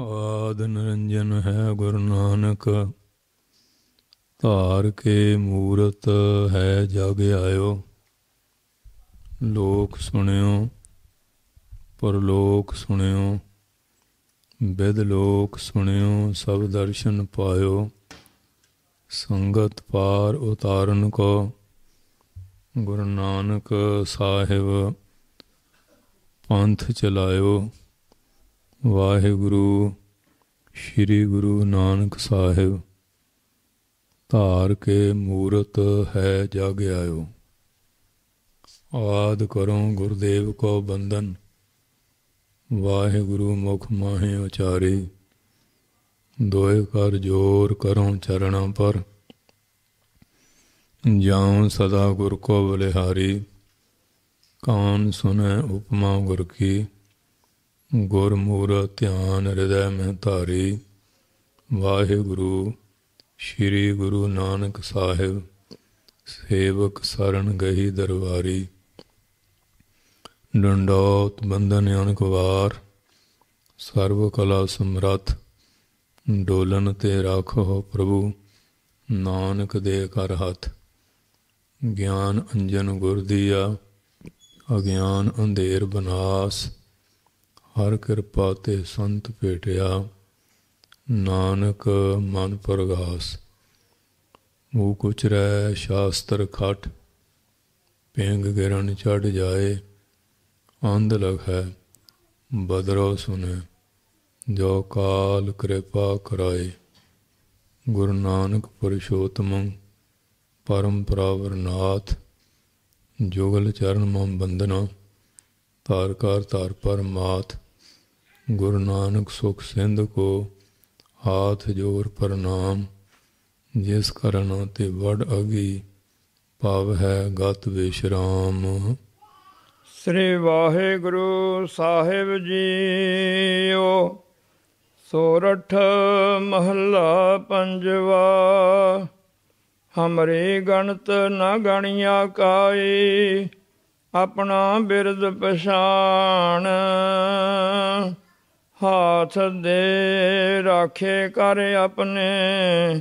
ਆਦ ਨਿਰੰਜਨ ਹੈ ਗੁਰੂ ਨਾਨਕ ਧਾਰ ਕੇ ਮੂਰਤ ਹੈ ਜਗ ਆਇਓ ਲੋਕ ਸੁਣਿਓ ਪਰਲੋਕ ਸੁਣਿਓ ਬਿਦ ਲੋਕ ਸੁਣਿਓ ਸਭ ਦਰਸ਼ਨ ਪਾਇਓ ਸੰਗਤ ਪਾਰ ਉਤਾਰਨ ਕੋ ਗੁਰੂ ਨਾਨਕ ਸਾਹਿਬ ਪੰਥ ਚਲਾਇਓ ਵਾਹਿਗੁਰੂ ਸ੍ਰੀ ਗੁਰੂ ਨਾਨਕ ਸਾਹਿਬ ਧਾਰ ਕੇ ਮੂਰਤ ਹੈ ਜਗ ਆਇਓ ਆਦ ਕਰੋ ਗੁਰਦੇਵ ਕੋ ਬੰਦਨ ਵਾਹਿਗੁਰੂ ਮੁਖ ਮਾਹੇ ਉਚਾਰੇ ਦੋਇ ਕਰ ਜੋਰ ਕਰੋ ਚਰਣਾ ਪਰ ਜਾਉ ਸਦਾ ਗੁਰ ਕੋ ਬਲਿਹਾਰੀ ਕਾਨ ਸੁਨੈ ਉਪਮਾ ਗੁਰ ਕੀ ਗੁਰਮੂਰਤ ਧਿਆਨ ਹਿਰਦੈ ਮਹਿ ਧਾਰੀ ਵਾਹਿਗੁਰੂ ਸ੍ਰੀ ਗੁਰੂ ਨਾਨਕ ਸਾਹਿਬ ਸੇਵਕ ਸਰਣ ਗਹੀ ਦਰਬਾਰੀ ਡੰਡੋਤ ਬੰਧਨ ਅਨਕ ਵਾਰ ਸਰਵ ਕਲਾ ਸਮਰੱਥ ਡੋਲਨ ਤੇ ਰੱਖੋ ਪ੍ਰਭੂ ਨਾਨਕ ਦੇ ਕਰ ਹੱਥ ਗਿਆਨ ਅੰਜਨ ਗੁਰ ਦੀਆ ਅਗਿਆਨ ਅੰਧੇਰ ਬਨਾਸ ਹਰ ਕਿਰਪਾ ਤੇ ਸੰਤ ਭੇਟਿਆ ਨਾਨਕ ਮਨ ਪ੍ਰਗਾਸ ਮੂ ਕੁਚ ਰੈ ਸ਼ਾਸਤਰ ਖਟ ਪਿੰਗ ਗਿਰਨ ਛੱਡ ਜਾਏ ਅੰਧ ਹੈ ਬਦਰੋ ਸੁਨੇ ਜੋ ਕਾਲ ਕਿਰਪਾ ਕਰਾਏ ਗੁਰੂ ਨਾਨਕ ਪੁਰਸ਼ੋਤਮ ਪਰਮ ਪ੍ਰਾਵਰਨਾਥ ਜੋਗਲ ਚਰਨ ਮੰ ਬੰਦਨਾ ਤਾਰਕਾਰ ਤਾਰ ਪਰਮਾਤਮਾ ਗੁਰੂ ਨਾਨਕ ਸੁਖ ਸਿੰਧ ਕੋ ਹਾਥ ਜੋਰ ਪ੍ਰਣਾਮ ਜਿਸ ਕਰਨ ਤੇ ਵੱਡ ਅਗੀ ਪਾਵ ਹੈ ਗਤ ਵਿਸ਼ਰਾਮ ਸ੍ਰੀ ਵਾਹਿਗੁਰੂ ਸਾਹਿਬ ਜੀਓ ਸੋਰਠ ਮਹਲਾ ਪੰਜਵਾ ਹਮਰੇ ਗਣਤ ਨ ਗਣਿਆ ਕਾਈ ਆਪਣਾ ਬਿਰਦ ਪਛਾਣ ਹਾਥ ਦੇ ਰੱਖੇ ਕਰ ਆਪਣੇ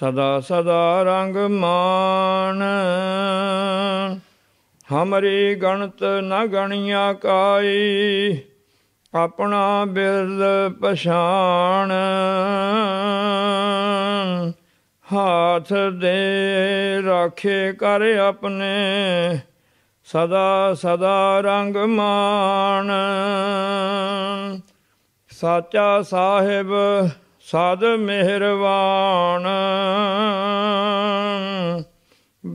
ਸਦਾ ਸਦਾ ਰੰਗ ਮਾਨ ਹਮਰੀ ਗਣਤ ਨ ਗਣਿਆ ਕਾਈ ਆਪਣਾ ਬਿਰਦ ਪਛਾਣ ਹਾਥ ਦੇ ਰੱਖੇ ਕਰ ਆਪਣੇ ਸਦਾ ਸਦਾ ਰੰਗ ਮਾਨ ਸਾਚਾ ਸਾਹਿਬ ਸਦ ਮਿਹਰਵਾਨ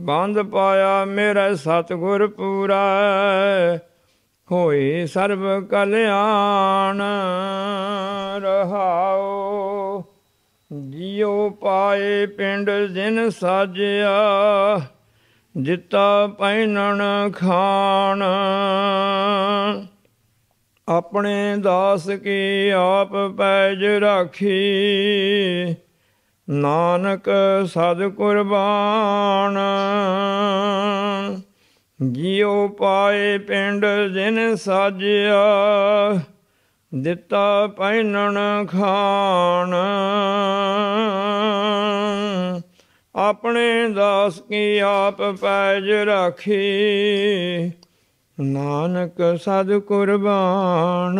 ਬੰਦ ਪਾਇਆ ਮੇਰਾ ਸਤਗੁਰ ਪੂਰਾ ਹੋਏ ਸਰਬ ਕਲਿਆਣ ਰਹਾਉ ਜਿਉ ਪਾਏ ਪਿੰਡ ਜਿਨ ਸਾਜਿਆ ਦਿੱਤਾ ਪੈਨਣ ਖਾਣ ਆਪਣੇ ਦਾਸ ਕੀ ਆਪ ਪੈਜ ਰਾਖੀ ਨਾਨਕ ਸਦ ਕੁਰਬਾਨ ਜਿਉ ਪਾਏ ਪਿੰਡ ਜਿਨ ਸਾਜਿਆ ਦਿੱਤਾ ਪੈਨਣ ਖਾਣ ਆਪਣੇ ਦਾਸ ਕੀ ਆਪ ਪੈਜ ਰਾਖੀ ਨਾਨਕ ਸਦ ਕੁਰਬਾਨ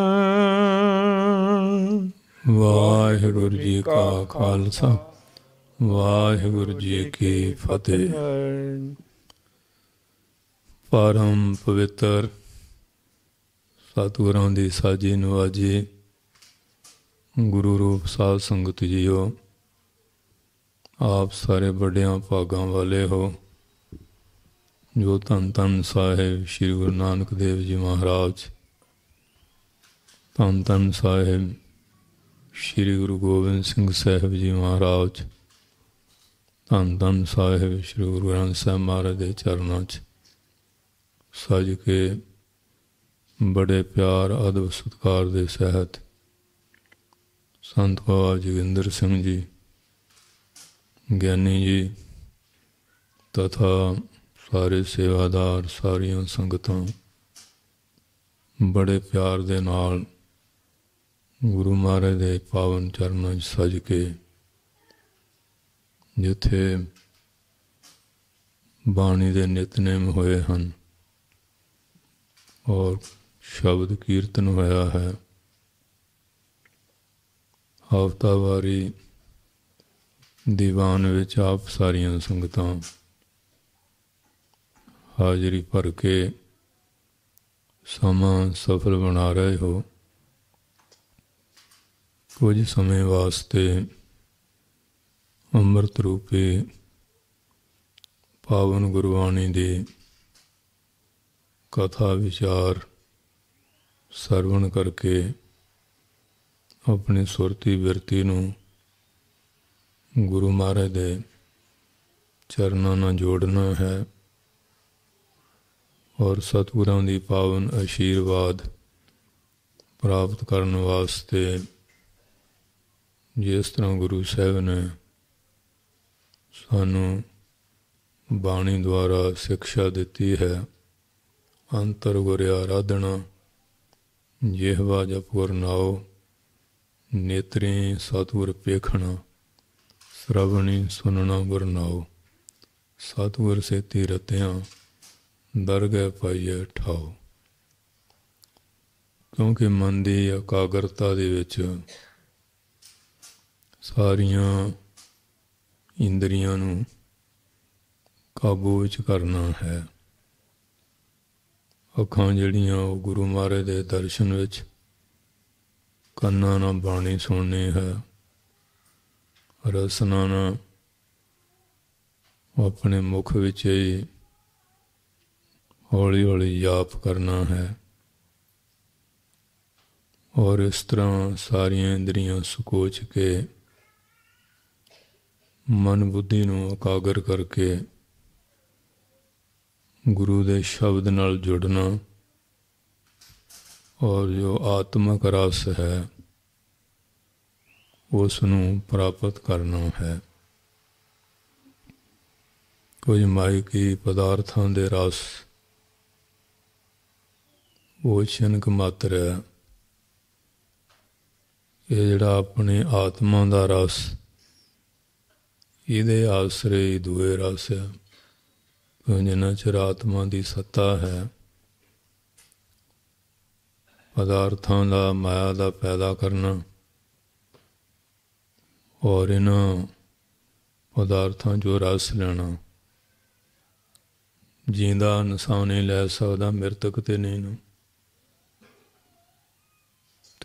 ਵਾਹਿਗੁਰੂ ਜੀ ਕਾ ਖਾਲਸਾ ਵਾਹਿਗੁਰੂ ਜੀ ਕੀ ਫਤਿਹ ਪਰਮ ਪਵਿੱਤਰ ਸਤਿਗੁਰਾਂ ਦੀ ਸਾਜੀ ਨਵਾਜੀ ਗੁਰੂ ਰੂਪ ਸਾਧ ਸੰਗਤ ਜੀਓ ਆਪ ਸਾਰੇ ਵੱਡਿਆਂ ਭਾਗਾਂ ਵਾਲੇ ਹੋ ਜੋ ਤਨ ਤਨ ਸਾਹਿਬ ਸ੍ਰੀ ਗੁਰੂ ਨਾਨਕ ਦੇਵ ਜੀ ਮਹਾਰਾਜ ਤਨ ਤਨ ਸਾਹਿਬ ਸ੍ਰੀ ਗੁਰੂ ਗੋਬਿੰਦ ਸਿੰਘ ਸਾਹਿਬ ਜੀ ਮਹਾਰਾਜ ਤਨ ਤਨ ਸਾਹਿਬ ਸ੍ਰੀ ਗੁਰੂ ਗ੍ਰੰਥ ਸਾਹਿਬ ਮਹਾਰਾਜ ਦੇ ਚਰਨਾਂ 'ਚ ਸਜ ਕੇ ਬੜੇ ਪਿਆਰ ਅਦਬ ਸਤਕਾਰ ਦੇ ਸਹਿਤ ਸੰਤ ਬਾਬਾ ਜਗਿੰਦਰ ਸਿੰਘ ਜੀ ਗਿਆਨੀ ਜੀ ਤਥਾ ਸਾਰੇ ਸੇਵਾਦਾਰ ਸਾਰੀਆਂ ਸੰਗਤਾਂ ਬੜੇ ਪਿਆਰ ਦੇ ਨਾਲ ਗੁਰੂ ਮਹਾਰਾਜ ਦੇ ਪਾਵਨ ਚਰਨਾਂ 'ਚ ਸਜ ਕੇ ਜਿੱਥੇ ਬਾਣੀ ਦੇ ਨਿਤਨੇਮ ਹੋਏ ਹਨ ਔਰ ਸ਼ਬਦ ਕੀਰਤਨ ਹੋਇਆ ਹੈ ਹਫਤਾਵਾਰੀ ਦੀਵਾਨ ਵਿੱਚ ਆਪ ਸਾਰੀਆਂ ਸੰਗਤਾਂ ਹਾਜ਼ਰੀ ਭਰ ਕੇ ਸਮਾਂ ਸਫਲ ਬਣਾ ਰਹੇ ਹੋ ਕੁਝ ਸਮੇਂ ਵਾਸਤੇ ਅੰਮ੍ਰਿਤ ਰੂਪੇ ਪਾਵਨ ਗੁਰਬਾਣੀ ਦੀ ਕਥਾ ਵਿਚਾਰ ਸਰਵਣ ਕਰਕੇ ਆਪਣੀ ਸੁਰਤੀ ਵਿਰਤੀ ਨੂੰ ਗੁਰੂ ਮਹਾਰਾਜ ਦੇ ਚਰਨਾਂ ਨਾਲ ਜੋੜਨਾ ਹੈ ਔਰ ਸਤਿਗੁਰਾਂ ਦੀ ਪਾਵਨ ਅਸ਼ੀਰਵਾਦ ਪ੍ਰਾਪਤ ਕਰਨ ਵਾਸਤੇ ਜਿਸ ਤਰ੍ਹਾਂ ਗੁਰੂ ਸਾਹਿਬ ਨੇ ਸਾਨੂੰ ਬਾਣੀ ਦੁਆਰਾ ਸਿੱਖਿਆ ਦਿੱਤੀ ਹੈ ਅੰਤਰ ਗੁਰ ਆਰਾਧਨਾ ਜਿਹਵਾ ਜਪ ਕਰਨਾਓ ਨੇਤਰੀ ਸਤਿਗੁਰ ਪੇਖਣਾ ਸ਼ਰਵਣੀ ਸੁਨਣਾ ਗੁਰਨਾਓ ਸਤਿਗੁਰ ਸੇ ਰਤਿਆਂ ਦਰਗਹਿ ਪਾਈਏ ਠਾਉ ਕਿਉਂਕਿ ਮਨ ਦੀ ਇਕਾਗਰਤਾ ਦੇ ਵਿੱਚ ਸਾਰੀਆਂ ਇੰਦਰੀਆਂ ਨੂੰ ਕਾਬੂ ਵਿੱਚ ਕਰਨਾ ਹੈ ਅੱਖਾਂ ਜਿਹੜੀਆਂ ਉਹ ਗੁਰੂ ਮਹਾਰਾਜ ਦੇ ਦਰਸ਼ਨ ਵਿੱਚ ਕੰਨਾਂ ਨਾਲ ਬਾਣੀ ਸੁਣਨੀ ਹੈ ਰਸਨਾ ਨਾਲ ਆਪਣੇ ਮੁਖ ਵਿੱਚ ਹੀ ਹੌਲੀ ਹੌਲੀ ਜਾਪ ਕਰਨਾ ਹੈ ਔਰ ਇਸ ਤਰ੍ਹਾਂ ਸਾਰੀਆਂ ਇੰਦਰੀਆਂ ਸੁਕੋਚ ਕੇ ਮਨ ਬੁੱਧੀ ਨੂੰ ਇਕਾਗਰ ਕਰਕੇ ਗੁਰੂ ਦੇ ਸ਼ਬਦ ਨਾਲ ਜੁੜਨਾ ਔਰ ਜੋ ਆਤਮਕ ਰਸ ਹੈ ਉਸ ਨੂੰ ਪ੍ਰਾਪਤ ਕਰਨਾ ਹੈ ਕੋਈ ਮਾਇਕੀ ਪਦਾਰਥਾਂ ਦੇ ਰਸ ਕ ਮਾਤਰ ਇਹ ਜਿਹੜਾ ਆਪਣੇ ਆਤਮਾ ਦਾ ਰਸ ਇਹਦੇ ਆਸਰੇ ਦੂਏ ਰਸ ਹੈ ਚ ਆਤਮਾ ਦੀ ਸੱਤਾ ਹੈ ਪਦਾਰਥਾਂ ਦਾ ਮਾਇਆ ਦਾ ਪੈਦਾ ਕਰਨਾ ਔਰ ਇਹਨਾਂ ਪਦਾਰਥਾਂ ਜੋ ਰਸ ਲੈਣਾ ਜਿੰਦਾ ਇਨਸਾਨ ਨੇ ਲੈ ਸਕਦਾ ਮਰਤਕ ਤੇ ਨਹੀਂ ਨੂੰ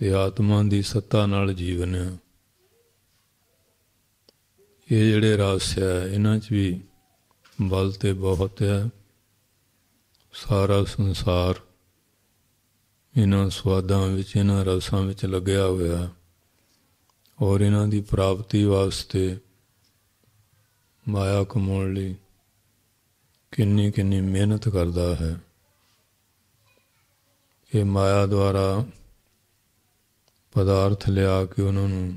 ਤੇ ਆਤਮਾ ਦੀ ਸੱਤਾ ਨਾਲ ਜੀਵਨ ਇਹ ਜਿਹੜੇ ਰਹੱਸ ਹੈ ਇਹਨਾਂ 'ਚ ਵੀ ਬਲ ਤੇ ਬਹੁਤ ਹੈ ਸਾਰਾ ਸੰਸਾਰ ਇਹਨਾਂ ਸਵਾਦਾਂ ਵਿੱਚ ਇਹਨਾਂ ਰਸਾਂ ਵਿੱਚ ਲੱਗਿਆ ਹੋਇਆ ਔਰ ਇਹਨਾਂ ਦੀ ਪ੍ਰਾਪਤੀ ਵਾਸਤੇ ਮਾਇਆ ਕਮਾਉਣ ਲਈ ਕਿੰਨੀ ਕਿੰਨੀ ਮਿਹਨਤ ਕਰਦਾ ਹੈ ਇਹ ਮਾਇਆ ਦੁਆਰਾ ਪਦਾਰਥ ਲਿਆ ਕੇ ਉਹਨਾਂ ਨੂੰ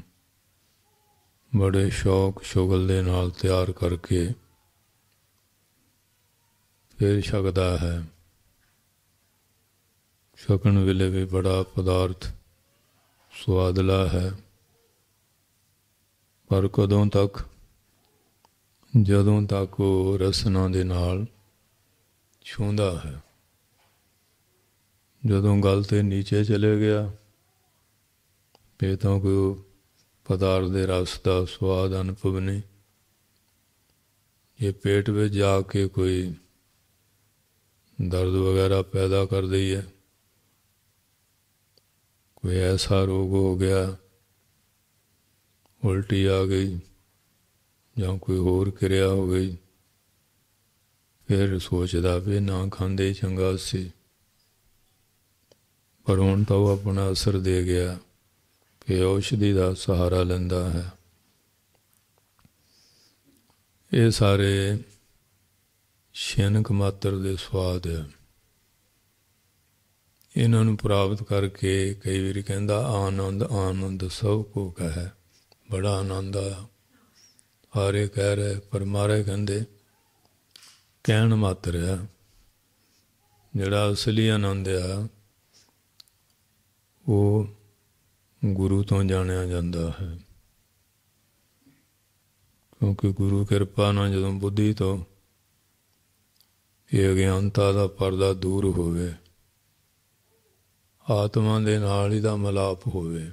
ਬੜੇ ਸ਼ੌਕ ਸ਼ੁਗਲ ਦੇ ਨਾਲ ਤਿਆਰ ਕਰਕੇ ਫਿਰ ਛਕਦਾ ਹੈ ਛਕਣ ਵੇਲੇ ਵੀ ਬੜਾ ਪਦਾਰਥ ਸਵਾਦਲਾ ਹੈ ਪਰ ਕਦੋਂ ਤੱਕ ਜਦੋਂ ਤੱਕ ਉਹ ਰਸਨਾ ਦੇ ਨਾਲ ਛੂੰਦਾ ਹੈ ਜਦੋਂ ਗਲ ਤੇ ਨੀਚੇ ਚਲੇ ਗਿਆ ਇਹ ਤਾਂ ਕੋਈ ਪਦਾਰਥ ਦੇ ਰਸ ਦਾ ਸਵਾਦ ਅਨੁਭਵ ਨਹੀਂ ਇਹ ਪੇਟ ਵਿੱਚ ਜਾ ਕੇ ਕੋਈ ਦਰਦ ਵਗੈਰਾ ਪੈਦਾ ਕਰਦੀ ਹੈ ਕੋਈ ਐਸਾ ਰੋਗ ਹੋ ਗਿਆ ਉਲਟੀ ਆ ਗਈ ਜਾਂ ਕੋਈ ਹੋਰ ਕਿਰਿਆ ਹੋ ਗਈ ਫਿਰ ਸੋਚਦਾ ਵੀ ਨਾ ਖਾਂਦੇ ਚੰਗਾ ਸੀ ਪਰ ਹੁਣ ਤਾਂ ਉਹ ਆਪਣਾ ਅਸਰ ਦੇ ਗਿਆ ਕਿ ਔਸ਼ਧੀ ਦਾ ਸਹਾਰਾ ਲੈਂਦਾ ਹੈ ਇਹ ਸਾਰੇ ਸ਼ੈਨਕ ਮਾਤਰ ਦੇ ਸਵਾਦ ਹੈ ਇਹਨਾਂ ਨੂੰ ਪ੍ਰਾਪਤ ਕਰਕੇ ਕਈ ਵਾਰੀ ਕਹਿੰਦਾ ਆਨੰਦ ਆਨੰਦ ਸਭ ਕੋ ਕਹੈ ਬੜਾ ਆਨੰਦ ਆ ਹਾਰੇ ਕਹਿ ਰਹੇ ਪਰ ਮਾਰੇ ਕਹਿੰਦੇ ਕਹਿਣ ਮਾਤਰ ਆ ਜਿਹੜਾ ਅਸਲੀ ਆਨੰਦ ਆ ਉਹ ਗੁਰੂ ਤੋਂ ਜਾਣਿਆ ਜਾਂਦਾ ਹੈ ਕਿਉਂਕਿ ਗੁਰੂ ਕਿਰਪਾ ਨਾਲ ਜਦੋਂ ਬੁੱਧੀ ਤੋਂ ਇਹ ਅਗਿਆਨਤਾ ਦਾ ਪਰਦਾ ਦੂਰ ਹੋਵੇ ਆਤਮਾ ਦੇ ਨਾਲ ਹੀ ਦਾ ਮਲਾਪ ਹੋਵੇ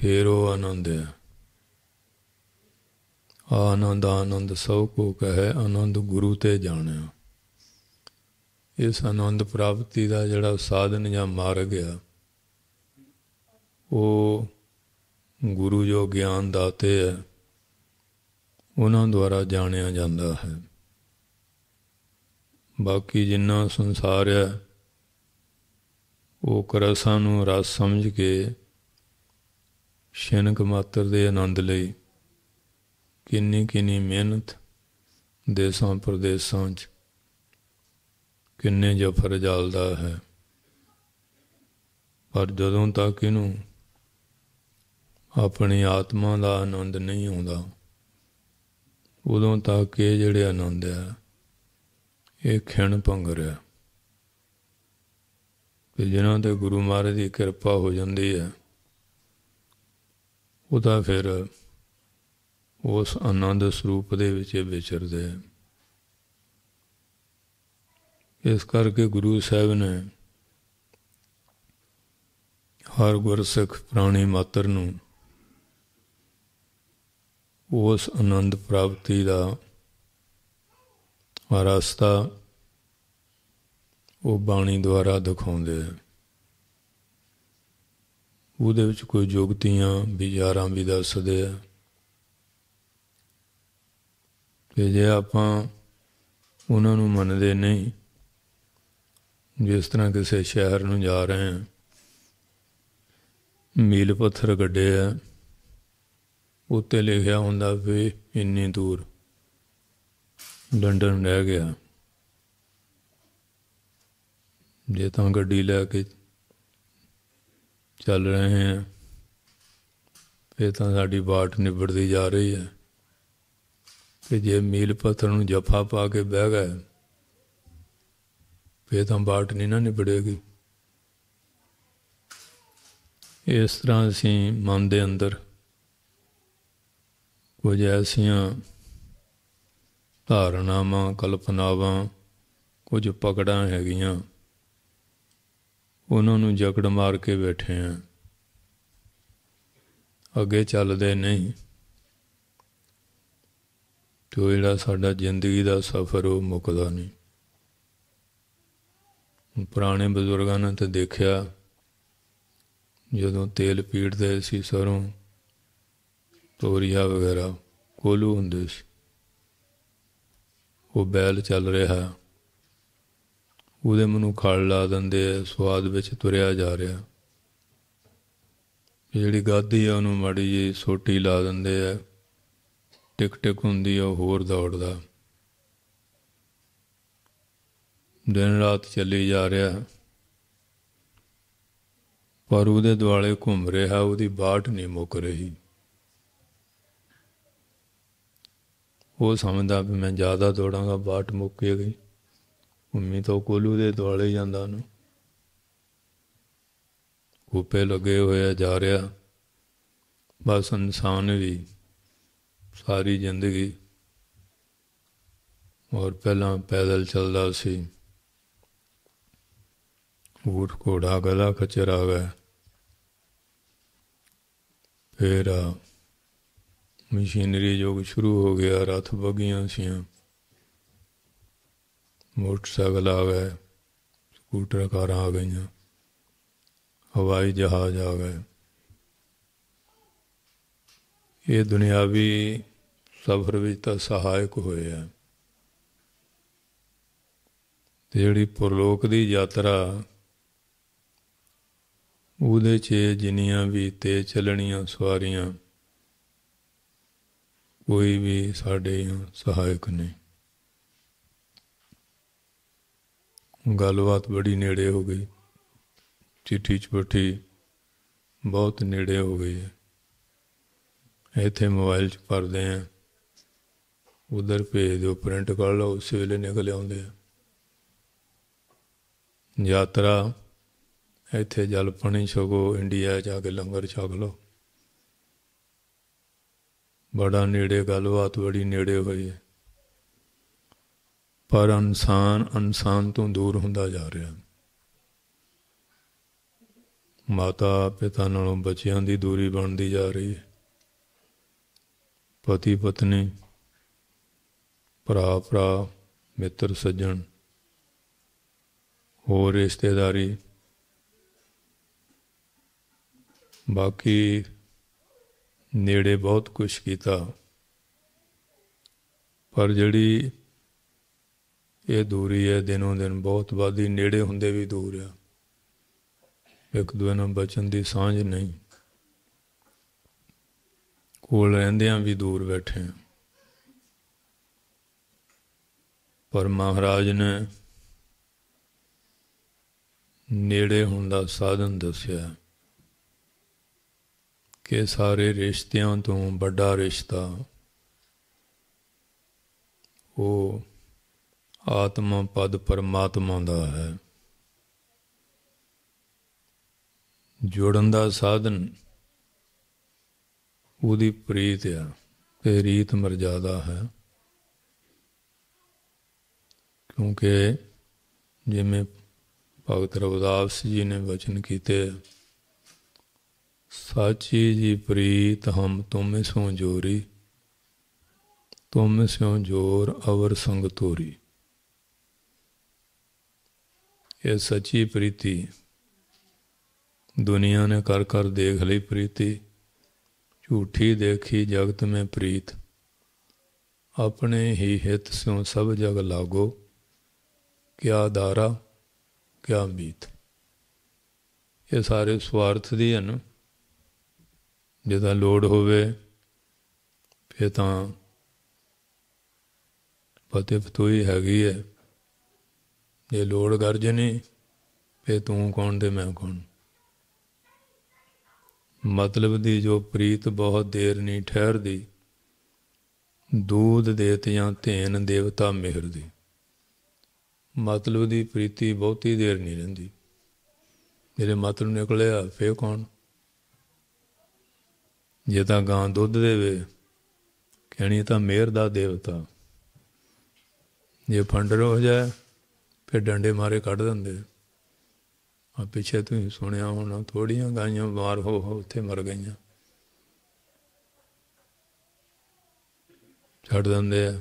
ਫੇਰ ਉਹ ਆਨੰਦ ਹੈ ਆਨੰਦ ਆਨੰਦ ਸਭ ਕੋ ਕਹੇ ਆਨੰਦ ਗੁਰੂ ਤੇ ਜਾਣਿਆ ਇਸ ਆਨੰਦ ਪ੍ਰਾਪਤੀ ਦਾ ਜਿਹੜਾ ਸਾਧਨ ਜਾਂ ਮਾਰਗ ਹੈ ਉਹ ਗੁਰੂ ਜੋ ਗਿਆਨ ਦਾਤੇ ਹੈ ਉਹਨਾਂ ਦੁਆਰਾ ਜਾਣਿਆ ਜਾਂਦਾ ਹੈ ਬਾਕੀ ਜਿੰਨਾ ਸੰਸਾਰ ਹੈ ਉਹ ਕਰਸਾਂ ਨੂੰ ਰਸ ਸਮਝ ਕੇ ਸ਼ੈਨਕ ਮਾਤਰ ਦੇ ਆਨੰਦ ਲਈ ਕਿੰਨੀ ਕਿੰਨੀ ਮਿਹਨਤ ਦੇਸਾਂ ਪ੍ਰਦੇਸਾਂ 'ਚ ਕਿੰਨੇ ਜਫਰ ਜਲਦਾ ਹੈ ਪਰ ਜਦੋਂ ਤੱਕ ਇਹਨੂੰ ਆਪਣੀ ਆਤਮਾ ਦਾ ਆਨੰਦ ਨਹੀਂ ਆਉਂਦਾ ਉਦੋਂ ਤੱਕ ਇਹ ਜਿਹੜੇ ਆਨੰਦ ਆ ਇਹ ਖਿਣ ਭੰਗ ਰਿਹਾ ਤੇ ਜਿਨ੍ਹਾਂ ਤੇ ਗੁਰੂ ਮਹਾਰਾਜ ਦੀ ਕਿਰਪਾ ਹੋ ਜਾਂਦੀ ਹੈ ਉਹ ਤਾਂ ਫਿਰ ਉਸ ਆਨੰਦ ਸਰੂਪ ਦੇ ਵਿੱਚ ਵਿਚਰਦੇ ਇਸ ਕਰਕੇ ਗੁਰੂ ਸਾਹਿਬ ਨੇ ਹਰ ਗੁਰਸਿੱਖ ਪ੍ਰਾਣੀ ਮਾਤਰ ਨੂੰ ਉਸ ਆਨੰਦ ਪ੍ਰਾਪਤੀ ਦਾ ਰਸਤਾ ਉਹ ਬਾਣੀ ਦੁਆਰਾ ਦਿਖਾਉਂਦੇ ਹੈ ਉਹਦੇ ਵਿੱਚ ਕੋਈ ਜੋਗਤੀਆਂ ਵਿਚਾਰਾਂ ਵੀ ਦੱਸਦੇ ਆ ਤੇ ਜੇ ਆਪਾਂ ਉਹਨਾਂ ਨੂੰ ਮੰਨਦੇ ਨਹੀਂ ਜਿਸ ਤਰ੍ਹਾਂ ਕਿਸੇ ਸ਼ਹਿਰ ਨੂੰ ਜਾ ਰਹੇ ਆ ਮੀਲ ਪੱਥਰ ਗੱਡੇ ਆ ਉੱਤੇ ਲਿਖਿਆ ਹੁੰਦਾ ਵੀ ਇੰਨੀ ਦੂਰ ਲੰਡਨ ਰਹਿ ਗਿਆ ਜੇ ਤਾਂ ਗੱਡੀ ਲੈ ਕੇ ਚੱਲ ਰਹੇ ਹਾਂ ਫੇ ਤਾਂ ਸਾਡੀ ਬਾਟ ਨਿਬੜਦੀ ਜਾ ਰਹੀ ਹੈ ਕਿ ਜੇ ਮੀਲ ਪੱਥਰ ਨੂੰ ਜਫਾ ਪਾ ਕੇ ਬਹਿ ਗਏ ਫੇ ਤਾਂ ਬਾਟ ਨਹੀਂ ਨਾ ਨਿਬੜੇਗੀ ਇਸ ਤਰ੍ਹਾਂ ਅਸੀਂ ਮਨ ਦੇ ਅੰਦਰ ਕੁਝ ਐਸੀਆਂ ਧਾਰਨਾਵਾਂ ਕਲਪਨਾਵਾਂ ਕੁਝ ਪਕੜਾਂ ਹੈਗੀਆਂ ਉਹਨਾਂ ਨੂੰ ਜਕੜ ਮਾਰ ਕੇ ਬੈਠੇ ਆ ਅੱਗੇ ਚੱਲਦੇ ਨਹੀਂ ਤੋ ਇਹਦਾ ਸਾਡਾ ਜ਼ਿੰਦਗੀ ਦਾ ਸਫ਼ਰ ਉਹ ਮੁੱਕਦਾ ਨਹੀਂ ਪੁਰਾਣੇ ਬਜ਼ੁਰਗਾਂ ਨੇ ਤਾਂ ਦੇਖਿਆ ਜਦੋਂ ਤੇਲ ਪੀੜਦੇ ਸੀ ਸਰੋਂ ਤੋਰੀਆ ਵਗੈਰਾ ਕੋਲੂ ਹੁੰਦੇ ਸੀ ਉਹ ਬੈਲ ਚੱਲ ਰਿਹਾ ਉਹਦੇ ਮਨੂੰ ਖਾਲ ਲਾ ਦਿੰਦੇ ਸਵਾਦ ਵਿੱਚ ਤੁਰਿਆ ਜਾ ਰਿਹਾ ਜਿਹੜੀ ਗਾਦੀ ਆ ਉਹਨੂੰ ਮੜੀ ਜੀ ਸੋਟੀ ਲਾ ਦਿੰਦੇ ਆ ਟਿਕ ਟਿਕ ਹੁੰਦੀ ਆ ਹੋਰ ਦੌੜਦਾ ਦਿਨ ਰਾਤ ਚੱਲੀ ਜਾ ਰਿਹਾ ਪਰ ਉਹਦੇ ਦੁਆਲੇ ਘੁੰਮ ਰਿਹਾ ਉਹਦੀ ਬਾਟ ਨਹੀਂ ਮੁੱਕ ਰਹੀ ਉਹ ਸਮਝਦਾ ਵੀ ਮੈਂ ਜ਼ਿਆਦਾ ਦੌੜਾਂਗਾ ਬਾਟ ਮੁੱਕੇ ਗਈ ਉਮੀ ਤੋਂ ਕੋਲੂ ਦੇ ਦੁਆਲੇ ਜਾਂਦਾ ਨੂੰ ਕੂਪੇ ਲੱਗੇ ਹੋਇਆ ਜਾ ਰਿਹਾ ਬਸ ਇਨਸਾਨ ਵੀ ਸਾਰੀ ਜ਼ਿੰਦਗੀ ਔਰ ਪਹਿਲਾਂ ਪੈਦਲ ਚੱਲਦਾ ਸੀ ਉਹ ਘੋੜਾ ਗਲਾ ਖਚਰਾ ਵੇ ਗਿਆ ਫੇਰ ਮਸ਼ੀਨਰੀ ਯੁੱਗ ਸ਼ੁਰੂ ਹੋ ਗਿਆ ਰਥ ਬਗੀਆਂ ਸੀਆਂ ਮੋਟਰਸਾਈਕਲ ਆ ਗਏ ਸਕੂਟਰ ਕਾਰਾਂ ਆ ਗਈਆਂ ਹਵਾਈ ਜਹਾਜ਼ ਆ ਗਏ ਇਹ ਦੁਨਿਆਵੀ ਸਫ਼ਰ ਵਿੱਚ ਤਾਂ ਸਹਾਇਕ ਹੋਏ ਤੇ ਜਿਹੜੀ ਪਰਲੋਕ ਦੀ ਯਾਤਰਾ ਉਹਦੇ 'ਚ ਜਿੰਨੀਆਂ ਵੀ ਤੇ ਚੱਲਣੀਆਂ ਸਵਾਰੀਆਂ ਕੋਈ ਵੀ ਸਾਡੇ ਸਹਾਇਕ ਨਹੀਂ ਗੱਲਬਾਤ ਬੜੀ ਨੇੜੇ ਹੋ ਗਈ ਚਿੱਠੀ ਚਪਟੀ ਬਹੁਤ ਨੇੜੇ ਹੋ ਗਈ ਹੈ ਇੱਥੇ ਮੋਬਾਈਲ 'ਚ ਪਰਦੇ ਆ ਉਧਰ ਭੇਜ ਦਿਓ ਪ੍ਰਿੰਟ ਕਰ ਲਓ ਉਸੇ ਵੇਲੇ ਨਿਕਲ ਆਉਂਦੇ ਆ ਯਾਤਰਾ ਇੱਥੇ ਜਲ ਪਾਣੀ ਛਕੋ ਇੰਡੀਆ ਜਾ ਕੇ ਲੰਗਰ ਛਕ ਲਓ ਬੜਾ ਨੇੜੇ ਗੱਲਬਾਤ ਬੜੀ ਨੇੜੇ ਹੋਈ ਹੈ ਪਰ ਇਨਸਾਨ ਇਨਸਾਨ ਤੋਂ ਦੂਰ ਹੁੰਦਾ ਜਾ ਰਿਹਾ ਹੈ ਮਾਤਾ ਪਿਤਾ ਨਾਲੋਂ ਬੱਚਿਆਂ ਦੀ ਦੂਰੀ ਬਣਦੀ ਜਾ ਰਹੀ ਹੈ ਪਤੀ ਪਤਨੀ ਭਰਾ ਭਰਾ ਮਿੱਤਰ ਸੱਜਣ ਹੋਰ ਰਿਸ਼ਤੇਦਾਰੀ ਬਾਕੀ ਨੇੜੇ ਬਹੁਤ ਕੁਝ ਕੀਤਾ ਪਰ ਜਿਹੜੀ ਇਹ ਦੂਰੀ ਹੈ ਦਿਨੋਂ ਦਿਨ ਬਹੁਤ ਵੱਧਦੀ ਨੇੜੇ ਹੁੰਦੇ ਵੀ ਦੂਰ ਆ ਇੱਕ ਦੂਜੇ ਨਾਲ ਬਚਨ ਦੀ ਸਾਂਝ ਨਹੀਂ ਕੋਲ ਰਹਿੰਦਿਆਂ ਵੀ ਦੂਰ ਬੈਠੇ ਆ ਪਰ ਮਹਾਰਾਜ ਨੇ ਨੇੜੇ ਹੁੰਦਾ ਸਾਧਨ ਦੱਸਿਆ ਕਿ ਸਾਰੇ ਰਿਸ਼ਤਿਆਂ ਤੋਂ ਵੱਡਾ ਰਿਸ਼ਤਾ ਉਹ ਆਤਮਾ ਪਦ ਪਰਮਾਤਮਾ ਦਾ ਹੈ ਜੋੜਨ ਦਾ ਸਾਧਨ ਉਹਦੀ ਪ੍ਰੀਤ ਹੈ ਤੇ ਰੀਤ ਮਰਜ਼ਾਦਾ ਹੈ ਕਿਉਂਕਿ ਜਿਵੇਂ ਭਗਤ ਰਵਦਾਸ ਜੀ ਨੇ ਵਚਨ ਕੀਤੇ ਸਾਚੀ ਜੀ ਪ੍ਰੀਤ ਹਮ ਤੁਮ ਸੋ ਜੋਰੀ ਤੁਮ ਸੋ ਜੋਰ ਅਵਰ ਸੰਗ ਤੋਰੀ ਇਹ ਸੱਚੀ ਪ੍ਰੀਤੀ ਦੁਨੀਆ ਨੇ ਕਰ ਕਰ ਦੇਖ ਲਈ ਪ੍ਰੀਤੀ ਝੂਠੀ ਦੇਖੀ ਜਗਤ ਮੈਂ ਪ੍ਰੀਤ ਆਪਣੇ ਹੀ ਹਿਤ ਸਿਉ ਸਭ ਜਗ ਲਾਗੋ ਕਿਆ ਦਾਰਾ ਕਿਆ ਮੀਤ ਇਹ ਸਾਰੇ ਸਵਾਰਥ ਦੀ ਹਨ ਜੇ ਤਾਂ ਲੋੜ ਹੋਵੇ ਫਿਰ ਤਾਂ ਪਤੇ ਫਤੋਈ ਹੈਗੀ ਹੈ ਜੇ ਲੋੜ ਗਰਜਣੀ ਫਿਰ ਤੂੰ ਕੌਣ ਤੇ ਮੈਂ ਕੌਣ ਮਤਲਬ ਦੀ ਜੋ ਪ੍ਰੀਤ ਬਹੁਤ ਦੇਰ ਨਹੀਂ ਠਹਿਰਦੀ ਦੂਧ ਦੇਤ ਜਾਂ ਧੇਨ ਦੇਵਤਾ ਮਿਹਰ ਦੀ ਮਤਲਬ ਦੀ ਪ੍ਰੀਤੀ ਬਹੁਤੀ ਦੇਰ ਨਹੀਂ ਰਹਿੰਦੀ ਮੇਰੇ ਮਤਲਬ ਨਿਕਲਿਆ ਫੇ ਕੌਣ ਜੇ ਤਾਂ ਗਾਂ ਦੁੱਧ ਦੇਵੇ ਕਹਿਣੀ ਤਾਂ ਮੇਰ ਦਾ ਦੇਵਤਾ ਜੇ ਫੰਡਰ ਹੋ ਜਾਏ ਫਿਰ ਡੰਡੇ ਮਾਰੇ ਕੱਢ ਦਿੰਦੇ ਆ ਪਿੱਛੇ ਤੁਸੀਂ ਸੁਣਿਆ ਹੋਣਾ ਥੋੜੀਆਂ ਗਾਈਆਂ ਬਿਮਾਰ ਹੋ ਹੋ ਉੱਥੇ ਮਰ ਗਈਆਂ ਛੱਡ ਦਿੰਦੇ ਆ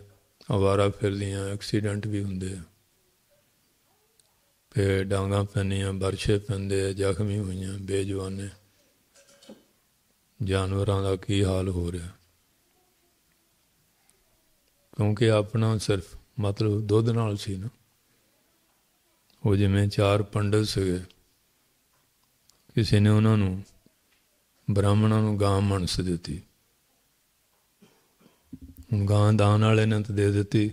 ਆਵਾਰਾ ਫਿਰਦੀਆਂ ਐਕਸੀਡੈਂਟ ਵੀ ਹੁੰਦੇ ਆ ਤੇ ਡਾਂਗਾ ਪੈਣੀਆਂ ਬਰਛੇ ਪੈਂਦੇ ਆ ਜ਼ਖਮੀ ਹੋਈਆਂ ਬੇਜਵਾਨੇ ਜਾਨਵਰਾਂ ਦਾ ਕੀ ਹਾਲ ਹੋ ਰਿਹਾ ਕਿਉਂਕਿ ਆਪਣਾ ਸਿਰਫ ਮਤਲਬ ਦੁੱਧ ਨਾਲ ਸੀ ਨਾ ਉਹ ਜਿਵੇਂ ਚਾਰ ਪੰਡਤ ਸਗੇ ਕਿਸੇ ਨੇ ਉਹਨਾਂ ਨੂੰ ਬ੍ਰਾਹਮਣਾਂ ਨੂੰ ਗਾਂ ਮਨਸ ਦਿੱਤੀ ਗਾਂ ਦਾਨ ਵਾਲੇ ਨੇ ਤਾਂ ਦੇ ਦਿੱਤੀ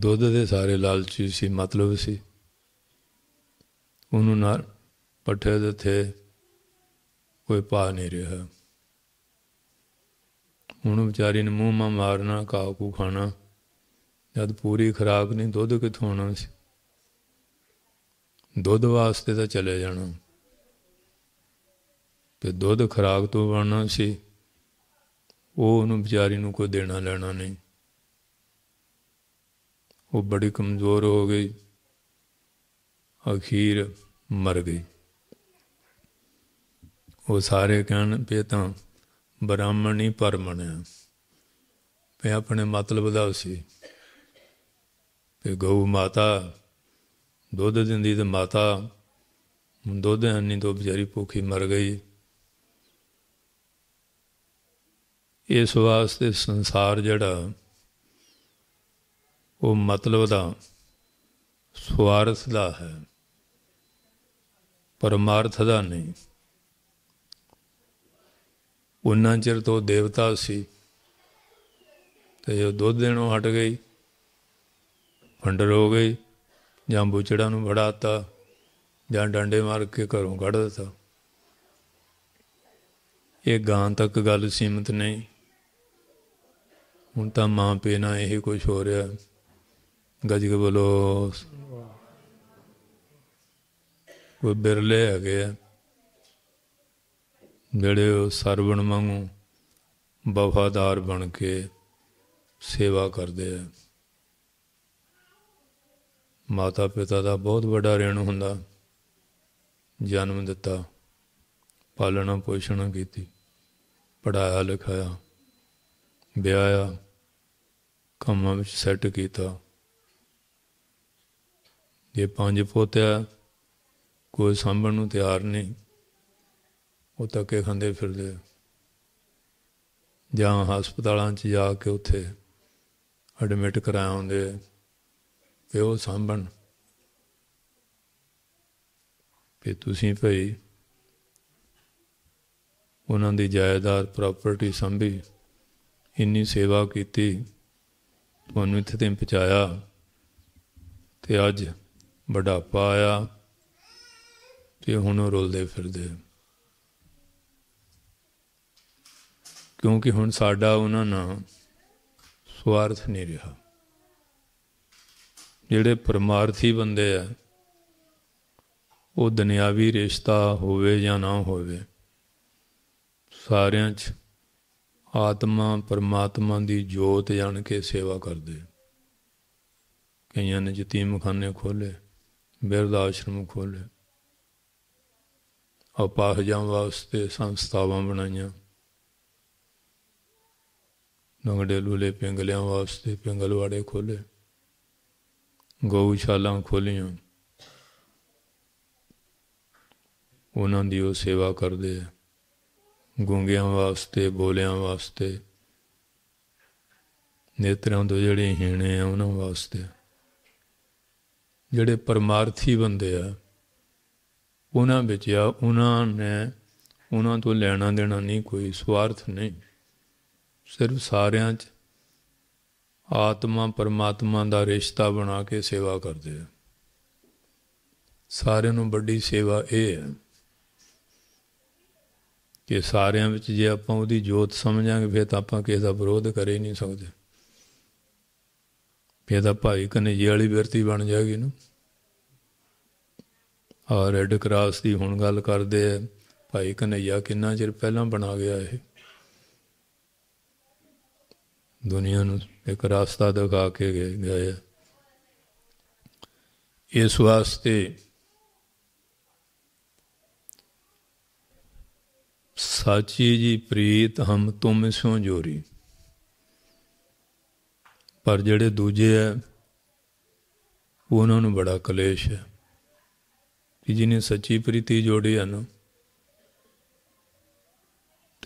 ਦੁੱਧ ਦੇ ਸਾਰੇ ਲਾਲਚੀ ਸੀ ਮਤਲਬ ਸੀ ਉਹਨੂੰ ਨਾਲ ਪੱਠੇ ਦਿੱਤੇ ਕੋਈ ਪਾ ਨਹੀਂ ਰਿਹਾ ਹੁਣ ਵਿਚਾਰੀ ਨੇ ਮੂੰਹ ਮਾ ਮਾਰਨਾ ਕਾਕੂ ਖਾਣਾ ਜਦ ਪੂਰੀ ਖਰਾਕ ਨਹੀਂ ਦੁੱਧ ਕਿਥੋਂ ਆਣਾ ਸੀ ਦੁੱਧ ਵਾਸਤੇ ਤਾਂ ਚਲੇ ਜਾਣਾ ਤੇ ਦੁੱਧ ਖਰਾਕ ਤੋਂ ਬਣਨਾ ਸੀ ਉਹ ਉਹਨੂੰ ਵਿਚਾਰੀ ਨੂੰ ਕੋਈ ਦੇਣਾ ਲੈਣਾ ਨਹੀਂ ਉਹ ਬੜੀ ਕਮਜ਼ੋਰ ਹੋ ਗਈ ਅਖੀਰ ਮਰ ਗਈ ਉਹ ਸਾਰੇ ਕਹਿਣ ਪਏ ਤਾਂ ਬ੍ਰਾਹਮਣ ਹੀ ਪਰਮਣ ਹੈ ਪਏ ਆਪਣੇ ਮਤਲਬ ਦਾ ਸੀ ਤੇ ਗਊ ਮਾਤਾ ਦੁੱਧ ਦਿੰਦੀ ਤੇ ਮਾਤਾ ਦੁੱਧ ਨਹੀਂ ਤੋਂ ਵਿਚਾਰੀ ਭੁੱਖੀ ਮਰ ਗਈ ਇਸ ਵਾਸਤੇ ਸੰਸਾਰ ਜਿਹੜਾ ਉਹ ਮਤਲਬ ਦਾ ਸਵਾਰਥ ਦਾ ਹੈ ਪਰਮਾਰਥ ਦਾ ਨਹੀਂ ਉਹਨਾਂ ਚਿਰ ਤੋਂ ਦੇਵਤਾ ਸੀ ਤੇ ਉਹ ਦੁੱਧ ਦੇਣੋਂ ਹਟ ਗਈ ਫੰਡਰ ਹੋ ਗਈ ਜਾਂ ਬੁਚੜਾ ਨੂੰ ਵੜਾਤਾ ਜਾਂ ਡਾਂਡੇ ਮਾਰ ਕੇ ਘਰੋਂ ਕੱਢ ਦਿੱਤਾ ਇਹ ਗਾਂ ਤੱਕ ਗੱਲ ਸੀਮਤ ਨਹੀਂ ਹੁਣ ਤਾਂ ਮਾਂ ਪੇ ਨਾਲ ਇਹ ਕੁਝ ਹੋ ਰਿਹਾ ਗੱਜ ਕੇ ਬੋਲੋ ਕੋਈ ਬਿਰਲੇ ਆ ਗਿਆ ਜਿਹੜੇ ਸਰਵਣ ਵਾਂਗੂ ਵਫਾਦਾਰ ਬਣ ਕੇ ਸੇਵਾ ਕਰਦੇ ਆ ਮਾਤਾ ਪਿਤਾ ਦਾ ਬਹੁਤ ਵੱਡਾ ਰਿਣ ਹੁੰਦਾ ਜਨਮ ਦਿੱਤਾ ਪਾਲਣਾ ਪੋਸ਼ਣਾ ਕੀਤੀ ਪੜਾਇਆ ਲਿਖਾਇਆ ਵਿਆਹਿਆ ਕੰਮਾਂ ਵਿੱਚ ਸੈੱਟ ਕੀਤਾ ਇਹ ਪੰਜ ਪੋਤਿਆ ਕੋਈ ਸੰਭਣ ਨੂੰ ਤਿਆਰ ਨਹੀਂ ਉਹ ਤੱਕੇ ਖੰਦੇ ਫਿਰਦੇ ਜਾਂ ਹਸਪਤਾਲਾਂ 'ਚ ਜਾ ਕੇ ਉੱਥੇ ਐਡਮਿਟ ਕਰਾਉਂਦੇ ਤੇ ਉਹ ਸਾਂਭਣ ਤੇ ਤੁਸੀਂ ਭਈ ਉਹਨਾਂ ਦੀ ਜਾਇਦਾਦ ਪ੍ਰਾਪਰਟੀ ਸੰਭੀ ਇੰਨੀ ਸੇਵਾ ਕੀਤੀ ਤੁਹਾਨੂੰ ਇੱਥੇ ਤੇ ਪਹੁੰਚਾਇਆ ਤੇ ਅੱਜ ਬੜਾ ਪਾਇਆ ਤੇ ਹੁਣ ਰੁਲਦੇ ਫਿਰਦੇ ਕਿਉਂਕਿ ਹੁਣ ਸਾਡਾ ਉਹਨਾਂ ਨਾਲ ਸਵਾਰਥ ਨਹੀਂ ਰਿਹਾ ਜਿਹੜੇ ਪਰਮਾਰਥੀ ਬੰਦੇ ਆ ਉਹ ਦੁਨਿਆਵੀ ਰਿਸ਼ਤਾ ਹੋਵੇ ਜਾਂ ਨਾ ਹੋਵੇ ਸਾਰਿਆਂ 'ਚ ਆਤਮਾ ਪਰਮਾਤਮਾ ਦੀ ਜੋਤ ਜਾਣ ਕੇ ਸੇਵਾ ਕਰਦੇ ਕਈਆਂ ਨੇ ਖਾਨੇ ਖੋਲੇ ਬਿਰਧ ਆਸ਼ਰਮ ਖੋਲੇ ਆਪਾਹ ਜਾਂ ਵਾਸਤੇ ਸੰਸਥਾਵਾਂ ਬਣਾਈਆਂ ਲੰਗੜੇ ਲੂਲੇ ਪਿੰਗਲਿਆਂ ਵਾਸਤੇ ਪਿੰਗਲਵਾੜੇ ਖੋਲੇ ਗਊਸ਼ਾਲਾਂ ਖੋਲੀਆਂ ਉਹਨਾਂ ਦੀ ਉਹ ਸੇਵਾ ਕਰਦੇ ਆ ਗੁੰਗਿਆਂ ਵਾਸਤੇ ਬੋਲਿਆਂ ਵਾਸਤੇ ਨੇਤਰਾਂ ਤੋਂ ਜਿਹੜੇ ਹੀਣੇ ਆ ਉਹਨਾਂ ਵਾਸਤੇ ਜਿਹੜੇ ਪਰਮਾਰਥੀ ਬੰਦੇ ਆ ਉਹਨਾਂ ਵਿੱਚ ਆ ਉਹਨਾਂ ਨੇ ਉਹਨਾਂ ਤੋਂ ਲੈਣਾ ਦੇਣਾ ਨਹੀਂ ਕੋਈ ਸਵਾਰਥ ਨਹੀਂ ਸਿਰਫ ਸਾਰਿਆਂ 'ਚ ਆਤਮਾ ਪਰਮਾਤਮਾ ਦਾ ਰਿਸ਼ਤਾ ਬਣਾ ਕੇ ਸੇਵਾ ਕਰਦੇ ਆ ਸਾਰਿਆਂ ਨੂੰ ਵੱਡੀ ਸੇਵਾ ਇਹ ਹੈ ਕਿ ਸਾਰਿਆਂ ਵਿੱਚ ਜੇ ਆਪਾਂ ਉਹਦੀ ਜੋਤ ਸਮਝਾਂਗੇ ਫਿਰ ਤਾਂ ਆਪਾਂ ਕਿਸੇ ਦਾ ਵਿਰੋਧ ਕਰ ਹੀ ਨਹੀਂ ਸਕਦੇ ਫਿਰ ਤਾਂ ਭਾਈ ਕਨੇਜੇ ਵਾਲੀ ਵਰਤੀ ਬਣ ਜਾਏਗੀ ਨਾ ਔਰ ਰੈੱਡ ਕਰਾਸ ਦੀ ਹੁਣ ਗੱਲ ਕਰਦੇ ਆ ਭਾਈ ਕਨਈਆ ਕਿੰਨਾ ਚਿਰ ਪਹਿਲਾਂ ਬਣਾ ਗਿਆ ਇਹ ਦੁਨੀਆ ਨੂੰ ਇੱਕ ਰਸਤਾ ਦਿਖਾ ਕੇ ਗਏ ਇਸ ਵਾਸਤੇ ਸਾਚੀ ਜੀ ਪ੍ਰੀਤ ਹਮ ਤੁਮ ਸੋ ਜੋਰੀ ਪਰ ਜਿਹੜੇ ਦੂਜੇ ਐ ਉਹਨਾਂ ਨੂੰ ਬੜਾ ਕਲੇਸ਼ ਹੈ ਕਿ ਜਿਹਨੇ ਸੱਚੀ ਪ੍ਰੀਤੀ ਜੋੜੀ ਹਨ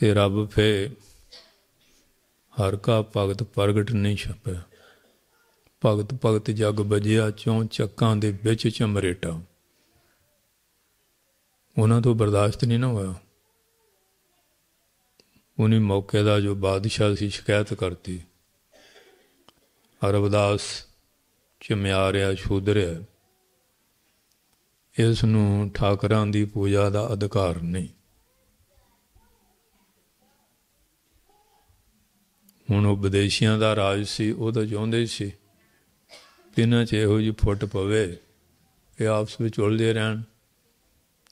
ਤੇ ਰੱਬ ਫੇ ਹਰ ਕਾ ਭਗਤ ਪ੍ਰਗਟ ਨਹੀਂ ਛਪੈ ਭਗਤ ਭਗਤ ਜਗ ਬਜਿਆ ਚੋਂ ਚੱਕਾਂ ਦੇ ਵਿੱਚ ਚਮਰੇਟਾ ਉਹਨਾਂ ਤੋਂ ਬਰਦਾਸ਼ਤ ਨਹੀਂ ਨਾ ਹੋਇਆ ਉਹਨੇ ਮੌਕੇ ਦਾ ਜੋ ਬਾਦਸ਼ਾਹ ਸੀ ਸ਼ਿਕਾਇਤ ਕਰਤੀ ਅਰਬਦਾਸ ਰਿਆ ਸ਼ੂਦਰਿਆ ਇਸ ਨੂੰ ਠਾਕਰਾਂ ਦੀ ਪੂਜਾ ਦਾ ਅਧਿਕਾਰ ਨਹੀਂ ਹੁਣ ਉਹ ਵਿਦੇਸ਼ੀਆਂ ਦਾ ਰਾਜ ਸੀ ਉਹ ਤਾਂ ਚਾਹੁੰਦੇ ਸੀ ਇਹਨਾਂ 'ਚ ਇਹੋ ਜਿਹੀ ਫੁੱਟ ਪਵੇ ਇਹ ਆਪਸ ਵਿੱਚ ਉਲਝੇ ਰਹਿਣ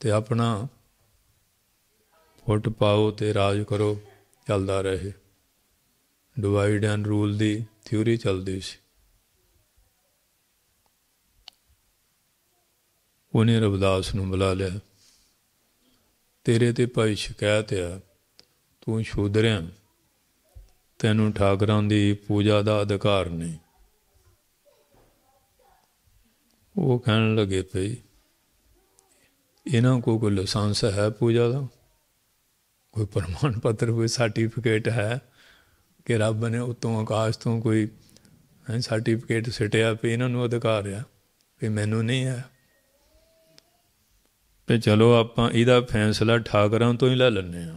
ਤੇ ਆਪਣਾ ਫੁੱਟ ਪਾਓ ਤੇ ਰਾਜ ਕਰੋ ਚੱਲਦਾ ਰਹੇ ਡਿਵਾਈਡ ਐਂਡ ਰੂਲ ਦੀ ਥਿਊਰੀ ਚੱਲਦੀ ਸੀ ਉਹਨੇ ਰਵਿਦਾਸ ਨੂੰ ਬੁਲਾ ਲਿਆ ਤੇਰੇ ਤੇ ਭਾਈ ਸ਼ਿਕਾਇਤ ਆ ਤੂੰ ਸ਼ੂਦਰਿਆਂ ਤੈਨੂੰ ਠਾਕਰਾਂ ਦੀ ਪੂਜਾ ਦਾ ਅਧਿਕਾਰ ਨਹੀਂ ਉਹ ਕਹਿਣ ਲੱਗੇ ਪਈ ਇਹਨਾਂ ਕੋ ਕੋ ਲਾਇਸੈਂਸ ਹੈ ਪੂਜਾ ਦਾ ਕੋਈ ਪ੍ਰਮਾਣ ਪੱਤਰ ਕੋਈ ਸਰਟੀਫਿਕੇਟ ਹੈ ਕਿ ਰੱਬ ਨੇ ਉਤੋਂ ਆਕਾਸ਼ ਤੋਂ ਕੋਈ ਸਰਟੀਫਿਕੇਟ ਸਿਟਿਆ ਪਈ ਇਹਨਾਂ ਨੂੰ ਅਧਿਕਾਰ ਆ ਵੀ ਮੈਨੂੰ ਨਹੀਂ ਹੈ ਤੇ ਚਲੋ ਆਪਾਂ ਇਹਦਾ ਫੈਸਲਾ ਠਾਕਰਾਂ ਤੋਂ ਹੀ ਲੈ ਲੈਣੇ ਆ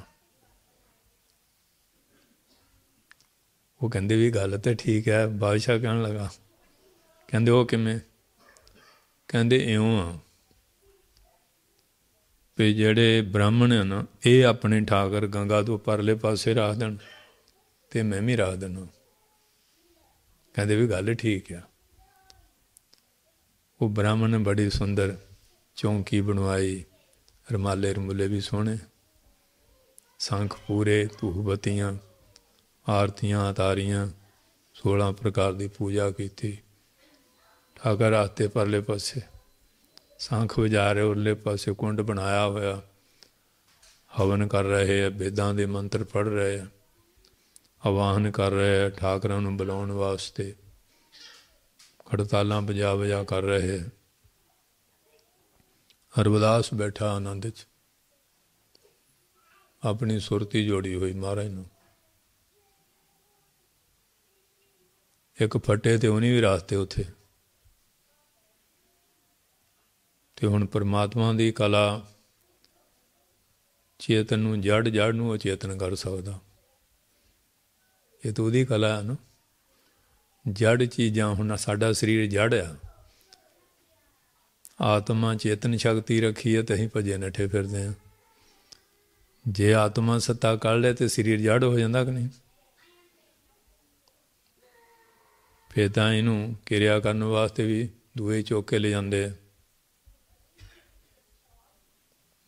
ਉਹ ਕਹਿੰਦੇ ਵੀ ਗੱਲ ਤੇ ਠੀਕ ਹੈ ਬਾਦਸ਼ਾਹ ਕਹਿਣ ਲਗਾ ਕਹਿੰਦੇ ਉਹ ਕਿਵੇਂ ਕਹਿੰਦੇ ਇਉਂ ਆ ਪੇ ਜਿਹੜੇ ਬ੍ਰਾਹਮਣ ਹਨ ਇਹ ਆਪਣੇ ਠਾਕਰ ਗੰਗਾ ਤੋਂ ਪਰਲੇ ਪਾਸੇ ਰੱਖ ਦੇਣ ਤੇ ਮੈਂ ਵੀ ਰੱਖ ਦੇਣਾ ਕਹਿੰਦੇ ਵੀ ਗੱਲ ਠੀਕ ਆ ਉਹ ਬ੍ਰਾਹਮਣ ਨੇ ਬੜੀ ਸੁੰਦਰ ਚੌਂਕੀ ਬਣਵਾਈ ਰਮਾਲੇ ਰਮੁਲੇ ਵੀ ਸੋਹਣੇ ਸੰਖ ਪੂਰੇ ਧੂਬਤੀਆਂ ਆਰਤੀਆਂ ਤਾਰੀਆਂ 16 ਪ੍ਰਕਾਰ ਦੀ ਪੂਜਾ ਕੀਤੀ ਠਾਕਰ ਰਾਤੇ ਪਰਲੇ ਪਾਸੇ ਸਾਖ ਵਜਾ ਰਹੇ ਉਰਲੇ ਪਾਸੇ ਕੁੰਡ ਬਣਾਇਆ ਹੋਇਆ ਹਵਨ ਕਰ ਰਹੇ ਆ ਵੇਦਾਂ ਦੇ ਮੰਤਰ ਪੜ ਰਹੇ ਆ ਆਵਾਹਨ ਕਰ ਰਹੇ ਹੈ ਠਾਕਰਾਂ ਨੂੰ ਬੁਲਾਉਣ ਵਾਸਤੇ ਖੜਤਾਲਾਂ ਪੰਜਾਬ ਵਜਾ ਕਰ ਰਹੇ ਹਰਵਦਾਸ ਬੈਠਾ ਆਨੰਦ ਚ ਆਪਣੀ ਸੁਰਤੀ ਜੋੜੀ ਹੋਈ ਮਹਾਰਾਜ ਨੂੰ ਇੱਕ ਫਟੇ ਤੇ ਉਹਨੇ ਵੀ ਰਾਸਤੇ ਉੱਥੇ ਤੇ ਹੁਣ ਪਰਮਾਤਮਾ ਦੀ ਕਲਾ ਚੇਤਨ ਨੂੰ ਜੜ ਜੜ ਨੂੰ ਅਚੇਤਨ ਕਰ ਸਕਦਾ ਇਹ ਤੋਂ ਉਹਦੀ ਕਲਾ ਹੈ ਨਾ ਜੜ ਚੀਜ਼ਾਂ ਹੁਣ ਸਾਡਾ ਸਰੀਰ ਜੜ ਆ ਆਤਮਾ ਚੇਤਨ ਸ਼ਕਤੀ ਰੱਖੀ ਹੈ ਤੇ ਅਸੀਂ ਭਜੇ ਨੱਠੇ ਫਿਰਦੇ ਆ ਜੇ ਆਤਮਾ ਸੱਤਾ ਕੱਢ ਲੈ ਤੇ ਸਰੀਰ ਜੜ ਹੋ ਜਾਂਦਾ ਕਿ ਨਹੀਂ ਫਿਰ ਤਾਂ ਇਹਨੂੰ ਕਿਰਿਆ ਕਰਨ ਵਾਸਤੇ ਵੀ ਦੂਏ ਚੋਕੇ ਲੈ ਜਾਂਦੇ ਆ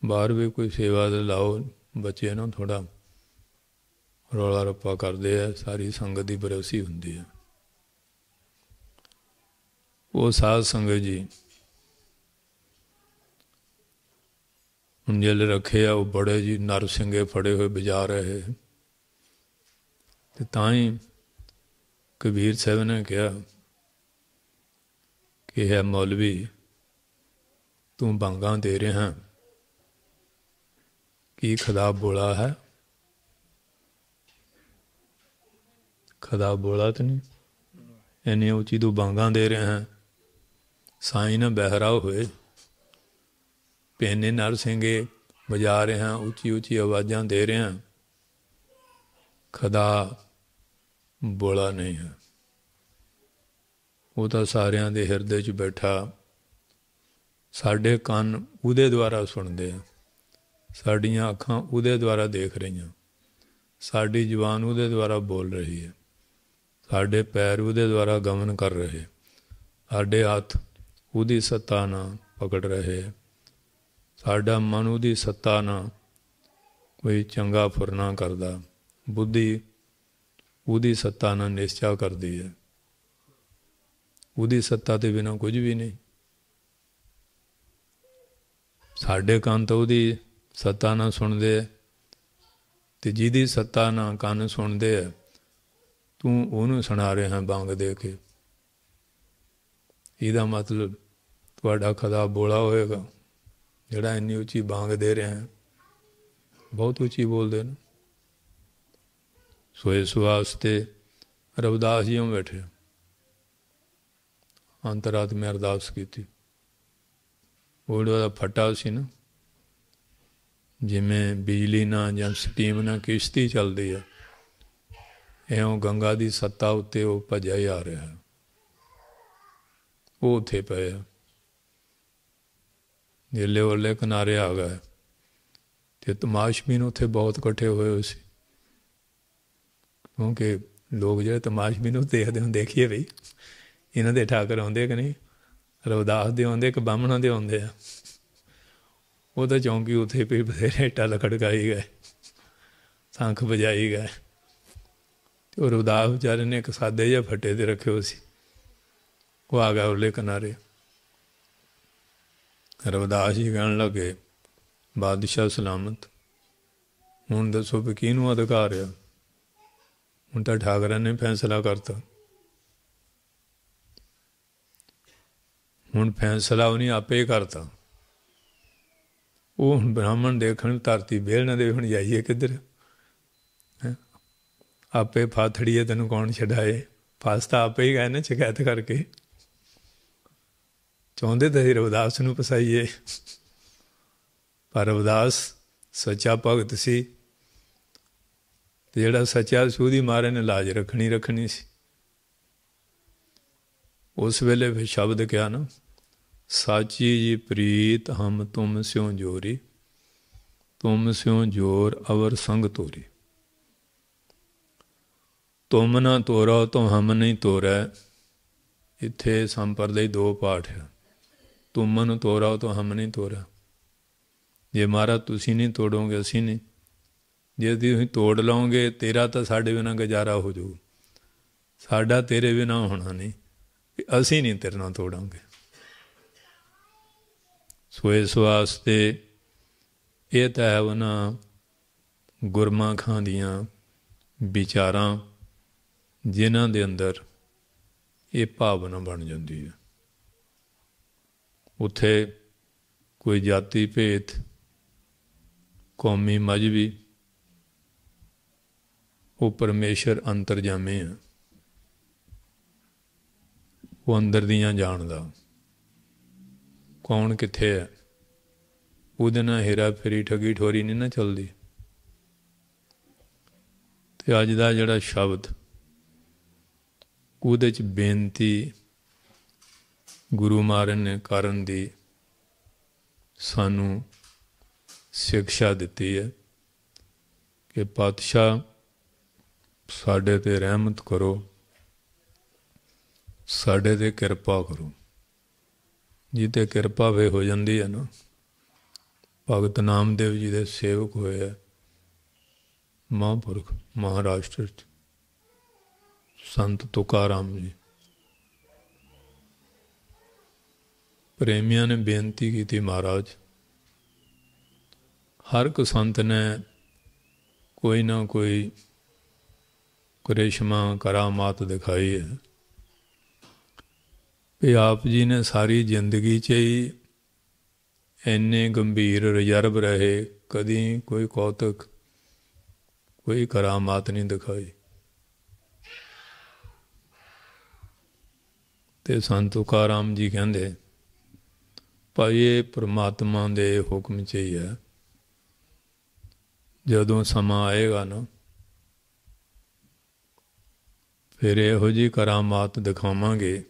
ਬਾਹਰ ਵੀ ਕੋਈ ਸੇਵਾ ਦੇ ਲਾਓ ਬੱਚੇ ਨੂੰ ਥੋੜਾ ਰੌਲਾ ਰੱਪਾ ਕਰਦੇ ਆ ਸਾਰੀ ਸੰਗਤ ਦੀ ਬਰੋਸੀ ਹੁੰਦੀ ਆ ਉਹ ਸਾਧ ਸੰਗਤ ਜੀ ਹੁਣ ਰੱਖੇ ਆ ਉਹ ਬੜੇ ਜੀ ਨਰਸਿੰਘੇ ਫੜੇ ਹੋਏ ਬਜਾ ਰਹੇ ਤੇ ਤਾਂ ਹੀ ਕਬੀਰ ਸਾਹਿਬ ਨੇ ਕਿਹਾ ਕਿ ਹੈ ਮੌਲਵੀ ਤੂੰ ਬੰਗਾ ਦੇ ਰਿਹਾ ਕੀ ਖਦਾ ਬੋਲਾ ਹੈ ਖਦਾ ਬੋਲਾ ਤੇ ਨਹੀਂ ਐਨੇ ਉੱਚੀ ਤੂੰ ਬਾਂਗਾ ਦੇ ਰਿਹਾ ਹੈ ਸਾਈਂ ਨਾ ਹੋਏ ਪਹਿਨੇ ਨਰ ਸਿੰਘੇ ਵਜਾ ਰਿਹਾ ਉੱਚੀ ਉੱਚੀ ਆਵਾਜ਼ਾਂ ਦੇ ਰਿਹਾ ਖਦਾ ਬੋਲਾ ਨਹੀਂ ਹੈ ਉਹ ਤਾਂ ਸਾਰਿਆਂ ਦੇ ਹਿਰਦੇ 'ਚ ਬੈਠਾ ਸਾਡੇ ਕੰਨ ਉਹਦੇ ਦੁਆਰਾ ਸੁਣਦੇ ਆ ਸਾਡੀਆਂ ਅੱਖਾਂ ਉਹਦੇ ਦੁਆਰਾ ਦੇਖ ਰਹੀਆਂ ਸਾਡੀ ਜ਼ੁਬਾਨ ਉਹਦੇ ਦੁਆਰਾ ਬੋਲ ਰਹੀ ਹੈ ਸਾਡੇ ਪੈਰ ਉਹਦੇ ਦੁਆਰਾ ਗਮਨ ਕਰ ਰਹੇ ਸਾਡੇ ਹੱਥ ਉਹਦੀ ਸੱਤਾ ਨਾਲ ਪਕੜ ਰਹੇ ਸਾਡਾ ਮਨ ਉਹਦੀ ਸੱਤਾ ਨਾਲ ਕੋਈ ਚੰਗਾ ਫੁਰਨਾ ਕਰਦਾ ਬੁੱਧੀ ਉਹਦੀ ਸੱਤਾ ਨਾਲ ਨਿਸ਼ਚਾ ਕਰਦੀ ਹੈ ਉਹਦੀ ਸੱਤਾ ਦੇ ਬਿਨਾ ਕੁਝ ਵੀ ਨਹੀਂ ਸਾਡੇ ਕੰਨ ਤਾਂ ਉਹਦੀ ਸੱਤਾ ਨਾਲ ਸੁਣਦੇ ਆ ਤੇ ਜਿਹਦੀ ਸੱਤਾ ਨਾਲ ਕੰਨ ਸੁਣਦੇ ਆ ਤੂੰ ਉਹਨੂੰ ਸੁਣਾ ਰਿਹਾ ਬੰਗ ਦੇ ਕੇ ਇਹਦਾ ਮਤਲਬ ਤੁਹਾਡਾ ਖਦਾ ਬੋਲਾ ਹੋਏਗਾ ਜਿਹੜਾ ਇੰਨੀ ਉੱਚੀ ਬਾਂਗ ਦੇ ਰਿਹਾ ਹੈ ਬਹੁਤ ਉੱਚੀ ਬੋਲਦੇ ਨੇ ਸੋਏ ਸੁਆਸ ਤੇ ਰਵਦਾਸ ਜੀ ਉਹ ਬੈਠੇ ਅੰਤਰਾਤ ਮੈਂ ਅਰਦਾਸ ਕੀਤੀ ਉਹੜਾ ਦਾ ਫਟਾ ਸੀ ਨਾ ਜਿਵੇਂ ਬਿਜਲੀ ਨਾ ਜਾਂ ਸਟੀਮ ਨਾ ਕਿਸ਼ਤੀ ਚੱਲਦੀ ਆ ਐਉਂ ਗੰਗਾ ਦੀ ਸੱਤਾ ਉੱਤੇ ਉਹ ਭਜਿਆ ਜਾ ਰਿਹਾ ਉਹ ਉਥੇ ਪਿਆ ਨੀਲੇ ਵਾਲੇ ਕਿਨਾਰੇ ਆ ਗਏ ਤੇ ਤਮਾਸ਼ਬੀਨ ਉੱਥੇ ਬਹੁਤ ਇਕੱਠੇ ਹੋਏ ਹੋਏ ਸੀ ਕਿਉਂਕਿ ਲੋਕ ਜਿਹੜੇ ਤਮਾਸ਼ਬੀ ਨੂੰ ਦੇਖਦੇ ਹੁੰਦੇ ਦੇਖੀਏ ਵੀ ਇਹਨਾਂ ਦੇ ਠਾਕਰ ਆਉਂਦੇ ਕਿ ਨਹੀਂ ਰਵਦਾਸ ਦੇ ਆਉਂਦੇ ਕਿ ਬਾਹਮਣਾਂ ਦੇ ਆਉਂਦੇ ਆ ਉਹ ਤਾਂ ਚੌਂਕੀ ਉੱਥੇ ਵੀ ਬਥੇਰੇ ਟਲ ਖੜਕਾਈ ਗਏ ਸੰਖ ਵਜਾਈ ਗਏ ਤੇ ਉਹ ਰਵਦਾਸ ਵਿਚਾਰੇ ਨੇ ਇੱਕ ਸਾਦੇ ਜਿਹਾ ਫੱਟੇ ਤੇ ਰੱਖਿਓ ਸੀ ਉਹ ਆ ਗਿਆ ਉਹਲੇ ਕਿਨਾਰੇ ਰਵਦਾਸ ਹੀ ਕਹਿਣ ਲੱਗੇ ਬਾਦਸ਼ਾਹ ਸਲਾਮਤ ਹੁਣ ਦੱਸੋ ਵੀ ਕਿਹਨੂੰ ਅਧਿਕਾਰ ਆ ਹੁਣ ਤਾਂ ਠਾਕਰਾ ਨੇ ਫੈਸਲਾ ਕਰਤਾ ਹੁਣ ਫੈਸਲਾ ਉਹਨੇ ਆਪੇ ਕਰਤਾ ਉਹ ਬ੍ਰਾਹਮਣ ਦੇਖਣ ਧਰਤੀ ਬੇਲ ਨਾ ਦੇ ਹੁਣ ਜਾਈਏ ਕਿੱਧਰ ਆਪੇ ਫਾਥੜੀਏ ਤੈਨੂੰ ਕੌਣ ਛਡਾਏ ਫਾਸਤਾ ਆਪੇ ਹੀ ਗਏ ਨਾ ਸ਼ਿਕਾਇਤ ਕਰਕੇ ਚਾਹੁੰਦੇ ਤਾਂ ਰਵਦਾਸ ਨੂੰ ਪਸਾਈਏ ਪਰ ਰਵਦਾਸ ਸੱਚਾ ਭਗਤ ਸੀ ਤੇ ਜਿਹੜਾ ਸੱਚਾ ਸੂਦੀ ਮਾਰੇ ਨੇ ਲਾਜ ਰੱਖਣੀ ਰੱਖਣੀ ਸੀ ਉਸ ਵੇਲੇ ਫਿਰ ਸ਼ਬਦ ਕਿਹਾ ਨਾ ਸਾਚੀ ਜੀ ਪ੍ਰੀਤ ਹਮ ਤੁਮ ਸਿਉ ਜੋਰੀ ਤੁਮ ਸਿਉ ਜੋਰ ਅਵਰ ਸੰਗ ਤੋਰੀ ਤੁਮ ਨਾ ਤੋਰਾ ਤੋ ਹਮ ਨਹੀਂ ਤੋਰੈ ਇੱਥੇ ਸੰਪਰਦੇ ਦੋ ਪਾਠ ਹੈ ਤੁਮਨ ਤੋਰਾ ਤੋ ਹਮ ਨਹੀਂ ਤੋਰਾ ਜੇ ਮਾਰਾ ਤੁਸੀਂ ਨਹੀਂ ਤੋੜੋਗੇ ਅਸੀਂ ਨਹੀਂ ਜੇ ਤੁਸੀਂ ਤੋੜ ਲਓਗੇ ਤੇਰਾ ਤਾਂ ਸਾਡੇ ਬਿਨਾ ਗੁਜ਼ਾਰਾ ਹੋ ਜਾਊ ਸਾਡਾ ਤੇਰੇ ਬਿਨਾ ਹੋਣਾ ਨਹੀਂ ਅਸੀਂ ਨਹੀਂ ਤੇਰੇ ਨਾਲ ਤੋੜਾਂਗੇ ਸੋਏ ਇਸ ਇਹ ਤਾਂ ਹੈ ਉਹਨਾਂ ਖਾਂ ਦੀਆਂ ਵਿਚਾਰਾਂ ਜਿਨ੍ਹਾਂ ਦੇ ਅੰਦਰ ਇਹ ਭਾਵਨਾ ਬਣ ਜਾਂਦੀ ਹੈ ਉੱਥੇ ਕੋਈ ਜਾਤੀ ਭੇਤ ਕੌਮੀ ਮਜਬੀ ਉਹ ਪਰਮੇਸ਼ਰ ਅੰਤਰ ਜਾਮੇ ਆ ਉਹ ਅੰਦਰ ਦੀਆਂ ਜਾਣਦਾ ਕੌਣ ਕਿੱਥੇ ਹੈ ਉਹਦੇ ਨਾਲ ਹੀਰਾ ਫੇਰੀ ਠਗੀ ਠੋਰੀ ਨਹੀਂ ਨਾ ਚੱਲਦੀ ਤੇ ਅੱਜ ਦਾ ਜਿਹੜਾ ਸ਼ਬਦ ਉਹਦੇ ਚ ਬੇਨਤੀ ਗੁਰੂ ਮਾਰਨ ਨੇ ਕਰਨ ਦੀ ਸਾਨੂੰ ਸਿੱਖਿਆ ਦਿੱਤੀ ਹੈ ਕਿ ਪਾਤਸ਼ਾਹ ਸਾਡੇ ਤੇ ਰਹਿਮਤ ਕਰੋ ਸਾਡੇ ਤੇ ਕਿਰਪਾ ਕਰੋ ਜਿੱਤੇ ਕਿਰਪਾ ਵੇ ਹੋ ਜਾਂਦੀ ਹੈ ਨਾ ਭਗਤ ਨਾਮਦੇਵ ਜੀ ਦੇ ਸੇਵਕ ਹੋਏ ਆ ਮਹਾਂਪੁਰਖ ਮਹਾਰਾਸ਼ਟਰ ਚ ਸੰਤ ਤੁਕਾਰਾਮ ਜੀ ਪ੍ਰੇਮੀਆਂ ਨੇ ਬੇਨਤੀ ਕੀਤੀ ਮਹਾਰਾਜ ਹਰ ਕੋ ਸੰਤ ਨੇ ਕੋਈ ਨਾ ਕੋਈ ਕ੍ਰਿਸ਼ਮਾ ਕਰਾਮਾਤ ਦਿਖਾਈ ਹੈ ਕਿ ਆਪ ਜੀ ਨੇ ਸਾਰੀ ਜ਼ਿੰਦਗੀ 'ਚ ਹੀ ਇੰਨੇ ਗੰਭੀਰ ਰਿਜ਼ਰਵ ਰਹੇ ਕਦੀ ਕੋਈ ਕੌਤਕ ਕੋਈ ਕਰਾਮਾਤ ਨਹੀਂ ਦਿਖਾਈ ਤੇ ਸੰਤ ਜੀ ਕਹਿੰਦੇ ਭਾਈ ਇਹ ਪ੍ਰਮਾਤਮਾ ਦੇ ਹੁਕਮ 'ਚ ਹੀ ਹੈ ਜਦੋਂ ਸਮਾਂ ਆਏਗਾ ਨਾ ਫਿਰ ਇਹੋ ਜੀ ਕਰਾਮਾਤ ਦਿਖਾਵਾਂਗੇ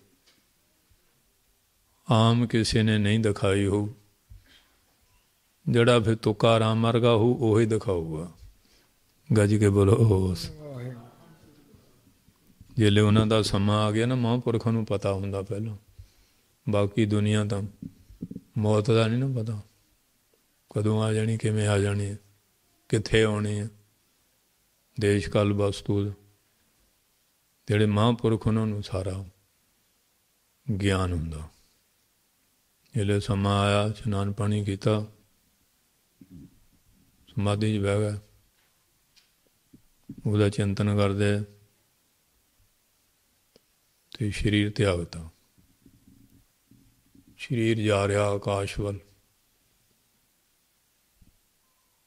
ਆਮ ਕਿਸੇ ਨੇ ਨਹੀਂ ਦਿਖਾਈ ਹੋ ਜਿਹੜਾ ਫਿਰ ਤੁਕਾ ਰਾਮ ਵਰਗਾ ਹੋ ਉਹ ਹੀ ਦਿਖਾਊਗਾ ਗੱਜ ਕੇ ਬੋਲੋ ਜੇ ਲੈ ਉਹਨਾਂ ਦਾ ਸਮਾਂ ਆ ਗਿਆ ਨਾ ਮਹਾਂਪੁਰਖਾਂ ਨੂੰ ਪਤਾ ਹੁੰਦਾ ਪਹਿਲਾਂ ਬਾਕੀ ਦੁਨੀਆ ਤਾਂ ਮੌਤ ਦਾ ਨਹੀਂ ਨਾ ਪਤਾ ਕਦੋਂ ਆ ਜਾਣੀ ਕਿਵੇਂ ਆ ਜਾਣੀ ਕਿੱਥੇ ਆਉਣੀ ਹੈ ਦੇਸ਼ ਕਾਲ ਵਸਤੂ ਦਾ ਜਿਹੜੇ ਮਹਾਂਪੁਰਖ ਉਹਨਾਂ ਨੂੰ ਸਾਰਾ ਗਿਆਨ ਹੁੰਦਾ ਇਹਲੇ ਸਮਾਂ ਆਇਆ ਸ਼ਨਾਨ ਪਾਣੀ ਕੀਤਾ ਸਮਾਧੀ 'ਚ ਬਹਿ ਗਿਆ ਉਹਦਾ ਚਿੰਤਨ ਕਰਦੇ ਤੇ ਸਰੀਰ ਤਿਆਗਤਾ ਸਰੀਰ ਜਾ ਰਿਹਾ ਆਕਾਸ਼ ਵੱਲ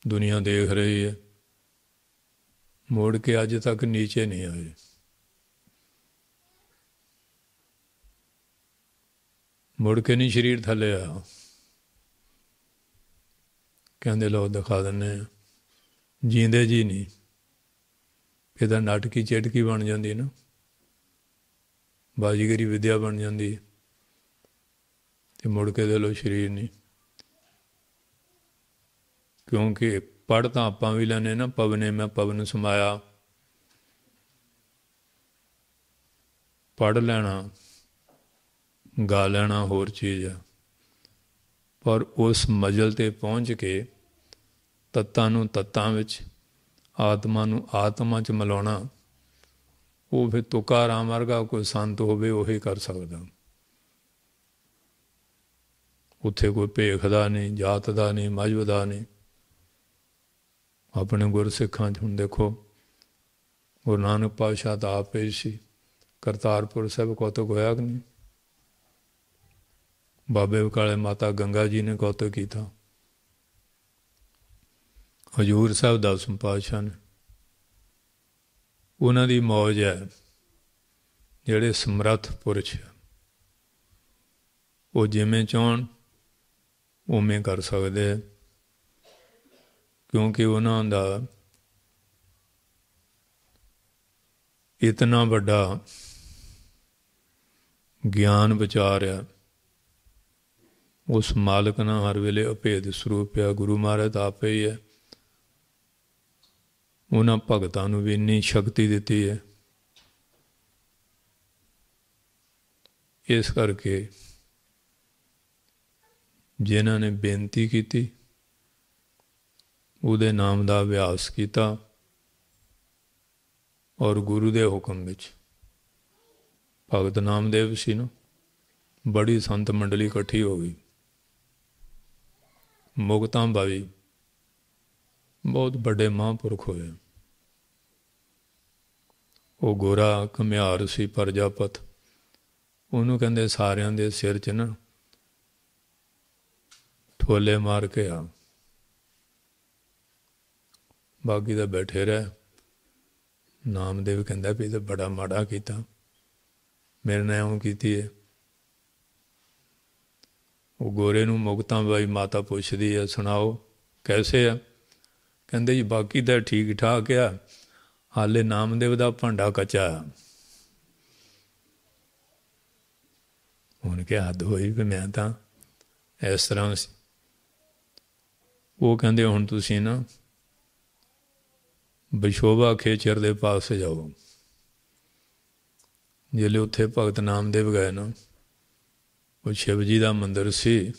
ਦੁਨੀਆ ਦੇਖ ਰਹੀ ਹੈ ਮੋੜ ਕੇ ਅੱਜ ਤੱਕ ਨੀਚੇ ਨਹੀਂ ਆਏ ਮੁੜ ਕੇ ਨਹੀਂ ਸਰੀਰ ਥੱਲੇ ਆਇਆ ਕਹਿੰਦੇ ਲੋ ਦਿਖਾ ਦਿੰਨੇ ਆ ਜੀਂਦੇ ਜੀ ਨਹੀਂ ਇਹਦਾ ਨਾਟਕੀ ਚੇਟਕੀ ਬਣ ਜਾਂਦੀ ਨਾ ਬਾਜੀਗਰੀ ਵਿਦਿਆ ਬਣ ਜਾਂਦੀ ਤੇ ਮੁੜ ਕੇ ਦੇ ਲੋ ਸਰੀਰ ਨਹੀਂ ਕਿਉਂਕਿ ਪੜ ਤਾਂ ਆਪਾਂ ਵੀ ਲੈਨੇ ਨਾ ਪਵਨੇ ਮੈਂ ਪਵਨ ਸਮਾਇਆ ਪੜ ਲੈਣਾ ਗਾ ਲੈਣਾ ਹੋਰ ਚੀਜ਼ ਹੈ ਪਰ ਉਸ ਮਜਲ ਤੇ ਪਹੁੰਚ ਕੇ ਤਤਾਂ ਨੂੰ ਤਤਾਂ ਵਿੱਚ ਆਤਮਾ ਨੂੰ ਆਤਮਾ 'ਚ ਮਿਲਾਉਣਾ ਉਹ ਫਿਰ ਤੁਕਾਰਾਮ ਵਰਗਾ ਕੋਈ ਸੰਤ ਹੋਵੇ ਉਹੀ ਕਰ ਸਕਦਾ ਉੱਥੇ ਕੋਈ ਭੇਖਦਾ ਨਹੀਂ ਜਾਤ ਦਾ ਨਹੀਂ ਮਜਬ ਦਾ ਨਹੀਂ ਆਪਣੇ ਗੁਰਸਿੱਖਾਂ 'ਚ ਹੁਣ ਦੇਖੋ ਗੁਰੂ ਨਾਨਕ ਪਾਤਸ਼ਾਹ ਤਾਂ ਆਪੇ ਸੀ ਕਰਤਾਰਪੁਰ ਸਾਹਿਬ ਕੋਤਕ ਹੋਇਆ ਕਿ ਨਹੀਂ ਬਾਬੇ ਵਕਾਲੇ ਮਾਤਾ ਗੰਗਾ ਜੀ ਨੇ ਕੌਤਕ ਕੀਤਾ ਹਜੂਰ ਸਾਹਿਬ ਦਸਮ ਪਾਤਸ਼ਾਹ ਨੇ ਉਹਨਾਂ ਦੀ ਮੌਜ ਹੈ ਜਿਹੜੇ ਸਮਰੱਥ ਪੁਰਸ਼ ਉਹ ਜਿਵੇਂ ਚਾਹਣ ਉਵੇਂ ਕਰ ਸਕਦੇ ਕਿਉਂਕਿ ਉਹਨਾਂ ਦਾ ਇਤਨਾ ਵੱਡਾ ਗਿਆਨ ਵਿਚਾਰ ਹੈ ਉਸ ਮਾਲਕ ਨਾਲ ਹਰ ਵੇਲੇ ਅਪੇਦ ਸਰੂਪ ਆ ਗੁਰੂ ਮਹਾਰਾਜ ਆਪੇ ਹੀ ਹੈ ਉਹਨਾਂ ਭਗਤਾਂ ਨੂੰ ਵੀ ਇੰਨੀ ਸ਼ਕਤੀ ਦਿੱਤੀ ਹੈ ਇਸ ਕਰਕੇ ਜਿਨ੍ਹਾਂ ਨੇ ਬੇਨਤੀ ਕੀਤੀ ਉਹਦੇ ਨਾਮ ਦਾ ਅਭਿਆਸ ਕੀਤਾ ਔਰ ਗੁਰੂ ਦੇ ਹੁਕਮ ਵਿੱਚ ਭਗਤ ਨਾਮਦੇਵ ਸੀ ਨੂੰ ਬੜੀ ਸੰਤ ਮੰਡਲੀ ਇਕੱਠੀ ਹੋ ਗਈ ਮੁਗਤਾਂ ਬਾਈ ਬਹੁਤ ਵੱਡੇ ਮਹਾਂਪੁਰਖ ਹੋਏ ਉਹ ਗੋਰਾ ਕਮਿਆਰ ਸੀ ਪਰਜਾਪਤ ਉਹਨੂੰ ਕਹਿੰਦੇ ਸਾਰਿਆਂ ਦੇ ਸਿਰ 'ਚ ਨਾ ਠੋਲੇ ਮਾਰ ਕੇ ਆ ਬਾਕੀ ਦਾ ਬੈਠੇ ਰਹਿ ਨਾਮਦੇਵ ਕਹਿੰਦਾ ਵੀ ਇਹ ਤਾਂ ਬੜਾ ਮਾੜਾ ਕੀਤਾ ਮੇਰੇ ਨਾਲ ਉਹ ਕੀਤੀ ਹੈ ਉਹ ਗੋਰੇ ਨੂੰ ਮੁਕਤਾਂ ਬਾਈ ਮਾਤਾ ਪੁੱਛਦੀ ਆ ਸੁਣਾਓ ਕੈਸੇ ਆ ਕਹਿੰਦੇ ਜੀ ਬਾਕੀ ਤਾਂ ਠੀਕ ਠਾਕ ਆ ਹਾਲੇ ਨਾਮਦੇਵ ਦਾ ਭਾਂਡਾ ਕੱਚਾ ਉਹਨੇ ਕਿਹਾ ਹੱਦ ਹੋਈ ਵੀ ਮੈਂ ਤਾਂ ਇਸ ਤਰ੍ਹਾਂ ਸੀ ਉਹ ਕਹਿੰਦੇ ਹੁਣ ਤੁਸੀਂ ਨਾ ਬਿਸ਼ੋਭਾ ਖੇਚਰ ਦੇ ਪਾਸੇ ਜਾਓ ਜਿਹੜੇ ਉੱਥੇ ਭਗਤ ਨਾਮਦੇਵ ਗਏ ਨਾ ਉਹ ਸ਼ਿਵ ਜੀ ਦਾ ਮੰਦਿਰ ਸੀ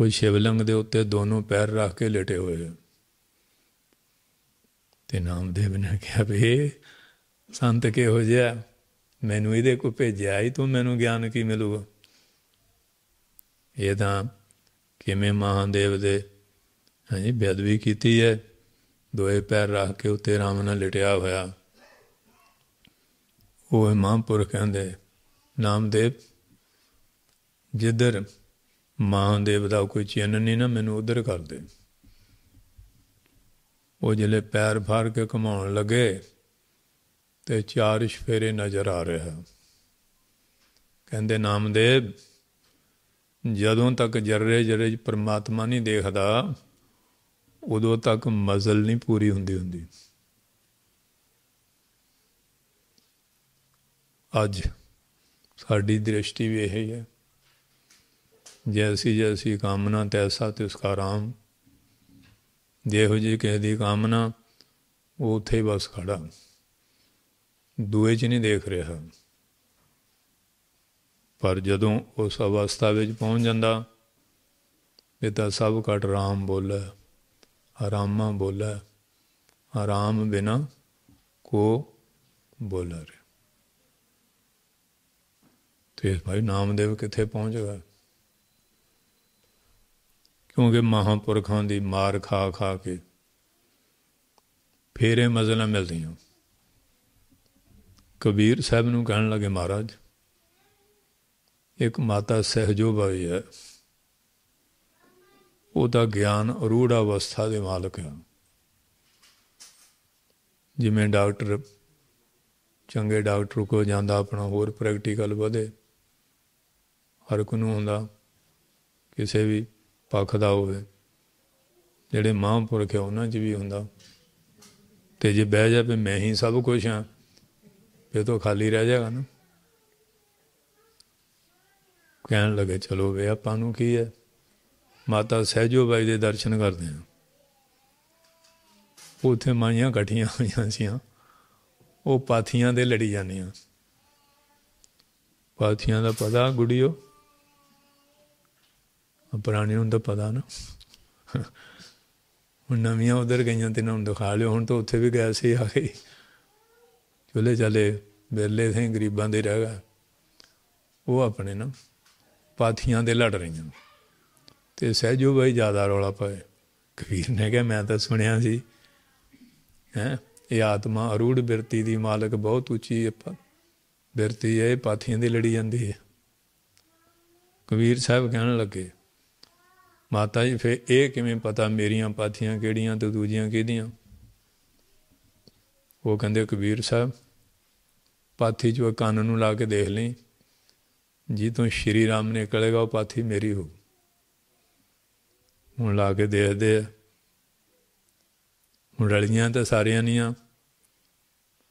ਉਹ ਸ਼ਿਵਲਿੰਗ ਦੇ ਉੱਤੇ ਦੋਨੋਂ ਪੈਰ ਰੱਖ ਕੇ ਲੇਟੇ ਹੋਏ ਤੇ ਨਾਮਦੇਵ ਨੇ ਕਿਹਾ ਵੀ ਸੰਤ ਕੇ ਹੋ ਜਾ ਮੈਨੂੰ ਇਹਦੇ ਕੋ ਭੇਜਿਆ ਹੀ ਤੂੰ ਮੈਨੂੰ ਗਿਆਨ ਕੀ ਮਿਲੂਗਾ ਇਹ ਤਾਂ ਕਿਵੇਂ ਮਹਾਦੇਵ ਦੇ ਹਾਂਜੀ ਬੇਦਵੀ ਕੀਤੀ ਹੈ ਦੋਏ ਪੈਰ ਰੱਖ ਕੇ ਉੱਤੇ ਰਾਮ ਨਾਲ ਲਟਿਆ ਹੋਇਆ ਉਹ ਮਹਾਂਪੁਰਖ ਕਹਿੰਦੇ ਨਾਮਦੇਵ ਜਿੱਧਰ ਮਹਾਦੇਵ ਦਾ ਕੋਈ ਚਿੰਨ ਨਹੀਂ ਨਾ ਮੈਨੂੰ ਉਧਰ ਕਰ ਦੇ ਉਹ ਜਿਹੜੇ ਪੈਰ ਫਾਰ ਕੇ ਕਮਾਉਣ ਲੱਗੇ ਤੇ ਚਾਰ ਸ਼ਫੇਰੇ ਨਜ਼ਰ ਆ ਰਿਹਾ ਕਹਿੰਦੇ ਨਾਮਦੇਵ ਜਦੋਂ ਤੱਕ ਜਰਰੇ ਜਰੇ ਪਰਮਾਤਮਾ ਨਹੀਂ ਦੇਖਦਾ ਉਦੋਂ ਤੱਕ ਮਜ਼ਲ ਨਹੀਂ ਪੂਰੀ ਹੁੰਦੀ ਹੁੰਦੀ ਅੱਜ ਸਾਡੀ ਦ੍ਰਿਸ਼ਟੀ ਵੀ ਇਹ ਹੈ ਜੈਸੀ ਜੈਸੀ ਕਾਮਨਾ ਤੈਸਾ ਤਿਸਕਾ ਰਾਮ ਜਿਹੋ ਜੀ ਕਹਿ ਦੀ ਕਾਮਨਾ ਉਹ ਉੱਥੇ ਹੀ ਬਸ ਖੜਾ ਦੂਏ 'ਚ ਨਹੀਂ ਦੇਖ ਰਿਹਾ ਪਰ ਜਦੋਂ ਉਸ ਅਵਸਥਾ ਵਿੱਚ ਪਹੁੰਚ ਜਾਂਦਾ ਇਹਦਾ ਸਭ ਘਟ ਰਾਮ ਬੋਲੇ ਆਰਾਮਾ ਬੋਲੇ ਆਰਾਮ ਬਿਨਾ ਕੋ ਬੋਲਰ ਤੇ ਭਾਈ ਨਾਮਦੇਵ ਕਿੱਥੇ ਪਹੁੰਚ ਗਿਆ ਕਿਉਂਕਿ ਮਹਾਪੁਰਖਾਂ ਦੀ ਮਾਰ ਖਾ ਖਾ ਕੇ ਫੇਰੇ ਮਿਲਦੀ ਮਿਲਦੀਆਂ ਕਬੀਰ ਸਾਹਿਬ ਨੂੰ ਕਹਿਣ ਲੱਗੇ ਮਹਾਰਾਜ ਇੱਕ ਮਾਤਾ ਸਹਿਜੋਬਾਈ ਹੈ ਉਹਦਾ ਗਿਆਨ ਅਰੂੜ ਅਵਸਥਾ ਦੇ ਮਾਲਕ ਹੈ ਜਿਵੇਂ ਡਾਕਟਰ ਚੰਗੇ ਡਾਕਟਰ ਕੋ ਜਾਂਦਾ ਆਪਣਾ ਹੋਰ ਪ੍ਰੈਕਟੀਕਲ ਵਧੇ ਹਰ ਕੋ ਨੂੰ ਹੁੰਦਾ ਕਿਸੇ ਵੀ ਪੱਖ ਦਾ ਹੋਵੇ ਜਿਹੜੇ ਮਹਾਂਪੁਰਖ ਆ ਉਹਨਾਂ 'ਚ ਵੀ ਹੁੰਦਾ ਤੇ ਜੇ ਬਹਿ ਜਾ ਵੀ ਮੈਂ ਹੀ ਸਭ ਕੁਝ ਆ ਫਿਰ ਤਾਂ ਖਾਲੀ ਰਹਿ ਜਾਗਾ ਨਾ ਕਹਿਣ ਲੱਗੇ ਚਲੋ ਵੇ ਆਪਾਂ ਨੂੰ ਕੀ ਹੈ ਮਾਤਾ ਸਹਿਜੋ ਬਾਈ ਦੇ ਦਰਸ਼ਨ ਕਰਦੇ ਆ ਉਥੇ ਮਾਈਆਂ ਘਟੀਆਂ ਹੋਈਆਂ ਸੀਆਂ ਉਹ ਪਾਥੀਆਂ ਦੇ ਲੜੀ ਜਾਂਦੀਆਂ ਪਾਥੀਆਂ ਦਾ ਪਤਾ ਗੁੜਿਓ ਪੁਰਾਣੇ ਨੂੰ ਤਾਂ ਪਤਾ ਨਾ ਹੁਣ ਨਵੀਆਂ ਉਧਰ ਗਈਆਂ ਤੇ ਨਾ ਦਿਖਾ ਲਿਓ ਹੁਣ ਤਾਂ ਉੱਥੇ ਵੀ ਗਿਆ ਸੀ ਆ ਗਈ ਚੁੱਲੇ ਚਲੇ ਬਿਰਲੇ ਸੇ ਗਰੀਬਾਂ ਦੇ ਰਹਿ ਗਏ ਉਹ ਆਪਣੇ ਨਾ ਪਾਥੀਆਂ ਦੇ ਲੜ ਰਹੀਆਂ ਤੇ ਸਹਿਜੋ ਬਈ ਜ਼ਿਆਦਾ ਰੌਲਾ ਪਾਏ ਕਬੀਰ ਨੇ ਕਿਹਾ ਮੈਂ ਤਾਂ ਸੁਣਿਆ ਸੀ ਹੈ ਇਹ ਆਤਮਾ ਅਰੂੜ ਬਿਰਤੀ ਦੀ ਮਾਲਕ ਬਹੁਤ ਉੱਚੀ ਹੈ ਬਿਰਤੀ ਹੈ ਪਾਥੀਆਂ ਦੀ ਲੜੀ ਜਾਂਦੀ ਹੈ ਕਬੀਰ ਸਾਹਿਬ ਕਹਿਣ ਲੱਗੇ ਮਾਤਾ ਜੀ ਫੇ ਇਹ ਕਿਵੇਂ ਪਤਾ ਮੇਰੀਆਂ ਪਾਥੀਆਂ ਕਿਹੜੀਆਂ ਤੇ ਦੂਜੀਆਂ ਕਿਹਦੀਆਂ ਉਹ ਕਹਿੰਦੇ ਕਬੀਰ ਸਾਹਿਬ ਪਾਥੀ ਜੋ ਕੰਨ ਨੂੰ ਲਾ ਕੇ ਦੇਖ ਲਈ ਜੀ ਤੋਂ ਸ਼੍ਰੀ ਰਾਮ ਨਿਕਲੇਗਾ ਉਹ ਪਾਥੀ ਮੇਰੀ ਹੋ ਹੁਣ ਲਾ ਕੇ ਦੇਖ ਦੇ ਹੁਣ ਰਲੀਆਂ ਤਾਂ ਸਾਰੀਆਂ ਨਹੀਂ ਆ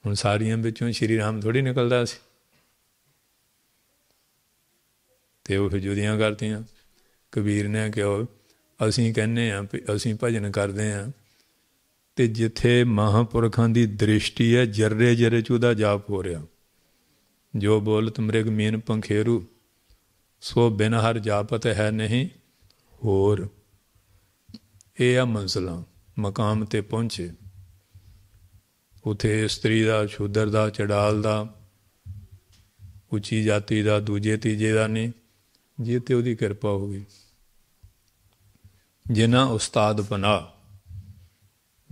ਹੁਣ ਸਾਰੀਆਂ ਵਿੱਚੋਂ ਸ਼੍ਰੀ ਰਾਮ ਥੋੜੀ ਨਿਕਲਦਾ ਸੀ ਤੇ ਉਹ ਜੁਦੀਆਂ ਕਰਤੀਆਂ ਕਬੀਰ ਨੇ ਕਿਹਾ ਅਸੀਂ ਕਹਿੰਨੇ ਆ ਅਸੀਂ ਭਜਨ ਕਰਦੇ ਆ ਤੇ ਜਿੱਥੇ ਮਹਾਪੁਰਖਾਂ ਦੀ ਦ੍ਰਿਸ਼ਟੀ ਹੈ ਜਰਰੇ ਜਰਰੇ ਚ ਉਹਦਾ ਜਾਪ ਹੋ ਰਿਹਾ ਜੋ ਬੋਲਤ ਮ੍ਰਿਗ ਮੀਨ ਪੰਖੇਰੂ ਸੋ ਬਿਨ ਹਰ ਜਾਪਤ ਹੈ ਨਹੀਂ ਹੋਰ ਇਹ ਆ ਮੰਜ਼ਲਾ ਮਕਾਮ ਤੇ ਪਹੁੰਚੇ ਉਥੇ ਇਸਤਰੀ ਦਾ ਸ਼ੂਦਰ ਦਾ ਚੜਾਲ ਦਾ ਉੱਚੀ ਜਾਤੀ ਦਾ ਦੂਜੇ ਤੀਜੇ ਦਾ ਨਹੀਂ ਜੇ ਤੇ ਉਹਦੀ ਕਿਰਪਾ ਹੋਵੇ ਜਿਨ੍ਹਾਂ ਉਸਤਾਦ ਬਣਾ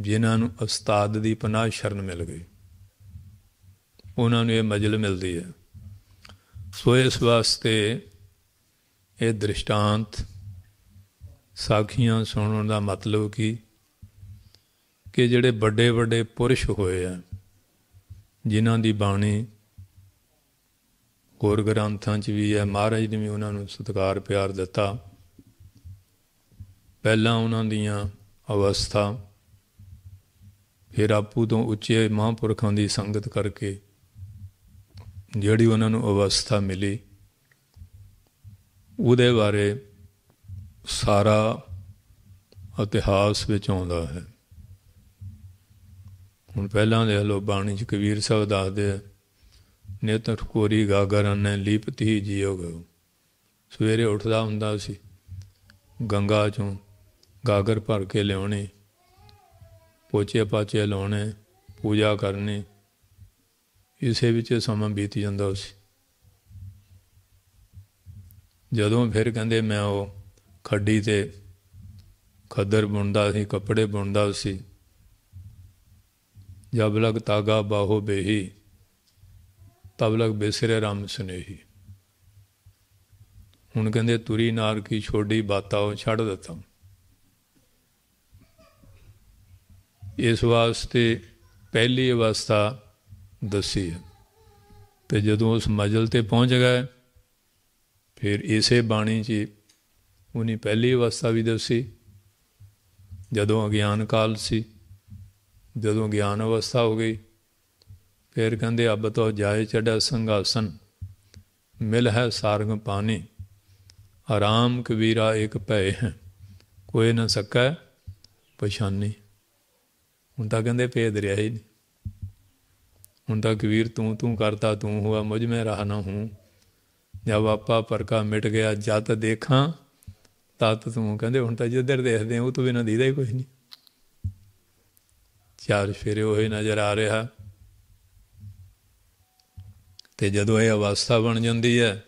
ਜਿਨ੍ਹਾਂ ਨੂੰ ਉਸਤਾਦ ਦੀ ਪਨਾਹ ਸ਼ਰਨ ਮਿਲ ਗਈ ਉਹਨਾਂ ਨੂੰ ਇਹ ਮਜਲ ਮਿਲਦੀ ਹੈ ਸੋ ਇਸ ਵਾਸਤੇ ਇਹ ਦ੍ਰਿਸ਼ਟਾਂਤ ਸਾਖੀਆਂ ਸੁਣਨ ਦਾ ਮਤਲਬ ਕੀ ਕਿ ਜਿਹੜੇ ਵੱਡੇ ਵੱਡੇ ਪੁਰਸ਼ ਹੋਏ ਆ ਜਿਨ੍ਹਾਂ ਦੀ ਬਾਣੀ ਹੋਰ ਗ੍ਰੰਥਾਂ 'ਚ ਵੀ ਹੈ ਮਹਾਰਾਜ ਨੇ ਵੀ ਉਹਨਾਂ ਨੂੰ ਸਤਿਕਾਰ ਪਿਆਰ ਦਿੱਤਾ ਪਹਿਲਾਂ ਉਹਨਾਂ ਦੀਆਂ ਅਵਸਥਾ ਫਿਰ ਆਪੂ ਤੋਂ ਉੱਚੇ ਮਹਾਂਪੁਰਖਾਂ ਦੀ ਸੰਗਤ ਕਰਕੇ ਜਿਹੜੀ ਉਹਨਾਂ ਨੂੰ ਅਵਸਥਾ ਮਿਲੀ ਉਹਦੇ ਬਾਰੇ ਸਾਰਾ ਇਤਿਹਾਸ ਵਿੱਚ ਆਉਂਦਾ ਹੈ ਹੁਣ ਪਹਿਲਾਂ ਦੇ ਲੋ ਬਾਣੀ ਚ ਕਬੀਰ ਸਾਹਿਬ ਦੱਸਦੇ ਆ ਨੇਤਰ ਕੋਰੀ ਗਾਗਰ ਨੇ ਲੀਪਤੀ ਜੀਓ ਗੋ ਸਵੇਰੇ ਉੱਠਦਾ ਹੁੰਦਾ ਸੀ ਗੰਗਾ ਚੋਂ ਗਾਗਰ ਭਰ ਕੇ ਲਿਆਉਣੇ ਪੋਚੇ ਪਾਚੇ ਲਾਉਣੇ ਪੂਜਾ ਕਰਨੀ ਇਸੇ ਵਿੱਚ ਸਮਾਂ ਬੀਤ ਜਾਂਦਾ ਸੀ ਜਦੋਂ ਫਿਰ ਕਹਿੰਦੇ ਮੈਂ ਉਹ ਖੱਡੀ ਤੇ ਖੱਦਰ ਬੁਣਦਾ ਸੀ ਕੱਪੜੇ ਬੁਣਦਾ ਸੀ ਜਬ ਲਗ ਤਾਗਾ ਬਾਹੋ ਬੇਹੀ ਤਬ ਲਗ ਬੇਸਰੇ ਰਾਮ ਸੁਨੇਹੀ ਹੁਣ ਕਹਿੰਦੇ ਤੁਰੀ ਨਾਰ ਕੀ ਛੋਡੀ ਬਾਤਾਂ ਉਹ ਛੱਡ ਦਿੱਤਾ ਇਸ ਵਾਸਤੇ ਪਹਿਲੀ ਅਵਸਥਾ ਦੱਸੀ ਹੈ ਤੇ ਜਦੋਂ ਉਸ ਮਜਲ ਤੇ ਪਹੁੰਚ ਗਏ ਫਿਰ ਇਸੇ ਬਾਣੀ 'ਚ ਉਹਨੇ ਪਹਿਲੀ ਅਵਸਥਾ ਵੀ ਦੱਸੀ ਜਦੋਂ ਅਗਿਆਨ ਕਾਲ ਸੀ ਜਦੋਂ ਗਿਆਨ ਅਵਸਥਾ ਹੋ ਗਈ ਫਿਰ ਕਹਿੰਦੇ ਅਬ ਤੋ ਜਾਏ ਚੜਾ ਸੰਘਾਸਨ ਮਿਲ ਹੈ ਸਾਰਗ ਪਾਣੀ ਆਰਾਮ ਕਬੀਰਾ ਇੱਕ ਭੈ ਹੈ ਕੋਈ ਨਾ ਸਕੈ ਪਛਾਨੀ ਹੁਣ ਤਾਂ ਕਹਿੰਦੇ ਭੇਦ ਰਿਹਾ ਹੀ ਨਹੀਂ ਹੁਣ ਤਾਂ ਕਬੀਰ ਤੂੰ ਤੂੰ ਕਰਤਾ ਤੂੰ ਹੋਆ ਮੁਝ ਮੈਂ ਰਹਾ ਨਾ ਹੂੰ ਜਬ ਆਪਾ ਪਰਕਾ ਮਿਟ ਗਿਆ ਜਦ ਦੇਖਾਂ ਤਤ ਤੂੰ ਕਹਿੰਦੇ ਹੁਣ ਤਾਂ ਜਿੱਧਰ ਦੇਖਦੇ ਉਹ ਤੋਂ ਬਿਨਾਂ ਦੀਦਾ ਹੀ ਕੋਈ ਨਹੀਂ ਚਾਰ ਫੇਰੇ ਹੀ ਨਜ਼ਰ ਆ ਰਿਹਾ ਤੇ ਜਦੋਂ ਇਹ ਅਵਸਥਾ ਬਣ ਜਾਂਦੀ ਹੈ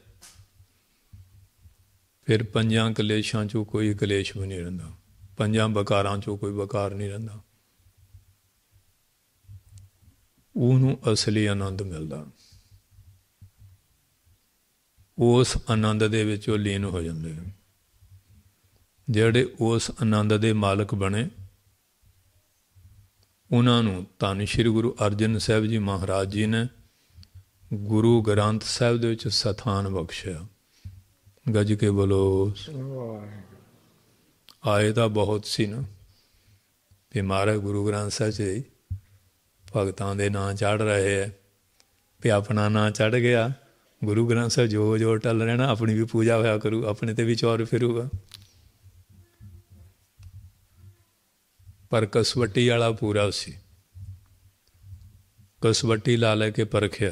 ਫਿਰ ਪੰਜਾਂ ਕਲੇਸ਼ਾਂ ਚੋਂ ਕੋਈ ਕਲੇਸ਼ ਨਹੀਂ ਰਹਿੰਦਾ ਪੰਜਾਂ ਬਕਾਰਾਂ ਚੋਂ ਕੋਈ ਬਕਾਰ ਨਹੀਂ ਰਹਿੰਦਾ ਉਹਨੂੰ ਅਸਲੀ ਆਨੰਦ ਮਿਲਦਾ ਉਸ ਆਨੰਦ ਦੇ ਵਿੱਚ ਉਹ ਲੀਨ ਹੋ ਜਾਂਦੇ ਜਿਹੜੇ ਉਸ ਆਨੰਦ ਦੇ ਮਾਲਕ ਬਣੇ ਉਹਨਾਂ ਨੂੰ ਧੰਨ ਸ਼੍ਰੀ ਗੁਰੂ ਅਰਜਨ ਸਾਹਿਬ ਜੀ ਮਹਾਰਾਜ ਜੀ ਨੇ ਗੁਰੂ ਗ੍ਰੰਥ ਸਾਹਿਬ ਦੇ ਵਿੱਚ ਸਥਾਨ ਬਖਸ਼ਿਆ ਗੱਜ ਕੇ ਬੋਲੋ ਆਏ ਤਾਂ ਬਹੁਤ ਸੀ ਨਾ ਤੇ ਮਹਾਰਾਜ ਗੁਰੂ ਗ੍ਰੰਥ ਸਾਹਿਬ ਜੀ ਭਗਤਾਂ ਦੇ ਨਾਂ ਚੜ ਰਹੇ ਐ ਵੀ ਆਪਣਾ ਨਾਂ ਚੜ ਗਿਆ ਗੁਰੂ ਗ੍ਰੰਥ ਸਾਹਿਬ ਜੋ ਜੋ ਟਲ ਰਹਿਣਾ ਆਪਣੀ ਵੀ ਪੂਜਾ ਹੋਇਆ ਕਰੂ ਆਪਣੇ ਤੇ ਵੀ ਚੌਰ ਫਿਰੂਗਾ ਪਰ ਕਸਵੱਟੀ ਵਾਲਾ ਪੂਰਾ ਸੀ ਕਸਵੱਟੀ ਲਾ ਲੈ ਕੇ ਪਰਖਿਆ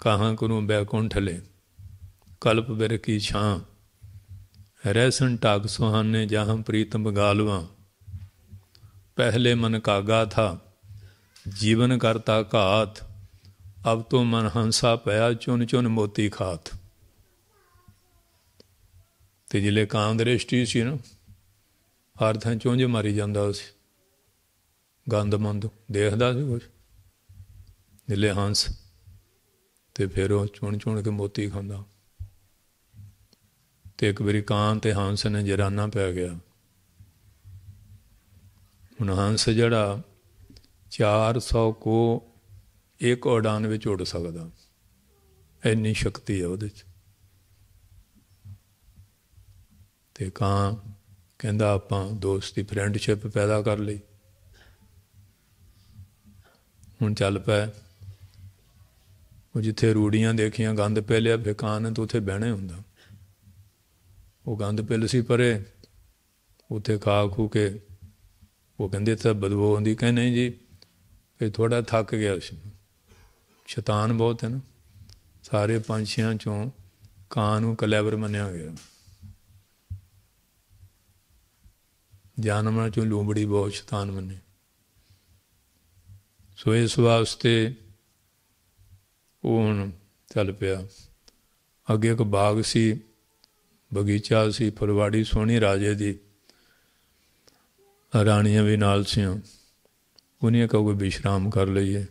ਕਹਾਂ ਕਰੂ ਬੈਕੁੰਠ ਲੈ ਕਲਪ ਬਿਰ ਕੀ ਛਾਂ ਰੈਸਨ ਟਾਕ ਸੁਹਾਨੇ ਜਹਾਂ ਪ੍ਰੀਤਮ ਗਾਲਵਾ ਪਹਿਲੇ ਮਨ ਕਾਗਾ ਥਾ ਜੀਵਨ ਕਰਤਾ ਘਾਤ ਅਬ ਤੋ ਮਨ ਹੰਸਾ ਪਿਆ ਚੁਨ ਚੁਨ ਮੋਤੀ ਖਾਤ ਤੇ ਜਿਲੇ ਕਾਮ ਦ੍ਰਿਸ਼ਟੀ ਸੀ ਨਾ ਹਰ ਥਾਂ ਚੁੰਝ ਮਾਰੀ ਜਾਂਦਾ ਸੀ ਗੰਦ ਮੰਦ ਦੇਖਦਾ ਸੀ ਕੁਝ ਜਿਲੇ ਹੰਸ ਤੇ ਫਿਰ ਉਹ ਚੁਣ ਚੁਣ ਕੇ ਮੋਤੀ ਖਾਂਦਾ ਤੇ ਇੱਕ ਵਾਰੀ ਕਾਂ ਤੇ ਹੰਸ ਨੇ ਜਰਾਨਾ ਪੈ ਗਿਆ ਹੁਣ ਹੰਸ ਜਿਹੜਾ 400 ਕੋ ਇੱਕ ਉਡਾਨ ਵਿੱਚ ਉੱਡ ਸਕਦਾ ਇੰਨੀ ਸ਼ਕਤੀ ਹੈ ਉਹਦੇ 'ਚ ਤੇ ਕਾਂ ਕਹਿੰਦਾ ਆਪਾਂ ਦੋਸਤੀ ਫਰੈਂਡਸ਼ਿਪ ਪੈਦਾ ਕਰ ਲਈ ਹੁਣ ਚੱਲ ਪੈ ਉਹ ਜਿੱਥੇ ਰੂੜੀਆਂ ਦੇਖੀਆਂ ਗੰਦ ਪੈ ਲਿਆ ਬੇਕਾਨ ਤੇ ਉੱਥੇ ਬਹਿਣੇ ਹੁੰਦਾ ਉਹ ਗੰਦ ਪੈਲ ਸੀ ਪਰੇ ਉੱਥੇ ਖਾ ਖੂ ਕੇ ਉਹ ਕਹਿੰਦੇ ਤਾਂ ਬਦਬੂ ਆਉਂਦੀ ਕਹਿੰਦੇ ਜੀ ਫਿਰ ਥੋੜਾ ਥੱਕ ਗਿਆ ਸ਼ੈਤਾਨ ਬਹੁਤ ਹੈ ਨਾ ਸਾਰੇ ਪੰਛੀਆਂ ਚੋਂ ਕਾਂ ਨੂੰ ਕਲੇਵਰ ਮੰਨਿਆ ਗਿਆ ਜਾਨਵਰਾਂ ਚੋਂ ਲੂੰਬੜੀ ਬਹੁਤ ਸ਼ੈਤਾਨ ਮੰਨੇ ਸੋ ਇਸ ਵਾਸਤੇ ਉਹ ਹੁਣ ਚੱਲ ਪਿਆ ਅੱਗੇ ਇੱਕ ਬਾਗ ਸੀ ਬਗੀਚਾ ਸੀ ਫੁਲਵਾੜੀ ਸੋਹਣੀ ਰਾਜੇ ਦੀ ਰਾਣੀਆਂ ਵੀ ਨਾਲ ਸੀਆਂ ਉਹਨੇ ਕਹੋਗੇ ਬਿਸ਼ਰਾਮ ਕਰ ਲਈਏ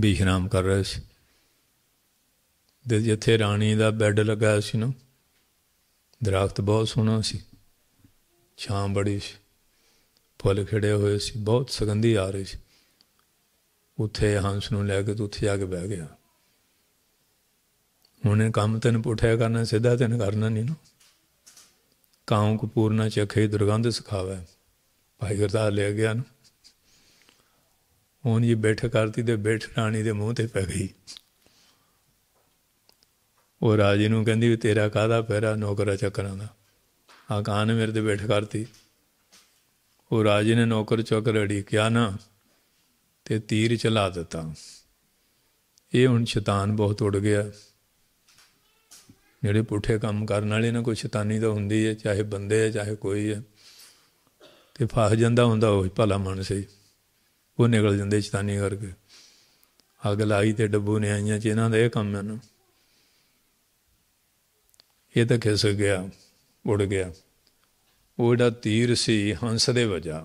ਬਿਸ਼ਰਾਮ ਕਰ ਰਹੇ ਸੀ ਦੇ ਜਿੱਥੇ ਰਾਣੀ ਦਾ ਬੈੱਡ ਲੱਗਾ ਸੀ ਨਾ ਦਰਖਤ ਬਹੁਤ ਸੋਹਣਾ ਸੀ ਛਾਂ ਬੜੀ ਸੀ ਫੁੱਲ ਖਿੜੇ ਹੋਏ ਸੀ ਬਹੁਤ ਸੁਗੰਧੀ ਆ ਰਹੀ ਸੀ ਉੱਥੇ ਹੰਸ ਨੂੰ ਲੈ ਕੇ ਉੱਥੇ ਜਾ ਕੇ ਬਹਿ ਗਿਆ ਉਹਨੇ ਕੰਮ ਤੈਨੂੰ ਪੁੱਠਿਆ ਕਰਨਾ ਸਿੱਧਾ ਤੈਨੂੰ ਕਰਨਾ ਨਹੀਂ ਨਾ ਕਾਉਂ ਪੂਰਨਾ ਚਖੇ ਦੁਰਗੰਧ ਸਿਖਾਵੇ ਭਾਈ ਗੁਰਦਾਸ ਲੈ ਗਿਆ ਨਾ ਹੁਣ ਜੀ ਬੈਠ ਕਰਤੀ ਤੇ ਬੈਠ ਰਾਣੀ ਦੇ ਮੂੰਹ ਤੇ ਪੈ ਗਈ ਉਹ ਰਾਜੇ ਨੂੰ ਕਹਿੰਦੀ ਵੀ ਤੇਰਾ ਕਾਦਾ ਪੈਰਾ ਨੌਕਰਾ ਚੱਕਰਾਂ ਦਾ ਆ ਕਾਨ ਮੇਰੇ ਤੇ ਬੈਠ ਕਰਤੀ ਉਹ ਰਾਜੇ ਨੇ ਨੌਕਰ ਚੱਕਰ ਅੜੀ ਕਿਆ ਨਾ ਤੇ ਤੀਰ ਚਲਾ ਦਿੱਤਾ ਇਹ ਹੁਣ ਸ਼ੈਤਾਨ ਬਹੁਤ ਉੱਡ ਗਿਆ ਜਿਹੜੇ ਪੁੱਠੇ ਕੰਮ ਕਰਨ ਵਾਲੇ ਨੇ ਕੋਈ ਸ਼ੈਤਾਨੀ ਤਾਂ ਹੁੰਦੀ ਹੈ ਚਾਹੇ ਬੰਦੇ ਹੈ ਚਾਹੇ ਕੋਈ ਹੈ ਤੇ ਫਸ ਜਾਂਦਾ ਹੁੰਦਾ ਉਹ ਭਲਾ ਮਨ ਸੀ ਉਹ ਨਿਕਲ ਜਾਂਦੇ ਚਤਾਨੀ ਕਰਕੇ ਅੱਗ ਲਾਈ ਤੇ ਡੱਬੂ ਨੇ ਆਈਆਂ ਚ ਇਹਨਾਂ ਦਾ ਇਹ ਕੰਮ ਹੈ ਨਾ ਇਹ ਤਾਂ ਖਿਸ ਗਿਆ ਉੜ ਗਿਆ ਉਹ ਜਿਹੜਾ ਤੀਰ ਸੀ ਹੰਸ ਦੇ ਵਜਾ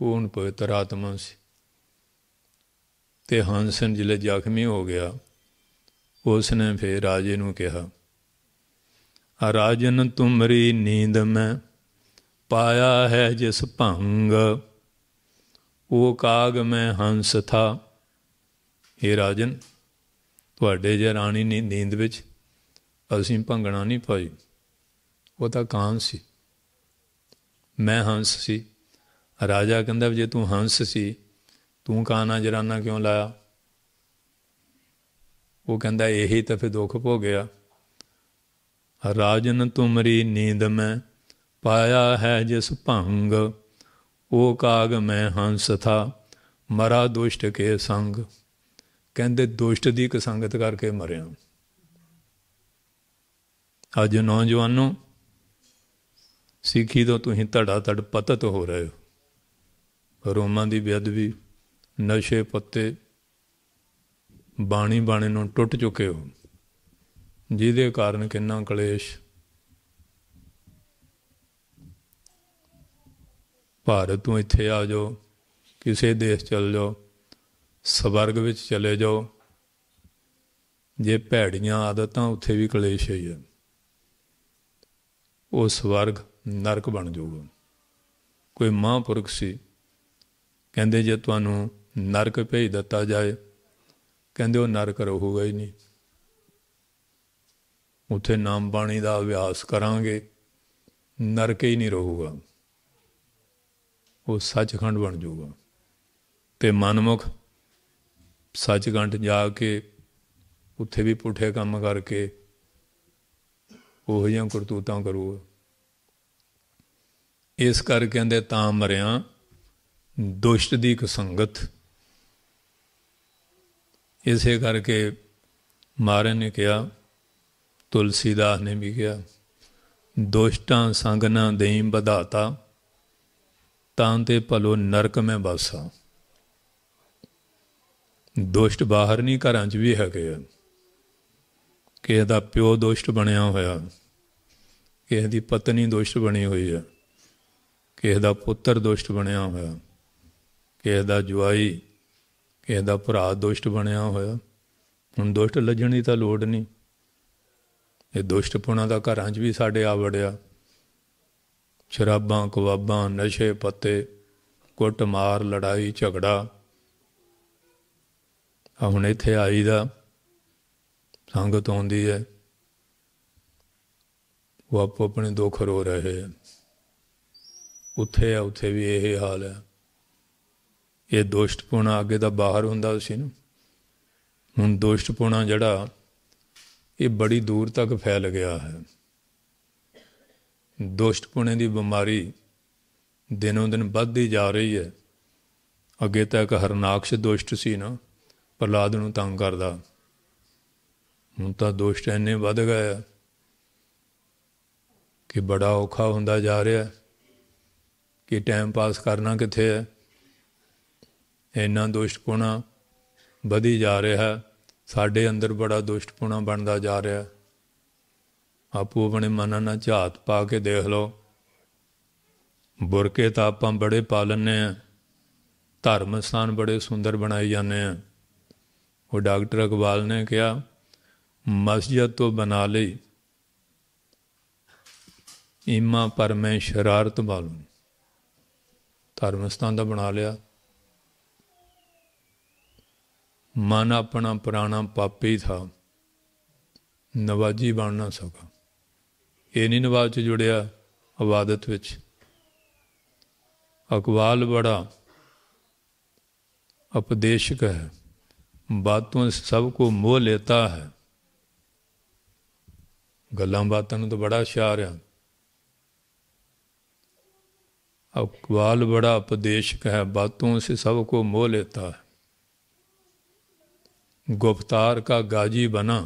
ਉਹ ਉਹਨ ਪਵਿੱਤਰ ਆਤਮਾ ਸੀ ਤੇ ਹੰਸਨ ਜਿਲੇ ਜ਼ਖਮੀ ਹੋ ਗਿਆ ਉਸ ਨੇ ਫੇਰ ਰਾਜੇ ਨੂੰ ਕਿਹਾ ਆ ਰਾਜਨ ਤੁਮਰੀ ਨੀਂਦ ਮੈਂ ਪਾਇਆ ਹੈ ਜਿਸ ਭੰਗ ਉਹ ਕਾਗ ਮੈਂ ਹੰਸ ਥਾ ਇਹ ਰਾਜਨ ਤੁਹਾਡੇ ਜੇ ਰਾਣੀ ਨੇ ਨੀਂਦ ਵਿੱਚ ਅਸੀਂ ਭੰਗਣਾ ਨਹੀਂ ਪਾਈ ਉਹ ਤਾਂ ਕਾਂ ਸੀ ਮੈਂ ਹੰਸ ਸੀ ਰਾਜਾ ਕਹਿੰਦਾ ਜੇ ਤੂੰ ਹੰਸ ਸੀ ਤੂੰ ਕਾਨਾ ਜਰਾਨਾ ਕਿਉਂ ਲਾਇਆ ਉਹ ਕਹਿੰਦਾ ਇਹੀ ਤਾਂ ਫੇ ਦੁੱਖ ਭੋ ਗਿਆ ਰਾਜਨ ਤੁਮਰੀ ਨੀਂਦ ਮੈਂ ਪਾਇਆ ਹੈ ਜਿਸ ਭੰਗ ਉਹ ਕਾਗ ਮੈਂ ਹੰਸ ਥਾ ਮਰਾ ਦੁਸ਼ਟ ਕੇ ਸੰਗ ਕਹਿੰਦੇ ਦੁਸ਼ਟ ਦੀ ਕਸੰਗਤ ਕਰਕੇ ਮਰਿਆ ਅੱਜ ਨੌਜਵਾਨੋ ਸਿੱਖੀ ਤੋਂ ਤੁਸੀਂ ਧੜਾ ਧੜ ਪਤਤ ਹੋ ਰਹੇ ਹੋ ਰੋਮਾਂ ਦੀ ਬੇਅਦਬੀ ਨਸ਼ੇ ਪੱਤੇ ਬਾਣੀ ਬਾਣੇ ਨੂੰ ਟੁੱਟ ਚੁੱਕੇ ਹੋ ਜਿਹਦੇ ਕਾਰਨ ਕਿੰਨਾ ਕਲੇਸ਼ ਭਾਰਤ ਤੋਂ ਇੱਥੇ ਆ ਜਾਓ ਕਿਸੇ ਦੇਸ਼ ਚਲ ਜਾਓ ਸਵਰਗ ਵਿੱਚ ਚਲੇ ਜਾਓ ਜੇ ਭੈੜੀਆਂ ਆਦਤਾਂ ਉੱਥੇ ਵੀ ਕਲੇਸ਼ ਹੀ ਹੈ ਉਹ ਸਵਰਗ ਨਰਕ ਬਣ ਜਾਊਗਾ ਕੋਈ ਮਹਾਂਪੁਰਖ ਸੀ ਕਹਿੰਦੇ ਜੇ ਤੁਹਾਨੂੰ ਨਰਕ ਭੇਜ ਦਿੱਤਾ ਜਾਏ ਕਹਿੰਦੇ ਉਹ ਨਰਕ ਰਹੂਗਾ ਹੀ ਨਹੀਂ ਉਥੇ ਨਾਮ ਬਾਣੀ ਦਾ ਅਭਿਆਸ ਕਰਾਂਗੇ ਨਰਕ ਹੀ ਨਹੀਂ ਰਹੂਗਾ ਉਹ ਸੱਚਖੰਡ ਬਣ ਜਾਊਗਾ ਤੇ ਮਨਮੁਖ ਸੱਚਖੰਡ ਜਾ ਕੇ ਉੱਥੇ ਵੀ ਪੁੱਠੇ ਕੰਮ ਕਰਕੇ ਉਹ ਜਿਹਾ ਕਰਤੂਤਾਂ ਕਰੂਗਾ ਇਸ ਕਰ ਕਹਿੰਦੇ ਤਾਂ ਮਰਿਆ ਦੁਸ਼ਟ ਦੀ ਕਸੰਗਤ ਇਸੇ ਕਰਕੇ ਮਾਰਨ ਨੇ ਕਿਹਾ ਤੁਲਸੀਦਾਸ ਨੇ ਵੀ ਕਿਹਾ ਦੁਸ਼ਟਾਂ ਸੰਗ ਨਾ ਦੇਈ ਵਧਾਤਾ ਤਾਂ ਤੇ ਭਲੋ ਨਰਕ ਮੈਂ ਬਸਾ ਦੁਸ਼ਟ ਬਾਹਰ ਨਹੀਂ ਘਰਾਂ 'ਚ ਵੀ ਹੈਗੇ ਆ ਕਿਸੇ ਦਾ ਪਿਓ ਦੁਸ਼ਟ ਬਣਿਆ ਹੋਇਆ ਕਿਸੇ ਦੀ ਪਤਨੀ ਦੁਸ਼ਟ ਬਣੀ ਹੋਈ ਆ ਕਿਸੇ ਦਾ ਪੁੱਤਰ ਦੁਸ਼ਟ ਬਣਿਆ ਹੋਇਆ ਕਿਸੇ ਦਾ ਜਵਾਈ ਕਿਸੇ ਦਾ ਭਰਾ ਦੁਸ਼ਟ ਬਣਿਆ ਹੋਇਆ ਹੁਣ ਦੁਸ਼ਟ ਲੱਜਣ ਦੀ ਤਾਂ ਲੋੜ ਨਹੀਂ ਇਹ ਦੁਸ਼ਟਪੁਣਾ ਦਾ ਘਰਾਂ 'ਚ ਵੀ ਸਾਡੇ ਆ ਵੜਿਆ ਸ਼ਰਾਬਾਂ ਕਵਾਬਾਂ ਨਸ਼ੇ ਪੱਤੇ ਕੁੱਟਮਾਰ ਲੜਾਈ ਝਗੜਾ ਆ ਹੁਣ ਇੱਥੇ ਆਈਦਾ ਸੰਗਤ ਆਉਂਦੀ ਹੈ ਉਹ ਆਪੋ ਆਪਣੇ ਦੁੱਖ ਰੋ ਰਹੇ ਹੈ ਉੱਥੇ ਆ ਉੱਥੇ ਵੀ ਇਹ ਹਾਲ ਹੈ ਇਹ ਦੁਸ਼ਟਪੁਣਾ ਅੱਗੇ ਦਾ ਬਾਹਰ ਹੁੰਦਾ ਸੀ ਨਾ ਹੁਣ ਦੁਸ਼ਟਪੁਣਾ ਜਿਹੜਾ ਇਹ ਬੜੀ ਦੂਰ ਤੱਕ ਫੈਲ ਗਿਆ ਹੈ ਦੁਸ਼ਟਪੁਣੇ ਦੀ ਬਿਮਾਰੀ ਦਿਨੋਂ ਦਿਨ ਵੱਧਦੀ ਜਾ ਰਹੀ ਹੈ ਅੱਗੇ ਤੱਕ ਹਰਨਾਕਸ਼ ਦੁਸ਼ਟ ਸੀ ਨਾ ਪ੍ਰਲਾਦ ਨੂੰ ਤੰਗ ਕਰਦਾ ਹੁਣ ਤਾਂ ਦੁਸ਼ਟ ਐਨੇ ਵੱਧ ਗਏ ਕਿ ਬੜਾ ਔਖਾ ਹੁੰਦਾ ਜਾ ਰਿਹਾ ਕਿ ਟਾਈਮ ਪਾਸ ਕਰਨਾ ਕਿੱਥੇ ਹੈ ਇੰਨਾ ਦੁਸ਼ਟਪੁਣਾ ਵਧੀ ਜਾ ਰਿਹਾ ਸਾਡੇ ਅੰਦਰ ਬੜਾ ਦੁਸ਼ਟਪੁਣਾ ਬਣਦਾ ਜਾ ਰਿਹਾ ਆਪੂ ਆਪਣੇ ਮਨ ਨਾਲ ਝਾਤ ਪਾ ਕੇ ਦੇਖ ਲਓ ਬੁਰਕੇ ਤਾਂ ਆਪਾਂ ਬੜੇ ਪਾ ਆ ਧਰਮ ਸਥਾਨ ਬੜੇ ਸੁੰਦਰ ਬਣਾਏ ਜਾਂਦੇ ਆ ਉਹ ਡਾਕਟਰ ਅਕਬਾਲ ਨੇ ਕਿਹਾ ਮਸਜਿਦ ਤੋਂ ਬਣਾ ਲਈ ਇਮਾ ਪਰ ਮੈਂ ਸ਼ਰਾਰਤ ਬਾਲੂ ਧਰਮ ਸਥਾਨ ਦਾ ਬਣਾ ਲਿਆ ਮਨ ਆਪਣਾ ਪੁਰਾਣਾ ਪਾਪੀ ਥਾ ਨਵਾਜੀ ਬਣ ਨਾ ਸਕਾ ਇਹ ਨਹੀਂ ਨਵਾਬ ਚ ਜੁੜਿਆ ਆਵਾਦਤ ਵਿੱਚ ਅਕਵਾਲ ਬੜਾ ਉਪਦੇਸ਼ਕ ਹੈ ਬਾਤੋਂ ਸਭ ਕੋ ਮੋਹ ਲੇਤਾ ਹੈ ਗੱਲਾਂ ਬਾਤਾਂ ਨੂੰ ਤਾਂ ਬੜਾ ਸ਼ਾਰ ਆ ਅਕਵਾਲ ਬੜਾ ਉਪਦੇਸ਼ਕ ਹੈ ਬਾਤੋਂ ਸੇ ਸਭ ਕੋ ਮੋਹ ਲੇਤਾ ਹੈ ਗੁਫਤਾਰ ਕਾ ਗਾਜੀ ਬਣਾ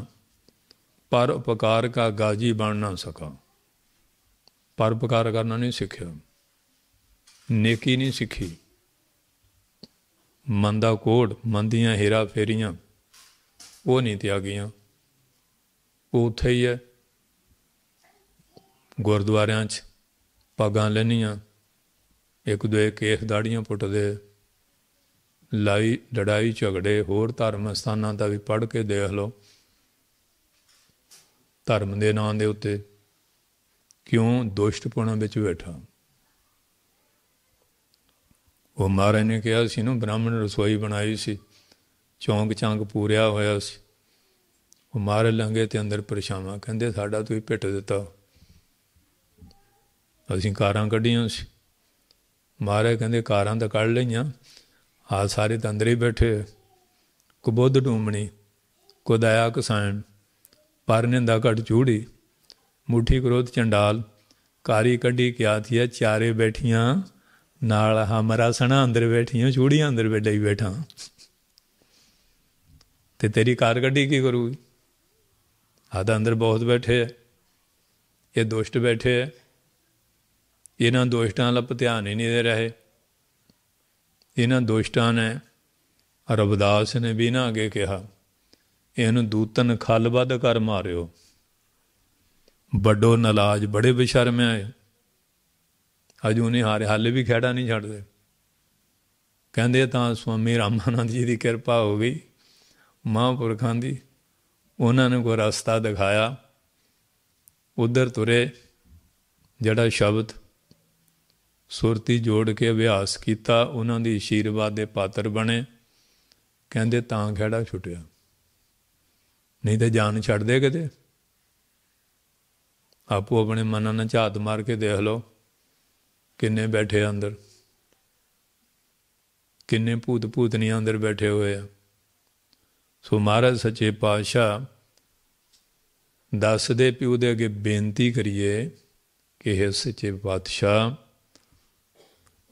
ਪਰ ਉਪਕਾਰ ਕਾ ਗਾਜੀ ਬਣ ਨਾ ਸਕਾ ਪਰ ਉਪਕਾਰ ਕਰਨਾ ਨਹੀਂ ਸਿੱਖਿਆ ਨੇਕੀ ਨਹੀਂ ਸਿੱਖੀ ਮਨ ਦਾ ਕੋੜ ਮੰਦੀਆਂ ਹੀਰਾ ਫੇਰੀਆਂ ਉਹ ਨਹੀਂ ਤਿਆਗੀਆਂ ਉਹ ਉੱਥੇ ਹੀ ਹੈ ਗੁਰਦੁਆਰਿਆਂ 'ਚ ਪਗਾਂ ਲੈਣੀਆਂ ਇੱਕ ਇੱਕ ਕੇਸ ਦਾੜੀਆਂ ਪੁੱਟਦੇ ਲਾਈ ਲੜਾਈ ਝਗੜੇ ਹੋਰ ਧਰਮ ਸਥਾਨਾਂ ਦਾ ਵੀ ਪੜ ਕੇ ਦੇਖ ਲਓ ਧਰਮ ਦੇ ਨਾਂ ਦੇ ਉੱਤੇ ਕਿਉਂ ਦੁਸ਼ਟਪਣਾ ਵਿੱਚ ਬੈਠਾ ਉਹ ਮਹਾਰਾਜ ਨੇ ਕਿਹਾ ਸੀ ਨਾ ਬ੍ਰਾਹਮਣ ਰਸੋਈ ਬਣਾਈ ਸੀ ਚੌਂਕ ਚੰਗ ਪੂਰਿਆ ਹੋਇਆ ਸੀ ਉਹ ਮਾਰੇ ਲੰਗੇ ਤੇ ਅੰਦਰ ਪਰਛਾਵਾਂ ਕਹਿੰਦੇ ਸਾਡਾ ਤੁਸੀਂ ਪਿੱਟ ਦਿੱਤਾ ਅਸੀਂ ਕਾਰਾਂ ਕੱਢੀਆਂ ਸੀ ਮਾਰੇ ਕਹਿੰਦੇ ਕਾਰਾਂ ਤਾਂ ਕੱਢ ਲਈਆਂ ਆ ਸਾਰੇ ਤਾਂ ਅੰਦਰ ਹੀ ਬੈਠੇ ਕਬੁੱਧ ਕੋ ਦਇਆ ਕਸਾਇਣ ਪਰ ਨਿੰਦਾ ਘਟ ਚੂੜੀ ਮੁਠੀ ਕ੍ਰੋਧ ਚੰਡਾਲ ਕਾਰੀ ਕੱਢੀ ਕਿਆ ਥੀਆ ਚਾਰੇ ਬੈਠੀਆਂ ਨਾਲ ਹਮਰਾ ਸਣਾ ਅੰਦਰ ਬੈਠੀਆਂ ਛੂੜੀਆਂ ਅੰਦਰ ਬੈਠੇ ਹੀ ਬੈਠਾ ਤੇ ਤੇਰੀ ਕਾਰ ਕੱਢੀ ਕੀ ਕਰੂ ਆਦਾ ਅੰਦਰ ਬਹੁਤ ਬੈਠੇ ਇਹ ਦੁਸ਼ਟ ਬੈਠੇ ਇਹਨਾਂ ਦੁਸ਼ਟਾਂ ਲੱਪ ਧਿਆਨ ਹੀ ਨਹੀਂ ਦੇ ਰਹੇ ਇਹਨਾਂ ਦੁਸ਼ਟਾਂ ਨੇ ਰਬਦਾਸ ਨੇ ਵੀ ਨਾ ਅਗੇ ਕਿਹਾ ਇਹਨੂੰ ਦੂਤਨ ਖਲਬਦ ਕਰ ਮਾਰਿਓ ਵੱਡੋ ਨਲਾਜ ਬੜੇ ਬਿਸ਼ਰਮੇ ਆਏ ਅਜੂ ਨੇ ਹਾਰੇ ਹਾਲੇ ਵੀ ਖੇੜਾ ਨਹੀਂ ਛੱਡਦੇ ਕਹਿੰਦੇ ਤਾਂ ਸੁਆਮੀ ਰਾਮਾਨੰਦ ਜੀ ਦੀ ਕਿਰਪਾ ਹੋ ਗਈ ਮਹਾਂਪੁਰਖਾਂ ਦੀ ਉਹਨਾਂ ਨੇ ਕੋ ਰਸਤਾ ਦਿਖਾਇਆ ਉਧਰ ਤੁਰੇ ਜਿਹੜਾ ਸ਼ਬਦ ਸੁਰਤੀ ਜੋੜ ਕੇ ਅਭਿਆਸ ਕੀਤਾ ਉਹਨਾਂ ਦੀ ਅਸ਼ੀਰਵਾਦ ਦੇ ਪਾਤਰ ਬਣੇ ਕਹਿੰਦੇ ਤਾਂ ਖੇੜਾ ਛੁੱਟਿਆ ਨਹੀਂ ਤਾਂ ਜਾਨ ਛੱਡ ਦੇ ਕਿਤੇ ਆਪੋ ਆਪਣੇ ਮਨ ਨਾਲ ਝਾਤ ਮਾਰ ਕੇ ਦੇਖ ਲਓ ਕਿੰਨੇ ਬੈਠੇ ਅੰਦਰ ਕਿੰਨੇ ਭੂਤ ਭੂਤਨੀ ਅੰਦਰ ਬੈਠੇ ਹੋਏ ਆ ਸੋ ਮਹਾਰਾਜ ਸੱਚੇ ਪਾਤਸ਼ਾਹ ਦੱਸਦੇ ਪਿਉ ਦੇ ਅੱਗੇ ਬੇਨਤੀ ਕਰੀਏ ਕਿ ਇਹ ਸੱਚੇ ਪਾਤਸ਼ਾਹ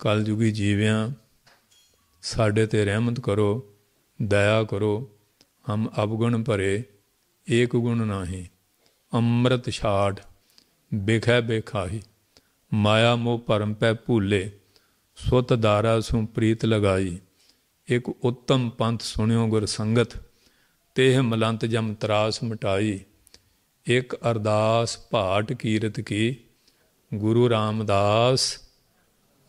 ਕਲਯੁਗੀ ਜੀਵਿਆਂ ਸਾਡੇ ਤੇ ਰਹਿਮਤ ਕਰੋ ਦਇਆ ਕਰੋ ਹਮ ਅਬਗਣ ਭਰੇ ਏਕ ਗੁਣ ਨਾਹੀ ਅੰਮ੍ਰਿਤ ਛਾੜ ਬਿਖੈ ਬੇਖਾਹੀ ਮਾਇਆ ਮੋਹ ਭਰਮ ਪੈ ਭੂਲੇ ਸੁਤ ਦਾਰਾ ਸੁ ਪ੍ਰੀਤ ਲਗਾਈ ਇਕ ਉੱਤਮ ਪੰਥ ਸੁਣਿਓ ਗੁਰ ਸੰਗਤ ਤੇਹ ਮਲੰਤ ਜਮ ਤਰਾਸ ਮਟਾਈ ਇਕ ਅਰਦਾਸ ਭਾਟ ਕੀਰਤ ਕੀ ਗੁਰੂ ਰਾਮਦਾਸ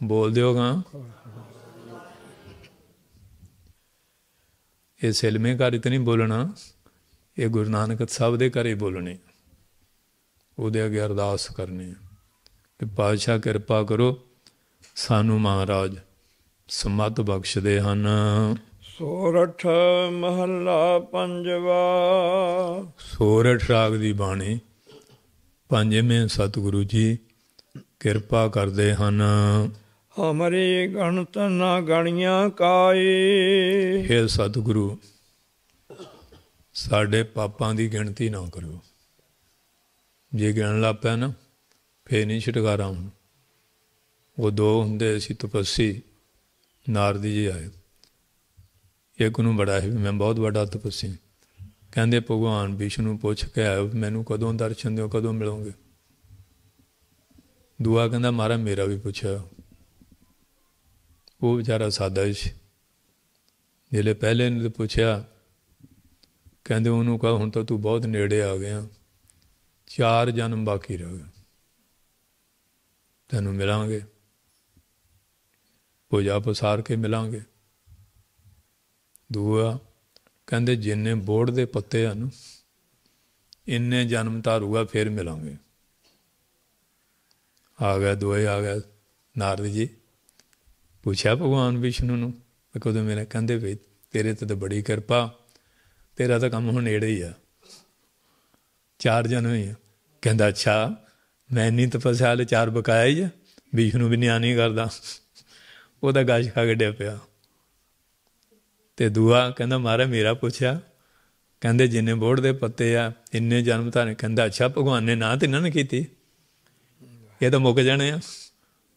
ਬੋਲ ਦਿਓਗਾ ਇਹ ਸਿਲਮੇ ਕਰ ਇਤਨੀ ਬੋਲਣਾ ਇਹ ਗੁਰੂ ਨਾਨਕ ਸਾਹਿਬ ਦੇ ਘਰੇ ਬੋਲਣੇ ਉਹਦੇ ਅੱਗੇ ਅਰਦਾਸ ਕਰਨੇ ਕਿ ਪਾਤਸ਼ਾਹ ਕਿਰਪਾ ਕਰੋ ਸਾਨੂੰ ਮਹਾਰਾਜ ਸਮਤ ਬਖਸ਼ਦੇ ਹਨ ਸੋਰਠ ਮਹੱਲਾ ਪੰਜਵਾ ਸੋਰਠ ਰਾਗ ਦੀ ਬਾਣੀ ਪੰਜਵੇਂ ਸਤਿਗੁਰੂ ਜੀ ਕਿਰਪਾ ਕਰਦੇ ਹਨ ਹਮਰੇ ਗਣਤ ਨਾ ਗਣੀਆਂ ਕਾਏ ਏ ਸਤਿਗੁਰੂ ਸਾਡੇ ਪਾਪਾਂ ਦੀ ਗਿਣਤੀ ਨਾ ਕਰਿਓ ਜੇ ਗਿਣ ਲਾ ਪੈ ਨਾ ਫੇਰ ਨਹੀਂ ਛਟਕਾਰਾ ਹੁਣ ਉਹ ਦੋ ਹੁੰਦੇ ਸੀ ਤਪੱਸੀ ਨਾਰਦੀ ਜੀ ਆਏ ਇੱਕ ਨੂੰ ਬੜਾ ਹੈ ਮੈਂ ਬਹੁਤ ਵੱਡਾ ਤਪੱਸੀ ਕਹਿੰਦੇ ਭਗਵਾਨ ਵਿਸ਼ਨੂੰ ਪੁੱਛ ਕੇ ਆਇਓ ਮੈਨੂੰ ਕਦੋਂ ਦਰਸ਼ਨ ਦਿਓ ਕਦੋਂ ਮਿਲੋਗੇ ਦੁਆ ਕਹਿੰਦਾ ਮਾਰਾ ਮੇਰਾ ਵੀ ਪੁੱਛਿਆ ਉਹ ਵਿਚਾਰਾ ਸਾਦਾ ਜੀ ਜਿਹਲੇ ਪਹਿਲੇ ਨੇ ਪੁੱਛਿਆ ਕਹਿੰਦੇ ਉਹਨੂੰ ਕਹ ਹੁਣ ਤਾਂ ਤੂੰ ਬਹੁਤ ਨੇੜੇ ਆ ਗਿਆ ਚਾਰ ਜਨਮ ਬਾਕੀ ਰਹਿ ਗਏ ਤੈਨੂੰ ਮਿਲਾਂਗੇ ਪੂਜਾ ਪਸਾਰ ਕੇ ਮਿਲਾਂਗੇ ਦੂਆ ਕਹਿੰਦੇ ਜਿੰਨੇ ਬੋੜ ਦੇ ਪੱਤੇ ਹਨ ਇੰਨੇ ਜਨਮ ਤਾਰੂਗਾ ਫਿਰ ਮਿਲਾਂਗੇ ਆ ਗਿਆ ਦੋਏ ਆ ਗਿਆ ਨਾਰਦ ਜੀ ਪੁੱਛਿਆ ਭਗਵਾਨ ਵਿਸ਼ਨੂੰ ਨੂੰ ਕਦੋਂ ਮੇਰਾ ਕਹਿੰਦੇ ਵੀ ਤੇਰੇ ਤੇ ਤਾਂ ਬੜੀ ਕਿਰਪਾ ਤੇਰਾ ਤਾਂ ਕੰਮ ਹੁਣ ਨੇੜੇ ਹੀ ਆ ਚਾਰ ਜਨ ਹੋਏ ਕਹਿੰਦਾ ਅੱਛਾ ਮੈਂ ਨਹੀਂ ਤਪੱਸਿਆ ਲੈ ਚਾਰ ਬਕਾਇਆ ਹੀ ਵਿਸ਼ਨੂੰ ਵੀ ਨਿਆ ਨਹੀਂ ਕਰਦਾ ਉਹਦਾ ਗਾਜ ਖਾ ਗੱਡਿਆ ਪਿਆ ਤੇ ਦੂਆ ਕਹਿੰਦਾ ਮਾਰੇ ਮੇਰਾ ਪੁੱਛਿਆ ਕਹਿੰਦੇ ਜਿੰਨੇ ਬੋੜ ਦੇ ਪੱਤੇ ਆ ਇੰਨੇ ਜਨਮ ਤਾਂ ਕਹਿੰਦਾ ਅੱਛਾ ਭਗਵਾਨ ਨੇ ਨਾ ਤੇ ਇਹਨਾਂ ਨੇ ਕੀਤੀ ਇਹ ਤਾਂ ਮੁੱਕ ਜਾਣੇ ਆ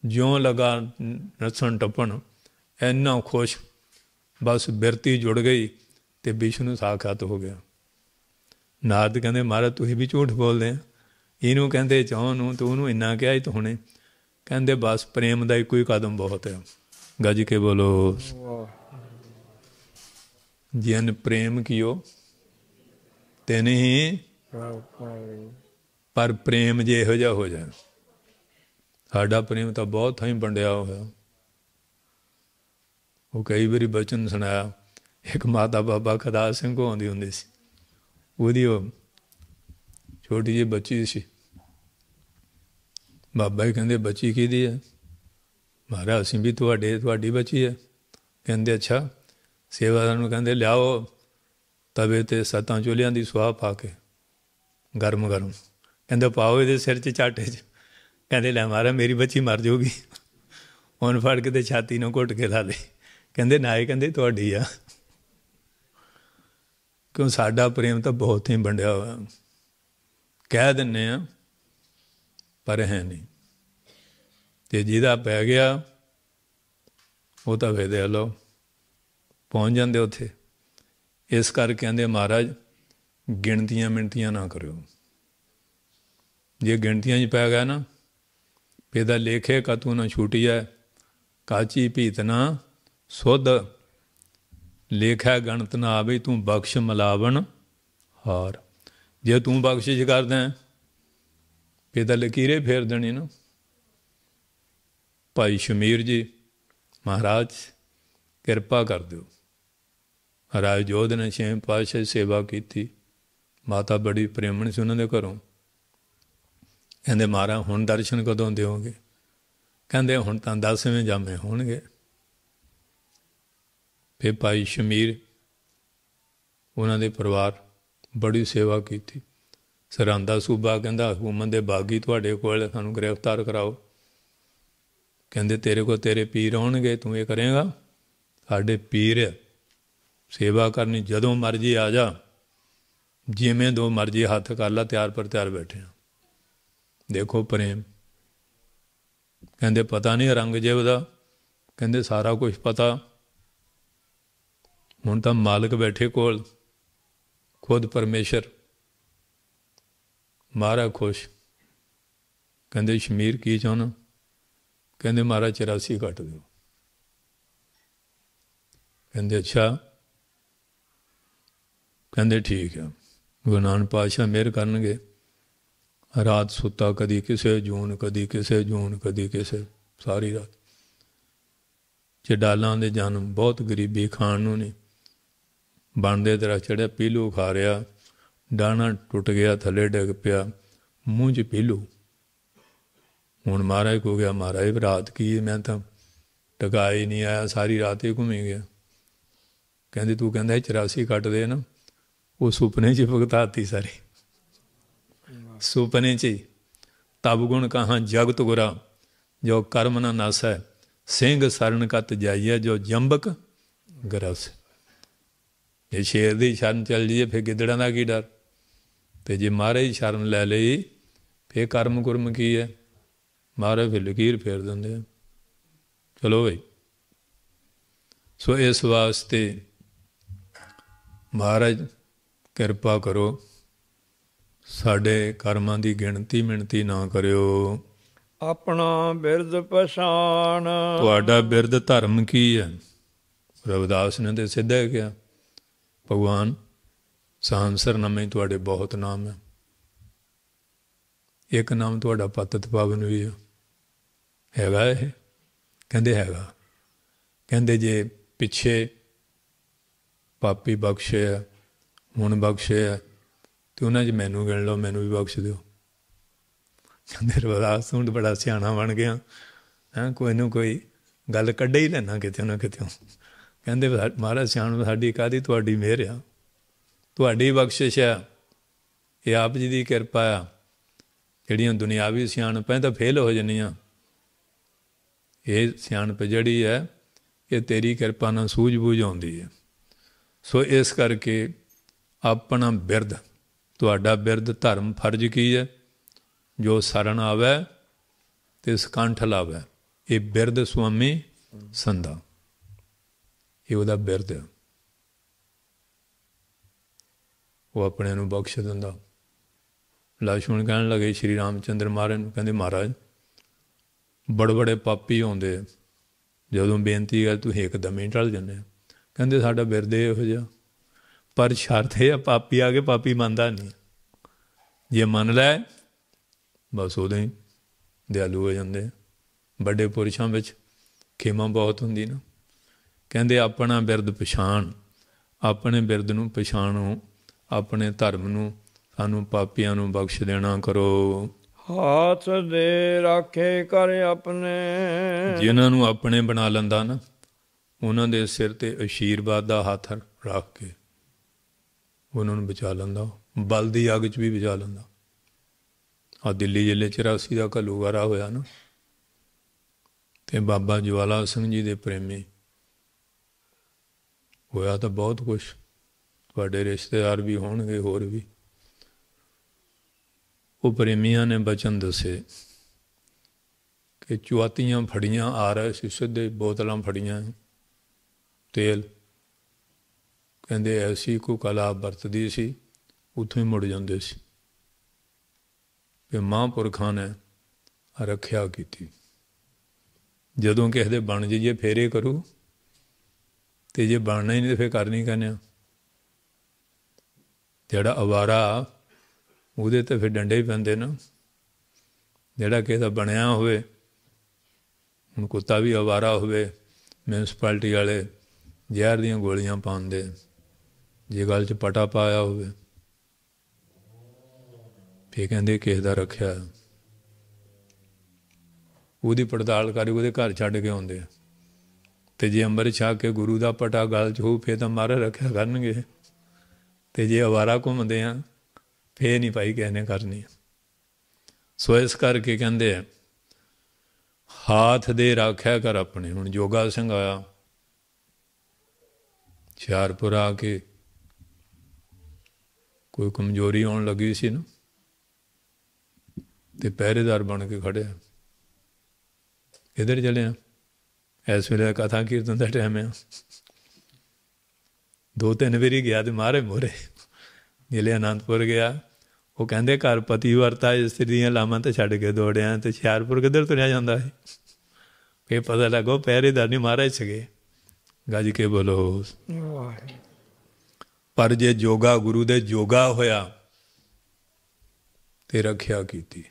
ਜਿਉਂ ਲਗਾ ਰਸਣ ਟੱਪਣ ਐਨਾ ਖੁਸ਼ ਬਸ ਬਿਰਤੀ ਜੁੜ ਗਈ ਤੇ ਵਿਸ਼ਨੂੰ ਸਾਖਾਤ ਹੋ ਗਿਆ ਨਾਰਦ ਕਹਿੰਦੇ ਮਹਾਰਾਜ ਤੁਸੀਂ ਵੀ ਝੂਠ ਬੋਲਦੇ ਆ ਇਹਨੂੰ ਕਹਿੰਦੇ ਚਾਹ ਨੂੰ ਤੂੰ ਉਹਨੂੰ ਇੰਨਾ ਕਿਹਾ ਇਤ ਹੁਣੇ ਕਹਿੰਦੇ ਬਸ ਪ੍ਰੇਮ ਦਾ ਇੱਕੋ ਹੀ ਕਦਮ ਬਹੁਤ ਹੈ ਗੱਜ ਕੇ ਬੋਲੋ ਜਿਨ ਪ੍ਰੇਮ ਕੀਓ ਤੈਨੇ ਹੀ ਪਰ ਪ੍ਰੇਮ ਜੇ ਇਹੋ ਜਿਹਾ ਹੋ ਜਾਏ ਸਾਡਾ ਪ੍ਰੇਮ ਤਾਂ ਬਹੁਤ ਥਾਈਂ ਬੰਡਿਆ ਹੋਇਆ ਉਹ ਕਈ ਵਾਰੀ ਬਚਨ ਸੁਣਾਇਆ ਇੱਕ ਮਾਤਾ ਬਾਬਾ ਖਦਾ ਸਿੰਘ ਆਉਂਦੀ ਹੁੰਦੀ ਸੀ ਉਹਦੀ ਉਹ ਛੋਟੀ ਜਿਹੀ ਬੱਚੀ ਸੀ ਬਾਬਾ ਇਹ ਕਹਿੰਦੇ ਬੱਚੀ ਕਿਹਦੀ ਹੈ ਮਹਾਰਾਜ ਅਸੀਂ ਵੀ ਤੁਹਾਡੇ ਤੁਹਾਡੀ ਬੱਚੀ ਹੈ ਕਹਿੰਦੇ ਅੱਛਾ ਸੇਵਾਦਾਰ ਨੂੰ ਕਹਿੰਦੇ ਲਿਆਓ ਤਵੇ ਤੇ ਸਤਾਂ ਚੁੱਲ੍ਹਿਆਂ ਦੀ ਸਵਾਹ ਪਾ ਕੇ ਗਰਮ ਗਰਮ ਕਹਿੰਦੇ ਪਾਓ ਇਹਦੇ ਸਿਰ 'ਚ ਚਾਟੇ 'ਚ ਕਹਿੰਦੇ ਲੈ ਮਾਰਾ ਮੇਰੀ ਬੱਚੀ ਮਰ ਜਾਊਗੀ ਉਹਨ ਫੜ ਕੇ ਤੇ ਛਾਤੀ ਨੂੰ ਘੁੱਟ ਕੇ ਲਾ ਲਈ ਕਹਿੰਦੇ ਨਾ ਇਹ ਕਹਿੰਦੇ ਤੁਹਾਡੀ ਆ ਕਿਉਂ ਸਾਡਾ ਪ੍ਰੇਮ ਤਾਂ ਬਹੁਤ ਹੀ ਵੰਡਿਆ ਹੋਇਆ ਕਹਿ ਦਿੰਨੇ ਆ ਪਰ ਹੈ ਨਹੀਂ ਤੇ ਜਿਹਦਾ ਪੈ ਗਿਆ ਉਹ ਤਾਂ ਵੇਦੇ ਲੋ ਪਹੁੰਚ ਜਾਂਦੇ ਉਥੇ ਇਸ ਕਰਕੇ ਕਹਿੰਦੇ ਮਹਾਰਾਜ ਗਿਣਤੀਆਂ ਮਿੰਟੀਆਂ ਨਾ ਕਰਿਓ ਜੇ ਗਿਣਤੀਆਂ 'ਚ ਪੈ ਗਿਆ ਨਾ ਪੇਦਾ ਲੇਖੇ ਕਾ ਤੂੰ ਨਾ ਛੁੱਟੀ ਹੈ ਕਾਚੀ ਭੀਤਨਾ ਸੁਧ ਲੇਖਾ ਗਣਤ ਨਾ ਆਵੇ ਤੂੰ ਬਖਸ਼ ਮਲਾਵਣ ਹਾਰ ਜੇ ਤੂੰ ਬਖਸ਼ਿਸ਼ ਕਰਦਾ ਪੇਦਾ ਲਕੀਰੇ ਫੇਰ ਦੇਣੇ ਨਾ ਭਾਈ ਸ਼ਮੀਰ ਜੀ ਮਹਾਰਾਜ ਕਿਰਪਾ ਕਰ ਦਿਓ ਰਾਜ ਜੋਧ ਨੇ ਛੇ ਪਾਸ਼ੇ ਸੇਵਾ ਕੀਤੀ ਮਾਤਾ ਬੜੀ ਪ੍ਰੇਮਣ ਸੀ ਉਹਨਾਂ ਦੇ ਘਰੋਂ ਕਹਿੰਦੇ ਮਾਰਾ ਹੁਣ ਦਰਸ਼ਨ ਕਦੋਂ ਦਿਓਗੇ ਕਹਿੰਦੇ ਹੁਣ ਤਾਂ 10ਵੇਂ ਜਾਮੇ ਹੋਣਗੇ ਫੇ ਭਾਈ ਸ਼ਮੀਰ ਉਹਨਾਂ ਦੇ ਪਰਿਵਾਰ ਬੜੀ ਸੇਵਾ ਕੀਤੀ ਸਰਾਂਦਾ ਸੂਬਾ ਕਹਿੰਦਾ ਹਕੂਮਤ ਦੇ ਬਾਗੀ ਤੁਹਾਡੇ ਕੋਲ ਸਾਨੂੰ ਗ੍ਰਿਫਤਾਰ ਕਰਾਓ ਕਹਿੰਦੇ ਤੇਰੇ ਕੋ ਤੇਰੇ ਪੀਰ ਆਉਣਗੇ ਤੂੰ ਇਹ ਕਰੇਗਾ ਸਾਡੇ ਪੀਰ ਸੇਵਾ ਕਰਨੀ ਜਦੋਂ ਮਰਜੀ ਆ ਜਾ ਜਿਵੇਂ ਦੋ ਮਰਜੀ ਹੱਥ ਕਰ ਲਾ ਤਿਆਰ ਪਰ ਤਿਆਰ ਬੈਠੇ ਆ ਦੇਖੋ ਪ੍ਰੇਮ ਕਹਿੰਦੇ ਪਤਾ ਨਹੀਂ ਰੰਗ ਜੇਬ ਦਾ ਕਹਿੰਦੇ ਸਾਰਾ ਕੁਝ ਪਤਾ ਹੁਣ ਤਾਂ ਮਾਲਕ ਬੈਠੇ ਕੋਲ ਖੁਦ ਪਰਮੇਸ਼ਰ ਮਾਰਾ ਖੁਸ਼ ਕਹਿੰਦੇ ਸ਼ਮੀਰ ਕੀ ਚਾਹਣਾ ਕਹਿੰਦੇ ਮਾਰਾ 84 ਘਟ ਦਿਓ ਕਹਿੰਦੇ ਅੱਛਾ ਕਹਿੰਦੇ ਠੀਕ ਆ ਗੁਰੂ ਪਾਸ਼ਾ ਮਿਹਰ ਕਰਨਗੇ ਰਾਤ ਸੁੱਤਾ ਕਦੀ ਕਿਸੇ ਜੂਨ ਕਦੀ ਕਿਸੇ ਜੂਨ ਕਦੀ ਕਿਸੇ ਸਾਰੀ ਰਾਤ ਡਾਲਾਂ ਦੇ ਜਨਮ ਬਹੁਤ ਗਰੀਬੀ ਖਾਣ ਨੂੰ ਨੇ ਬਣਦੇ ਦਰਖਤ ਚੜਿਆ ਪੀਲੂ ਖਾ ਰਿਆ ਡਾਣਾ ਟੁੱਟ ਗਿਆ ਥੱਲੇ ਡਿੱਗ ਪਿਆ ਮੂੰਹ 'ਚ ਪੀਲੂ ਹੁਣ ਮਹਾਰਾਜ ਕੋ ਗਿਆ ਮਹਾਰਾਜ ਰਾਤ ਕੀ ਮੈਂ ਤਾਂ ਟਕਾਈ ਨਹੀਂ ਆਇਆ ਸਾਰੀ ਰਾਤ ਹੀ ਘੁੰਮੀ ਗਿਆ ਕਹਿੰਦੇ ਤੂੰ ਕਹਿੰਦਾ 84 ਕੱਟ ਦੇ ਨਾ ਉਹ ਸੁਪਨੇ 'ਚ ਭਗਤਾਤੀ ਸਾਰੀ ਸੁਪਨੇ 'ਚ ਤਬ ਗੁਣ ਕਹਾ ਜਗਤ ਗੁਰਾ ਜੋ ਕਰਮ ਨਾ ਨਾਸੈ ਸਿੰਘ ਸਰਨ ਕਤ ਜਾਈਐ ਜੋ ਜੰਬਕ ਗਰਸ ਜੇ ਸ਼ੇਰ ਦੀ ਸ਼ਰਨ ਚੱਲ ਜੀਏ ਫਿਰ ਗਿੱਦੜਾਂ ਦਾ ਕੀ ਡਰ ਤੇ ਜੇ ਮਾਰੇ ਹੀ ਸ਼ਰਨ ਲੈ ਲਈ ਫੇ ਕਰਮ ਕੁਰਮ ਕੀ ਹੈ ਮਾਰੇ ਫਿਰ ਲਕੀਰ ਫੇਰ ਦਿੰਦੇ ਆ ਚਲੋ ਭਾਈ ਸੋ ਇਸ ਵਾਸਤੇ ਮਹਾਰਾਜ ਕਿਰਪਾ ਕਰੋ ਸਾਡੇ ਕਰਮਾਂ ਦੀ ਗਿਣਤੀ ਮਿਣਤੀ ਨਾ ਕਰਿਓ ਆਪਣਾ ਬਿਰਧ ਪਛਾਣ ਤੁਹਾਡਾ ਬਿਰਧ ਧਰਮ ਕੀ ਹੈ ਰਵਿਦਾਸ ਨੇ ਤੇ ਸਿੱਧਾ ਕਿਹਾ ਭਗਵਾਨ ਸਾਂਸਰ ਨਾਮੇ ਤੁਹਾਡੇ ਬਹੁਤ ਨਾਮ ਹੈ ਇੱਕ ਨਾਮ ਤੁਹਾਡਾ ਪਤਤ ਪਾਵਨ ਵੀ ਹੈ ਹੈਗਾ ਇਹ ਕਹਿੰਦੇ ਹੈਗਾ ਕਹਿੰਦੇ ਜੇ ਪਿੱਛੇ ਪਾਪੀ ਬਖਸ਼ਿਆ ਹੁਣ ਬਖਸ਼ਿਆ ਤੇ ਉਹਨਾਂ 'ਚ ਮੈਨੂੰ ਗਿਣ ਲਓ ਮੈਨੂੰ ਵੀ ਬਖਸ਼ ਦਿਓ ਕਹਿੰਦੇ ਰਵਦਾਸ ਸੁਣ ਬੜਾ ਸਿਆਣਾ ਬਣ ਗਿਆ ਹਾਂ ਕੋਈ ਨੂੰ ਕੋਈ ਗੱਲ ਕੱਢੇ ਹੀ ਲੈਣਾ ਕਿਤੇ ਨਾ ਕਿਤੇ ਕਹਿੰਦੇ ਮਹਾਰਾਜ ਸਿਆਣ ਸਾਡੀ ਕਾਦੀ ਤੁਹਾਡੀ ਮਿਹਰ ਆ ਤੁਹਾਡੀ ਬਖਸ਼ਿਸ਼ ਆ ਇਹ ਆਪ ਜੀ ਦੀ ਕਿਰਪਾ ਆ ਜਿਹੜੀਆਂ ਦੁਨਿਆਵੀ ਸਿਆਣਪਾਂ ਤਾਂ ਫੇਲ ਹੋ ਜੰਨੀਆਂ ਇਹ ਸਿਆਣਪ ਜੜੀ ਹੈ ਇਹ ਤੇਰੀ ਕਿਰਪਾ ਨਾਲ ਸੂਝ-ਬੂਝ ਆਉਂਦੀ ਹੈ ਸੋ ਇਸ ਕਰਕੇ ਆਪਣਾ ਬਿਰਦ ਤੁਹਾਡਾ ਬਿਰਦ ਧਰਮ ਫਰਜ਼ ਕੀ ਹੈ ਜੋ ਸਰਣ ਆਵੇ ਤੇ ਸਕੰਠ ਲਾਵੇ ਇਹ ਬਿਰਦ ਸੁਆਮੀ ਸੰਧਾ ਇਹ ਉਹਦਾ ਬਿਰਦ ਉਹ ਆਪਣੇ ਨੂੰ ਬਖਸ਼ ਦਿੰਦਾ ਲਾਸ਼ੁਣ ਕਹਿਣ ਲੱਗੇ ਸ਼੍ਰੀ ਰਾਮਚੰਦਰ ਮਹਾਰਾਜ ਨੂੰ ਕਹਿੰਦੇ ਮਹਾਰਾਜ ਬੜਬੜੇ ਪਾਪੀ ਹੁੰਦੇ ਜਦੋਂ ਬੇਨਤੀ ਕਰ ਤੂੰ ਇੱਕਦਮ ਹੀ ਟਲ ਜੰਨੇ ਕਹਿੰਦੇ ਸਾਡਾ ਬਿਰਦੇ ਇਹੋ ਜਿਹਾ ਪਰ ਸ਼ਰਤ ਹੈ ਪਾਪੀ ਆ ਕੇ ਪਾਪੀ ਮੰਨਦਾ ਨਹੀਂ ਜੇ ਮੰਨ ਲੈ ਬਸ ਉਹਦੇ ਹੀ ਦਿਆਲੂ ਹੋ ਜਾਂਦੇ ਵੱਡੇ ਪੁਰਸ਼ਾਂ ਵਿੱਚ ਖੇਮਾ ਬਹੁਤ ਹੁੰਦੀ ਨਾ ਕਹਿੰਦੇ ਆਪਣਾ ਬਿਰਦ ਪਛਾਣ ਆਪਣੇ ਬਿਰਦ ਨੂੰ ਪਛਾਣੋ ਆਪਣੇ ਧਰਮ ਨੂੰ ਸਾਨੂੰ ਪਾਪੀਆਂ ਨੂੰ ਬਖਸ਼ ਦੇਣਾ ਕਰੋ ਹੱਥ ਦੇ ਰਾਖੇ ਕਰ ਆਪਣੇ ਜਿਨ੍ਹਾਂ ਨੂੰ ਆਪਣੇ ਬਣਾ ਲੈਂਦਾ ਨਾ ਉਹਨਾਂ ਦੇ ਸਿਰ ਤੇ ਅਸ਼ੀਰਵਾਦ ਦਾ ਹੱਥ ਰੱਖ ਕੇ ਉਹਨਾਂ ਨੂੰ ਬਚਾ ਲੈਂਦਾ ਬਲ ਦੀ ਅਗ 'ਚ ਵੀ ਬਚਾ ਲੈਂਦਾ ਆ ਦਿੱਲੀ ਜ਼ਿਲ੍ਹੇ 'ਚ ਰਾਸੀ ਦਾ ਘੱਲੂਗਾਰਾ ਹੋਇਆ ਨਾ ਤੇ ਬਾਬਾ ਜਵਾਲਾ ਸਿੰਘ ਜੀ ਦੇ ਪ੍ਰੇਮੀ ਹੋਇਆ ਤਾਂ ਬਹੁਤ ਕੁਝ ਤੁਹਾਡੇ ਰਿਸ਼ਤੇਦਾਰ ਵੀ ਹੋਣਗੇ ਹੋਰ ਵੀ ਉਹ ਪ੍ਰੇਮੀਆਂ ਨੇ ਬਚਨ ਦੱਸੇ ਕਿ ਚੁਆਤੀਆਂ ਫੜੀਆਂ ਆ ਰਹੇ ਸੀ ਸਿੱਧੇ ਬੋਤਲਾਂ ਫੜੀਆਂ ਤੇਲ ਕਹਿੰਦੇ ਐਸੀ ਕੋ ਕਲਾ ਵਰਤਦੀ ਸੀ ਉੱਥੋਂ ਹੀ ਮੁੜ ਜਾਂਦੇ ਸੀ ਕਿ ਮਹਾਂਪੁਰਖਾਂ ਨੇ ਰੱਖਿਆ ਕੀਤੀ ਜਦੋਂ ਕਿਸੇ ਦੇ ਬਣ ਜਾਈਏ ਫੇਰੇ ਕਰੂ ਤੇ ਜੇ ਬਣਨਾ ਹੀ ਨਹੀਂ ਤੇ ਫੇਰ ਕਰ ਨਹੀਂ ਕਰਨਿਆ ਜਿਹੜਾ ਅਵਾਰਾ ਉਹਦੇ ਤੇ ਫਿਰ ਡੰਡੇ ਹੀ ਪੈਂਦੇ ਨਾ ਜਿਹੜਾ ਦਾ ਬਣਿਆ ਹੋਵੇ ਹੁਣ ਕੁੱਤਾ ਵੀ ਅਵਾਰਾ ਹੋਵੇ ਮਿਊਨਿਸਪੈਲਟੀ ਵਾਲੇ ਜ਼ਹਿਰ ਦੀਆਂ ਗੋਲੀਆਂ ਪਾਉਂਦੇ ਜੇ ਗੱਲ 'ਚ ਪਟਾ ਪਾਇਆ ਹੋਵੇ ਫੇ ਕਹਿੰਦੇ ਕਿਸ ਦਾ ਰੱਖਿਆ ਉਹਦੀ ਪੜਤਾਲ ਕਰੀ ਉਹਦੇ ਘਰ ਛੱਡ ਕੇ ਆਉਂਦੇ ਆ ਤੇ ਜੇ ਅੰਮ੍ਰਿਤ ਛਾ ਕੇ ਗੁਰੂ ਦਾ ਪਟਾ ਗਲ ਚ ਹੋ ਫੇ ਤਾਂ ਮਾਰ ਰੱਖਿਆ ਕਰਨਗੇ ਤੇ ਜੇ ਅਵਾਰਾ ਘੁੰਮਦੇ ਆ ਫੇ ਨਹੀਂ ਭਾਈ ਕਹਨੇ ਕਰਨੀ ਸੋ ਇਸ ਕਰਕੇ ਕਹਿੰਦੇ ਆ ਹੱਥ ਦੇ ਰੱਖਿਆ ਕਰ ਆਪਣੇ ਹੁਣ ਜੋਗਾ ਸਿੰਘ ਆਇਆ ਚਾਰਪੁਰ ਆ ਕੇ ਕੋਈ ਕਮਜ਼ੋਰੀ ਆਉਣ ਲੱਗੀ ਸੀ ਨਾ ਤੇ ਪਹਿਰੇਦਾਰ ਬਣ ਕੇ ਖੜਿਆ ਇਧਰ ਚਲੇ ਆ ਇਸ ਵੇਲੇ ਕਥਾ ਕੀਰਤਨ ਦਾ ਟਾਈਮ ਹੈ ਦੋ ਤਿੰਨ ਵਾਰੀ ਗਿਆ ਤੇ ਮਾਰੇ ਮੋਰੇ ਜਿਲੇ ਅਨੰਦਪੁਰ ਗਿਆ ਉਹ ਕਹਿੰਦੇ ਘਰ ਪਤੀ ਵਰਤਾ ਇਸ ਇਸਤਰੀਆਂ ਲਾਮਾਂ ਤੇ ਛੱਡ ਕੇ ਦੌੜਿਆ ਤੇ ਸ਼ਿਆਰਪੁਰ ਕਿੱਧਰ ਤੁਰਿਆ ਜਾਂਦਾ ਹੈ ਫੇ ਪਤਾ ਲੱਗੋ ਪਹਿਰੇਦਾਰ ਨਹੀਂ ਮਾਰੇ ਸਕੇ ਗੱਜ ਕੇ ਬੋਲੋ ਪਰ ਜੇ ਜੋਗਾ ਗੁਰੂ ਦੇ ਜੋਗਾ ਹੋਇਆ ਤੇ ਰੱਖਿਆ ਕੀਤੀ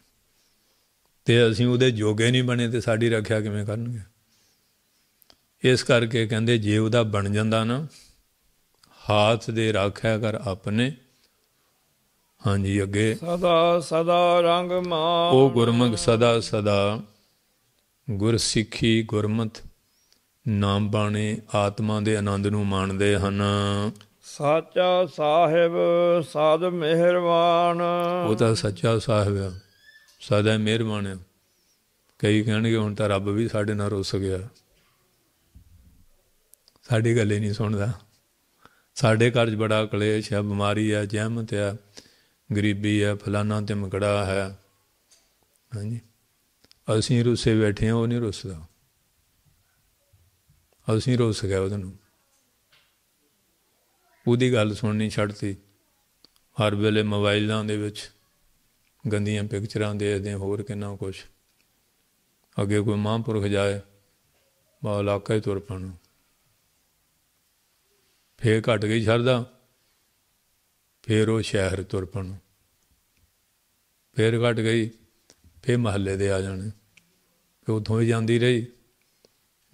ਤੇ ਅਸੀਂ ਉਹਦੇ ਜੋਗੇ ਨਹੀਂ ਬਣੇ ਤੇ ਸਾਡੀ ਰੱਖਿਆ ਕਿਵੇਂ ਕਰਨਗੇ ਇਸ ਕਰਕੇ ਕਹਿੰਦੇ ਜੇ ਉਹਦਾ ਬਣ ਜਾਂਦਾ ਨਾ ਹਾਥ ਦੇ ਰੱਖਿਆ ਕਰ ਆਪਣੇ ਹਾਂਜੀ ਅੱਗੇ ਸਦਾ ਸਦਾ ਰੰਗ ਮਾ ਉਹ ਗੁਰਮੁਖ ਸਦਾ ਸਦਾ ਗੁਰ ਸਿੱਖੀ ਗੁਰਮਤ ਨਾਮ ਬਾਣੇ ਆਤਮਾ ਦੇ ਆਨੰਦ ਨੂੰ ਮਾਣਦੇ ਹਨ ਸਾਚਾ ਸਾਹਿਬ ਸਦ ਮਿਹਰਵਾਨ ਉਹ ਤਾਂ ਸੱਚਾ ਸਾਹਿਬ ਆ ਸਦਾ ਮਿਹਰਵਾਨ ਕਈ ਕਹਿਣਗੇ ਹੁਣ ਤਾਂ ਰੱਬ ਵੀ ਸਾਡੇ ਨਾਲ ਰੁੱਸ ਗਿਆ ਸਾਡੀ ਗੱਲੇ ਨਹੀਂ ਸੁਣਦਾ ਸਾਡੇ ਘਰ 'ਚ ਬੜਾ ਕਲੇਸ਼ ਹੈ ਬਿਮਾਰੀ ਹੈ ਜਹਿਮਤ ਹੈ ਗਰੀਬੀ ਹੈ ਫਲਾਣਾ ਤੇ ਮਕੜਾ ਹੈ ਹਾਂਜੀ ਅਸੀਂ ਰੁੱਸੇ ਬੈਠੇ ਹਾਂ ਉਹ ਨਹੀਂ ਰੁੱਸਦਾ ਅਸੀਂ ਰੁੱਸ ਗਏ ਨੂੰ ਉਹਦੀ ਗੱਲ ਸੁਣਨੀ ਛੱਡਤੀ ਹਰ ਵੇਲੇ ਮੋਬਾਈਲਾਂ ਦੇ ਵਿੱਚ ਗੰਦੀਆਂ ਪਿਕਚਰਾਂ ਦੇਖਦੇ ਹੋਰ ਕਿੰਨਾ ਕੁਝ ਅੱਗੇ ਕੋਈ ਮਹਾਂਪੁਰਖ ਜਾਏ ਬਾ ਇਲਾਕਾ ਤੁਰ ਪਣਾ ਫੇਰ ਘਟ ਗਈ ਸ਼ਰਧਾ ਫੇਰ ਉਹ ਸ਼ਹਿਰ ਤੁਰ ਪਣ ਫੇਰ ਘਟ ਗਈ ਫੇਰ ਮਹੱਲੇ ਦੇ ਆ ਜਾਣੇ ਕਿ ਉਥੋਂ ਹੀ ਜਾਂਦੀ ਰਹੀ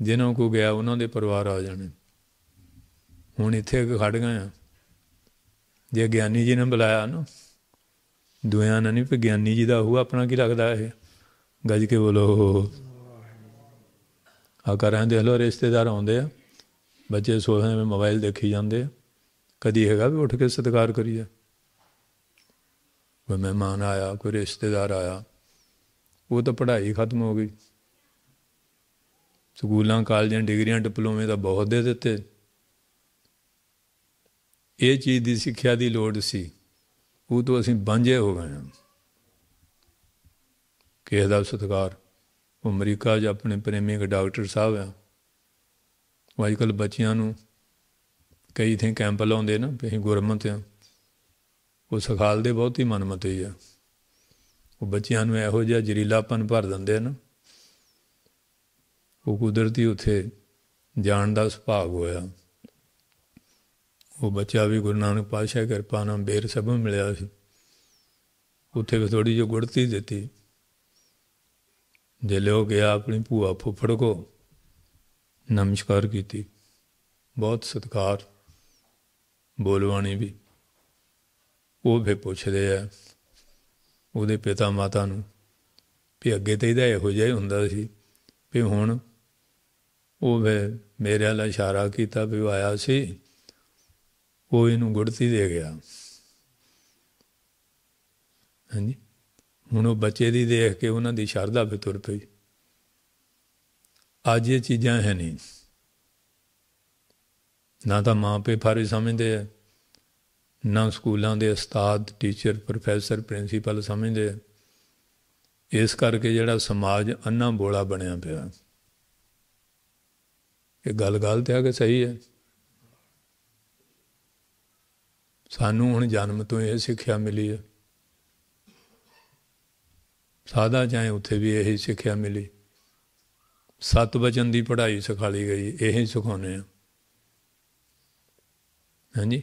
ਜਿਨ੍ਹਾਂ ਕੋ ਗਿਆ ਉਹਨਾਂ ਦੇ ਪਰਿਵਾਰ ਆ ਜਾਣੇ ਹੁਣ ਇੱਥੇ ਖੜ ਗਏ ਆ ਜੇ ਗਿਆਨੀ ਜੀ ਨੇ ਬੁਲਾਇਆ ਨਾ ਨਾ ਨਹੀਂ ਪਰ ਗਿਆਨੀ ਜੀ ਦਾ ਹੋਊ ਆਪਣਾ ਕੀ ਲੱਗਦਾ ਇਹ ਗੱਜ ਕੇ ਬੋਲੋ ਆ ਕਰਾਂ ਦੇ ਹਲੋ ਰਿਸ਼ਤੇਦਾਰ ਆਉਂਦੇ ਆ ਬੱਚੇ ਸੋਹਣੇ ਹੋਏ ਮੋਬਾਈਲ ਦੇਖੀ ਜਾਂਦੇ ਆ ਕਦੀ ਹੈਗਾ ਵੀ ਉੱਠ ਕੇ ਸਤਿਕਾਰ ਕਰੀਏ ਕੋਈ ਮਹਿਮਾਨ ਆਇਆ ਕੋਈ ਰਿਸ਼ਤੇਦਾਰ ਆਇਆ ਉਹ ਤਾਂ ਪੜ੍ਹਾਈ ਖਤਮ ਹੋ ਗਈ ਸਕੂਲਾਂ ਕਾਲਜਾਂ ਡਿਗਰੀਆਂ ਡਿਪਲੋਮੇ ਤਾਂ ਬਹੁਤ ਦੇ ਦਿੱਤੇ ਇਹ ਚੀਜ਼ ਦੀ ਸਿੱਖਿਆ ਦੀ ਲੋੜ ਸੀ ਉਹ ਤੋਂ ਅਸੀਂ ਬਾਂਝੇ ਹੋ ਗਏ ਕਿਹਦਾ ਸਤਿਕਾਰ ਅਮਰੀਕਾ 'ਚ ਆਪਣੇ ਪ੍ਰੇਮਿਕ ਡਾਕਟਰ ਸਾਹਿਬ ਆ ਅੱਜ ਬੱਚਿਆਂ ਨੂੰ ਕਈ ਥੇ ਕੈਂਪ ਲਾਉਂਦੇ ਨਾ ਅਸੀਂ ਗੁਰਮਤ ਆ ਉਹ ਸਖਾਲ ਦੇ ਬਹੁਤ ਹੀ ਮਨਮਤੇ ਆ ਉਹ ਬੱਚਿਆਂ ਨੂੰ ਇਹੋ ਜਿਹਾ ਜਰੀਲਾਪਨ ਭਰ ਦਿੰਦੇ ਨਾ ਉਹ ਕੁਦਰਤੀ ਉਥੇ ਜਾਣ ਦਾ ਸੁਭਾਗ ਹੋਇਆ ਉਹ ਬੱਚਾ ਵੀ ਗੁਰੂ ਨਾਨਕ ਪਾਤਸ਼ਾਹ ਕਿਰਪਾ ਨਾਲ ਬੇਰ ਸਭ ਮਿਲਿਆ ਸੀ ਉਥੇ ਵੀ ਥੋੜੀ ਜਿਹੀ ਗੁੜਤੀ ਦਿੱਤੀ ਜੇ ਲਿਓ ਗਿਆ ਆਪਣੀ ਭੂਆ ਫੁੱਫੜ ਕੋ ਨਮਸਕਾਰ ਕੀਤੀ ਬਹੁਤ ਸਤਿਕਾਰ ਬੋਲਵਾਣੀ ਵੀ ਉਹ ਵੀ ਪੁੱਛਦੇ ਆ ਉਹਦੇ ਪਿਤਾ ਮਾਤਾ ਨੂੰ ਵੀ ਅੱਗੇ ਤੇ ਇਹਦਾ ਇਹੋ ਜਿਹਾ ਹੁੰਦਾ ਸੀ ਵੀ ਹੁਣ ਉਹ ਮੇਰੇ ਨਾਲ ਇਸ਼ਾਰਾ ਕੀਤਾ ਵੀ ਆਇਆ ਸੀ ਉਹ ਇਹਨੂੰ ਗੁੜਤੀ ਦੇ ਗਿਆ ਹਾਂਜੀ ਹੁਣ ਉਹ ਬੱਚੇ ਦੀ ਦੇਖ ਕੇ ਉਹਨਾਂ ਦੀ ਸ਼ਰਧਾ ਵੀ ਤੁਰ ਪਈ ਅੱਜ ਇਹ ਚੀਜ਼ਾਂ ਹੈ ਨਹੀਂ ਨਾ ਤਾਂ ਮਾਂ ਪੇ ਫਰਜ਼ ਸਮਝਦੇ ਆ ਨਾ ਸਕੂਲਾਂ ਦੇ ਉਸਤਾਦ ਟੀਚਰ ਪ੍ਰੋਫੈਸਰ ਪ੍ਰਿੰਸੀਪਲ ਸਮਝਦੇ ਆ ਇਸ ਕਰਕੇ ਜਿਹੜਾ ਸਮਾਜ ਅੰਨਾ ਬੋਲਾ ਬਣਿਆ ਪਿਆ ਇਹ ਗੱਲ ਗੱਲ ਤੇ ਆ ਕੇ ਸਹੀ ਹੈ ਸਾਨੂੰ ਹੁਣ ਜਨਮ ਤੋਂ ਇਹ ਸਿੱਖਿਆ ਮਿਲੀ ਹੈ ਸਾਦਾ ਜਾਏ ਉੱਥੇ ਵੀ ਇਹੀ ਸਿੱਖਿਆ ਮਿਲੀ ਸਤ ਵਚਨ ਦੀ ਪੜ੍ਹਾਈ ਸਿਖਾਲੀ ਗਈ ਇਹ ਹੀ ਸਿਖਾਉਨੇ ਆ ਹਾਂਜੀ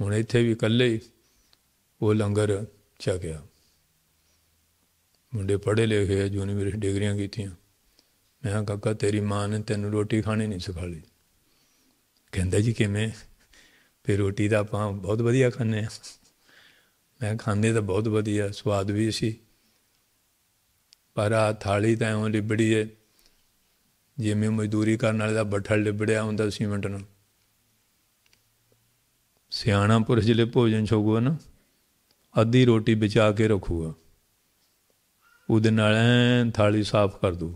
ਹੁਣ ਇੱਥੇ ਵੀ ਇਕੱਲੇ ਹੀ ਉਹ ਲੰਗਰ ਚਾ ਗਿਆ ਮੁੰਡੇ ਪੜ੍ਹੇ ਲਿਖੇ ਆ ਯੂਨੀਵਰਸਿਟੀ ਡਿਗਰੀਆਂ ਕੀਤੀਆਂ ਮੈਂ ਕਾਕਾ ਤੇਰੀ ਮਾਂ ਨੇ ਤੈਨੂੰ ਰੋਟੀ ਖਾਣੀ ਨਹੀਂ ਸਿਖਾਲੀ ਕਹਿੰਦਾ ਜੀ ਕਿਵੇਂ ਫੇ ਰੋਟੀ ਦਾ ਆਪਾਂ ਬਹੁਤ ਵਧੀਆ ਖਾਂਦੇ ਆ ਮੈਂ ਖਾਂਦੇ ਤਾਂ ਬਹੁਤ ਵਧੀਆ ਸਵਾਦ ਵੀ ਸੀ ਪਰ ਆ ਥਾਲੀ ਤਾਂ ਉਹ ਲਿਬੜੀ ਏ ਜਿਵੇਂ ਮਜ਼ਦੂਰੀ ਕਰਨ ਵਾਲੇ ਦਾ ਬੱਠਲ ਲਿਬੜਿਆ ਹੁੰਦਾ ਸੀਮੈਂਟ ਨਾਲ ਸਿਆਣਾ ਪੁਰਸ਼ ਜਿਹੜੇ ਭੋਜਨ ਛੋਗੂਗਾ ਨਾ ਅੱਧੀ ਰੋਟੀ ਬਚਾ ਕੇ ਰੱਖੂਗਾ ਉਹਦੇ ਨਾਲ ਥਾਲੀ ਸਾਫ਼ ਕਰ ਦੂ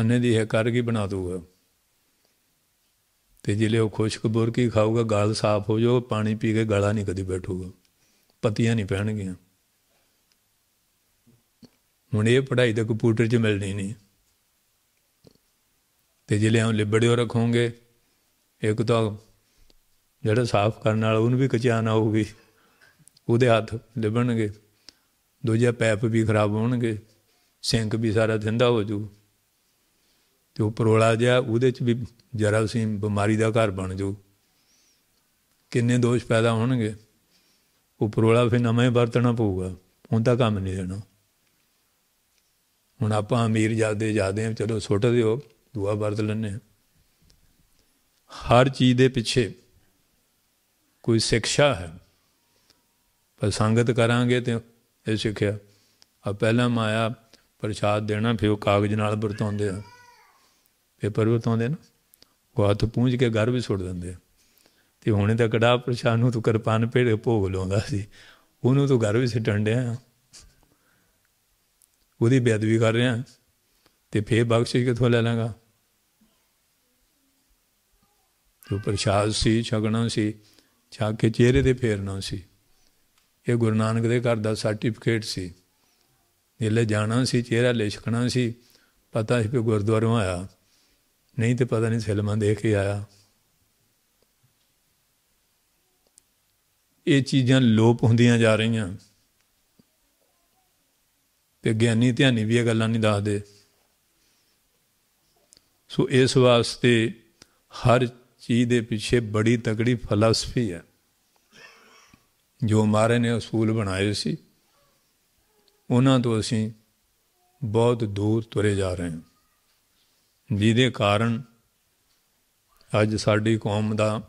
ਅੰਨੇ ਦੀ ਹੈ ਕਰ ਕੀ ਬਣਾ ਦੂਗਾ ਤੇ ਜਿਲੇ ਉਹ ਖੁਸ਼ਕ ਬੁਰਕੀ ਖਾਊਗਾ ਗਾਲ ਸਾਫ਼ ਹੋ ਜਾਊ ਪਾਣੀ ਪੀ ਕੇ ਗਲਾ ਨਹੀਂ ਕਦੀ ਬੈਠੂਗਾ ਪਤੀਆਂ ਨਹੀਂ ਪਹਿਣਗੀਆਂ ਹੁਣ ਇਹ ਪੜਾਈ ਤਾਂ ਕੰਪਿਊਟਰ 'ਚ ਮਿਲਣੀ ਨਹੀਂ ਤੇ ਜਿਹੜੇ ਹੁਣ ਲਿਬੜਿਓ ਰੱਖੋਗੇ ਇੱਕ ਤਾਂ ਜਿਹੜਾ ਸਾਫ਼ ਕਰਨ ਵਾਲਾ ਉਹਨੂੰ ਵੀ ਕਚਾਨ ਹੋਊਗੀ ਉਹਦੇ ਹੱਥ ਲਿਬਣਗੇ ਦੂਜਾ ਪੈਪ ਵੀ ਖਰਾਬ ਹੋਣਗੇ ਸਿੰਕ ਵੀ ਸਾਰਾ ਧੰਦਾ ਹੋ ਜੂ ਤੇ ਉਹ ਪਰੋਲਾ ਜਿਆ ਉਹਦੇ ਚ ਵੀ ਜਰਾ ਸੀ ਬਿਮਾਰੀ ਦਾ ਘਰ ਬਣ ਜੂ ਕਿੰਨੇ ਦੋਸ਼ ਪੈਦਾ ਹੋਣਗੇ ਉਹ ਪਰੋਲਾ ਫਿਰ ਨਵੇਂ ਵਰਤਣਾ ਪਊਗਾ ਹੁੰਦਾ ਕੰਮ ਨਹੀਂ ਦੇਣਾ ਹੁਣ ਆਪਾਂ ਅਮੀਰ ਜਾਦੇ ਜਾਦੇ ਚਲੋ ਸੁੱਟ ਦਿਓ ਦੁਆ ਵਰਤ ਲੈਨੇ ਹਰ ਚੀਜ਼ ਦੇ ਪਿੱਛੇ ਕੋਈ ਸਿੱਖਿਆ ਹੈ ਪਰ ਸੰਗਤ ਕਰਾਂਗੇ ਤੇ ਇਹ ਸਿੱਖਿਆ ਆ ਪਹਿਲਾਂ ਮਾਇਆ ਪ੍ਰਸ਼ਾਦ ਦੇਣਾ ਫਿਰ ਉਹ ਕਾਗਜ਼ ਨਾਲ ਵਰਤੋਂਦੇ ਆ ਪੇਪਰ ਵਰਤਾਉਂਦੇ ਨਾ ਉਹ ਹੱਥ ਪੂੰਝ ਕੇ ਘਰ ਵੀ ਸੁੱਟ ਦਿੰਦੇ ਤੇ ਹੁਣੇ ਤਾਂ ਕੜਾ ਪ੍ਰਸ਼ਾਦ ਨੂੰ ਤੂੰ ਕਿਰਪਾਨ ਭੇੜੇ ਭੋਗ ਲਾਉਂਦਾ ਸੀ ਉਹਨੂੰ ਤੂੰ ਘਰ ਵੀ ਸਿੱਟਣ ਡਿਆ ਉਹਦੀ ਬੇਅਦਬੀ ਕਰ ਰਿਹਾ ਤੇ ਫੇਰ ਬਖਸ਼ਿਸ਼ ਕਿਥੋਂ ਲੈ ਲਾਂਗਾ ਜੋ ਪ੍ਰਸ਼ਾਦ ਸੀ ਛਕਣਾ ਸੀ ਛਾ ਕੇ ਚਿਹਰੇ ਤੇ ਫੇਰਨਾ ਸੀ ਇਹ ਗੁਰੂ ਨਾਨਕ ਦੇ ਘਰ ਦਾ ਸਰਟੀਫਿਕੇਟ ਸੀ ਇਹਲੇ ਜਾਣਾ ਸੀ ਚਿਹਰਾ ਲਿਸ਼ਕਣਾ ਸੀ ਪਤਾ ਸੀ ਕਿ ਗੁਰਦੁਆਰੋਂ ਆਇਆ ਨਹੀਂ ਤੇ ਪਤਾ ਨਹੀਂ ਫਿਲਮਾਂ ਦੇਖ ਕੇ ਆਇਆ ਇਹ ਚੀਜ਼ਾਂ ਲੋਪ ਹੁੰਦੀਆਂ ਜਾ ਰਹੀਆਂ ਤੇ ਗਿਆਨੀ ਧਿਆਨੀ ਵੀ ਇਹ ਗੱਲਾਂ ਨਹੀਂ ਦੱਸਦੇ ਸੋ ਇਸ ਵਾਸਤੇ ਹਰ ਚੀਜ਼ ਦੇ ਪਿੱਛੇ ਬੜੀ ਤਕੜੀ ਫਲਸਫੀ ਹੈ ਜੋ ਮਾਰੇ ਨੇ ਉਸੂਲ ਬਣਾਏ ਸੀ ਉਹਨਾਂ ਤੋਂ ਅਸੀਂ ਬਹੁਤ ਦੂਰ ਤੁਰੇ ਜਾ ਰਹੇ ਹਾਂ ਜਿਹਦੇ ਕਾਰਨ ਅੱਜ ਸਾਡੀ ਕੌਮ ਦਾ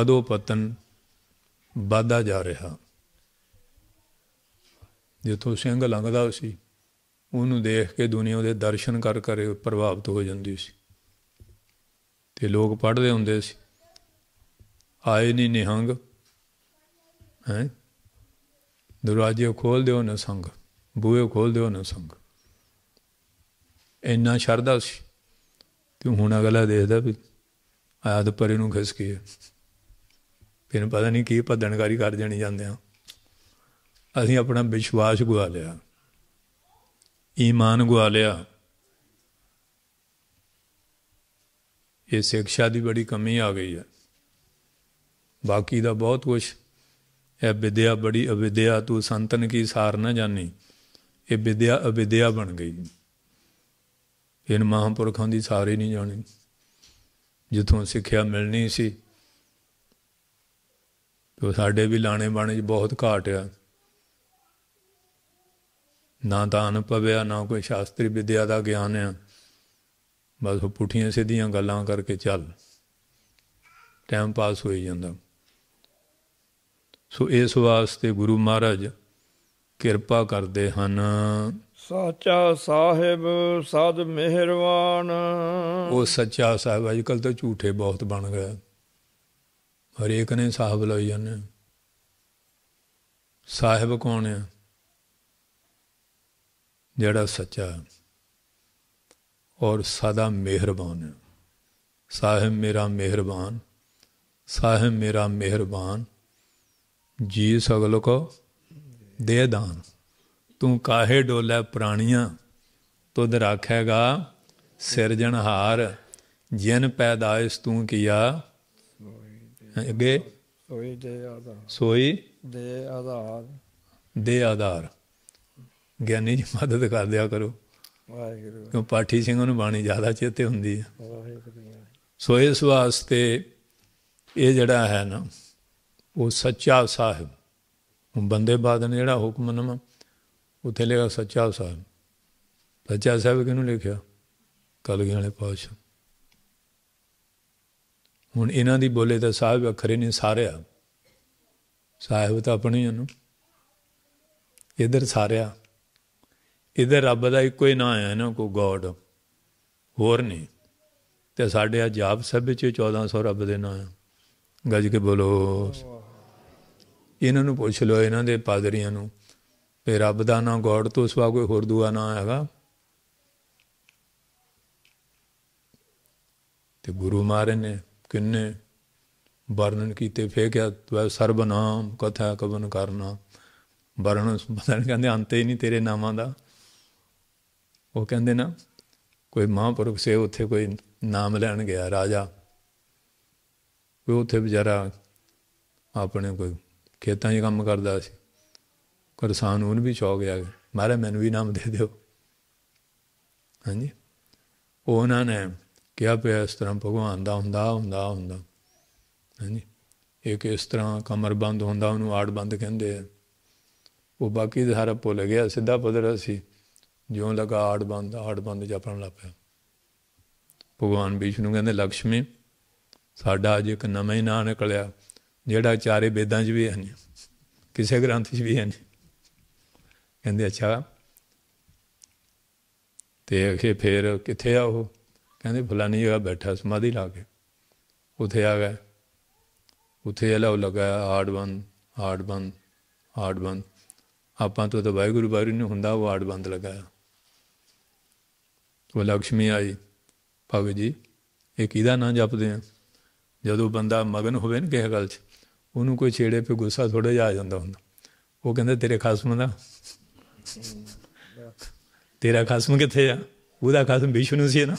ਅਦੋ ਪਤਨ ਵਾਧਾ ਜਾ ਰਿਹਾ ਜਿੱਥੋਂ ਸਿੰਘ ਲੰਘਦਾ ਸੀ ਉਹਨੂੰ ਦੇਖ ਕੇ ਦੁਨੀਆ ਦੇ ਦਰਸ਼ਨ ਕਰ ਕਰੇ ਪ੍ਰਭਾਵਿਤ ਹੋ ਜਾਂਦੀ ਸੀ ਤੇ ਲੋਕ ਪੜਦੇ ਹੁੰਦੇ ਸੀ ਆਏ ਨਹੀਂ ਨਿਹੰਗ ਹੈ ਦਰਵਾਜ਼ੇ ਖੋਲ ਦਿਓ ਨਾ ਸੰਗ ਬੂਹੇ ਖੋਲ ਦਿਓ ਨਾ ਸੰਗ ਇੰਨਾ ਸ਼ਰਦਾ ਸੀ ਤੂੰ ਹੁਣ ਅਗਲਾ ਦੇਖਦਾ ਵੀ ਆਇਆ ਪਰੇ ਨੂੰ ਖਿਸ ਕੇ ਫਿਰ ਪਤਾ ਨਹੀਂ ਕੀ ਭੱਦਣਕਾਰੀ ਕਰ ਜਾਣੀ ਜਾਂਦੇ ਆ ਅਸੀਂ ਆਪਣਾ ਵਿਸ਼ਵਾਸ ਗਵਾ ਲਿਆ ਈਮਾਨ ਗਵਾ ਲਿਆ ਇਹ ਸਿੱਖਿਆ ਦੀ ਬੜੀ ਕਮੀ ਆ ਗਈ ਹੈ ਬਾਕੀ ਦਾ ਬਹੁਤ ਕੁਝ ਇਹ ਵਿਦਿਆ ਬੜੀ ਅਵਿਦਿਆ ਤੂੰ ਸੰਤਨ ਕੀ ਸਾਰ ਨਾ ਜਾਣੀ ਇਹ ਵਿਦਿਆ ਅਵਿਦਿਆ ਬਣ ਗਈ ਇਹਨਾਂ ਮਹਾਂਪੁਰਖਾਂ ਦੀ ਸਾਰੇ ਨਹੀਂ ਜਾਣੀ ਜਿੱਥੋਂ ਸਿੱਖਿਆ ਮਿਲਣੀ ਸੀ ਤੋ ਸਾਡੇ ਵੀ ਲਾਣੇ ਬਾਣੇ 'ਚ ਬਹੁਤ ਘਾਟ ਆ ਨਾ ਤਾਂ ਅਨੁਭਵਿਆ ਨਾ ਕੋਈ ਸ਼ਾਸਤਰੀ ਵਿਦਿਆ ਦਾ ਗਿਆਨ ਆ ਬਸ ਪੁੱਠੀਆਂ ਸਿੱਧੀਆਂ ਗੱਲਾਂ ਕਰਕੇ ਚੱਲ ਟਾਈਮ ਪਾਸ ਹੋਈ ਜਾਂਦਾ ਸੋ ਇਸ ਵਾਸਤੇ ਗੁਰੂ ਮਹਾਰਾਜ ਕਿਰਪਾ ਕਰਦੇ ਹਨ ਸੱਚਾ ਸਾਹਿਬ ਸਦ ਮਿਹਰਵਾਨ ਉਹ ਸੱਚਾ ਸਾਹਿਬ ਅੱਜ ਕੱਲ ਤਾਂ ਝੂਠੇ ਬਹੁਤ ਬਣ ਗਏ ਹਰੇਕ ਨੇ ਸਾਹਿਬ ਲਈ ਜਾਂਦੇ ਸਾਹਿਬ ਕੌਣ ਹੈ ਜਿਹੜਾ ਸੱਚਾ ਔਰ ਸਦਾ ਮਿਹਰਬਾਨ ਹੈ ਸਾਹਿਬ ਮੇਰਾ ਮਿਹਰਬਾਨ ਸਾਹਿਬ ਮੇਰਾ ਮਿਹਰਬਾਨ ਜੀ ਸਗਲ ਕੋ ਦੇ ਦਾਨ ਤੂੰ ਕਾਹੇ ਡੋਲੇ ਪ੍ਰਾਣੀਆਂ ਤੁਧ ਰੱਖੇਗਾ ਸਿਰਜਣਹਾਰ ਜਿਨ ਪੈਦਾਇਸ਼ ਤੂੰ ਕੀਆ ਅੱਗੇ ਸੋਈ ਦੇ ਆਧਾਰ ਸੋਈ ਦੇ ਆਧਾਰ ਦੇ ਆਧਾਰ ਗਿਆਨੀ ਜੀ ਮਦਦ ਕਰ ਦਿਆ ਕਰੋ ਵਾਹਿਗੁਰੂ ਕਿਉਂ ਪਾਠੀ ਸਿੰਘ ਨੂੰ ਬਾਣੀ ਜ਼ਿਆਦਾ ਚੇਤੇ ਹੁੰਦੀ ਹੈ ਵਾਹਿਗੁਰੂ ਸੋ ਇਸ ਵਾਸਤੇ ਇਹ ਜਿਹੜਾ ਹੈ ਨਾ ਉਹ ਸੱਚਾ ਸਾਹਿਬ ਉਹ ਬੰਦੇ ਬਾਦ ਨੇ ਜਿਹੜਾ ਹੁਕਮ ਨਮ ਉਥੇ ਲਿਖਿਆ ਸੱਚਾ ਸਾਹਿਬ ਸੱਚਾ ਸਾਹਿਬ ਕਿਹਨੂੰ ਲਿਖਿਆ ਕਲਗੀ ਵਾਲੇ ਪਾਤਸ਼ਾਹ ਹੁਣ ਇਹਨਾਂ ਦੀ ਬੋਲੇ ਤਾਂ ਸਾਹਿਬ ਅਖਰੇ ਨੇ ਸਾਰਿਆ ਸਾਹਿਬ ਤਾਂ ਆਪਣੀ ਨੂੰ ਇਧਰ ਸਾਰਿਆ ਇਹਦੇ ਰੱਬ ਦਾ ਇੱਕੋ ਹੀ ਨਾਮ ਹੈ ਨਾ ਕੋ ਗੋਡ ਹੋਰ ਨਹੀਂ ਤੇ ਸਾਡੇ ਆ ਜਾਪ ਸਭ ਵਿੱਚ 1400 ਰੱਬ ਦੇ ਨਾਮ ਗੱਜ ਕੇ ਬੋਲੋ ਇਹਨਾਂ ਨੂੰ ਪੁੱਛ ਲਓ ਇਹਨਾਂ ਦੇ ਪਾਦਰੀਆਂ ਨੂੰ ਤੇ ਰੱਬ ਦਾ ਨਾਮ ਗੋਡ ਤੋਂ ਸਵਾ ਕੋਈ ਹੋਰ ਦੂਆ ਨਾਮ ਹੈਗਾ ਤੇ ਗੁਰੂ ਮਾਰੇ ਨੇ ਕਿੰਨੇ ਵਰਣਨ ਕੀਤੇ ਫੇਰ ਕਿਹਾ ਤਵੈ ਸਰਬਨਾਮ ਕਥਾ ਕਵਨ ਕਰਨਾ ਵਰਣਨ ਬਦਲ ਕਹਿੰਦੇ ਅੰਤ ਹੀ ਨਹੀਂ ਤੇਰੇ ਨਾਮਾਂ ਦਾ ਉਹ ਕਹਿੰਦੇ ਨਾ ਕੋਈ ਮਹਾਂਪੁਰਖ ਸੇ ਉੱਥੇ ਕੋਈ ਨਾਮ ਲੈਣ ਗਿਆ ਰਾਜਾ ਕੋਈ ਉੱਥੇ ਵਿਚਾਰਾ ਆਪਣੇ ਕੋਈ ਖੇਤਾਂ 'ਚ ਕੰਮ ਕਰਦਾ ਸੀ ਕਿਸਾਨ ਉਹਨ ਵੀ ਚੌ ਗਿਆ ਮਾਰੇ ਮੈਨੂੰ ਵੀ ਨਾਮ ਦੇ ਦਿਓ ਹਾਂਜੀ ਉਹਨਾਂ ਨੇ ਕਿਹਾ ਪਿਆ ਇਸ ਤਰ੍ਹਾਂ ਭਗਵਾਨ ਦਾ ਹੁੰਦਾ ਹੁੰਦਾ ਹੁੰਦਾ ਹਾਂਜੀ ਇੱਕ ਇਸ ਤਰ੍ਹਾਂ ਕਮਰ ਬੰਦ ਹੁੰਦਾ ਉਹਨੂੰ ਆੜ ਬੰਦ ਕਹਿੰਦੇ ਆ ਉਹ ਬਾਕੀ ਸਾਰਾ ਭੁੱਲ ਗਿਆ ਸਿੱਧਾ ਪਦਰ ਸੀ ਜਿਉਂ ਲਗਾ ਆੜ ਬੰਦ ਆੜ ਬੰਦ ਜਪਣ ਲੱਗ ਪਿਆ ਭਗਵਾਨ ਵਿਸ਼ਨੂੰ ਕਹਿੰਦੇ ਲక్ష్ਮੀ ਸਾਡਾ ਅਜ ਇੱਕ ਨਵਾਂ ਹੀ ਨਾਂ ਨਿਕਲਿਆ ਜਿਹੜਾ ਚਾਰੇ ਵੇਦਾਂ 'ਚ ਵੀ ਹੈ ਨਹੀਂ ਕਿਸੇ ਗ੍ਰੰਥ 'ਚ ਵੀ ਹੈ ਨਹੀਂ ਕਹਿੰਦੇ ਅੱਛਾ ਤੇ ਅਖੇ ਫੇਰ ਕਿੱਥੇ ਆ ਉਹ ਕਹਿੰਦੇ ਫਲਾਨੀ ਜਗ੍ਹਾ ਬੈਠਾ ਸਮਾਧੀ ਲਾ ਕੇ ਉਥੇ ਆ ਗਿਆ ਉਥੇ ਬੰਦ ਲਗਾਇਆ ਆੜਬੰਦ ਆੜਬੰਦ ਆੜਬੰਦ ਆਪਾਂ ਤੋਂ ਤਾਂ ਵਾਹਿਗੁਰੂ ਬਾਰੀ ਨੂੰ ਹੁੰਦਾ ਉਹ ਆੜਬੰਦ ਲਗਾਇਆ ਉਹ ਲక్ష్ਮੀ ਆਈ ਭਾਵੇਂ ਜੀ ਇਹ ਕਿਹਦਾ ਨਾਂ ਜਪਦੇ ਆ ਜਦੋਂ ਬੰਦਾ ਮਗਨ ਹੋਵੇ ਨਾ ਕਿਸੇ ਗੱਲ 'ਚ ਉਹਨੂੰ ਕੋਈ ਛੇੜੇ ਤੇ ਗੁੱਸਾ ਥੋੜਾ ਜਿਹਾ ਆ ਜਾਂਦਾ ਹੁੰਦਾ ਉਹ ਕਹਿੰਦਾ ਤੇਰੇ ਖਾਸਮ ਦਾ ਤੇਰਾ ਖਾਸਮ ਕਿੱਥੇ ਆ ਉਹਦਾ ਖਾਸਮ ਵਿਸ਼ਨੂੰ ਸੀ ਨਾ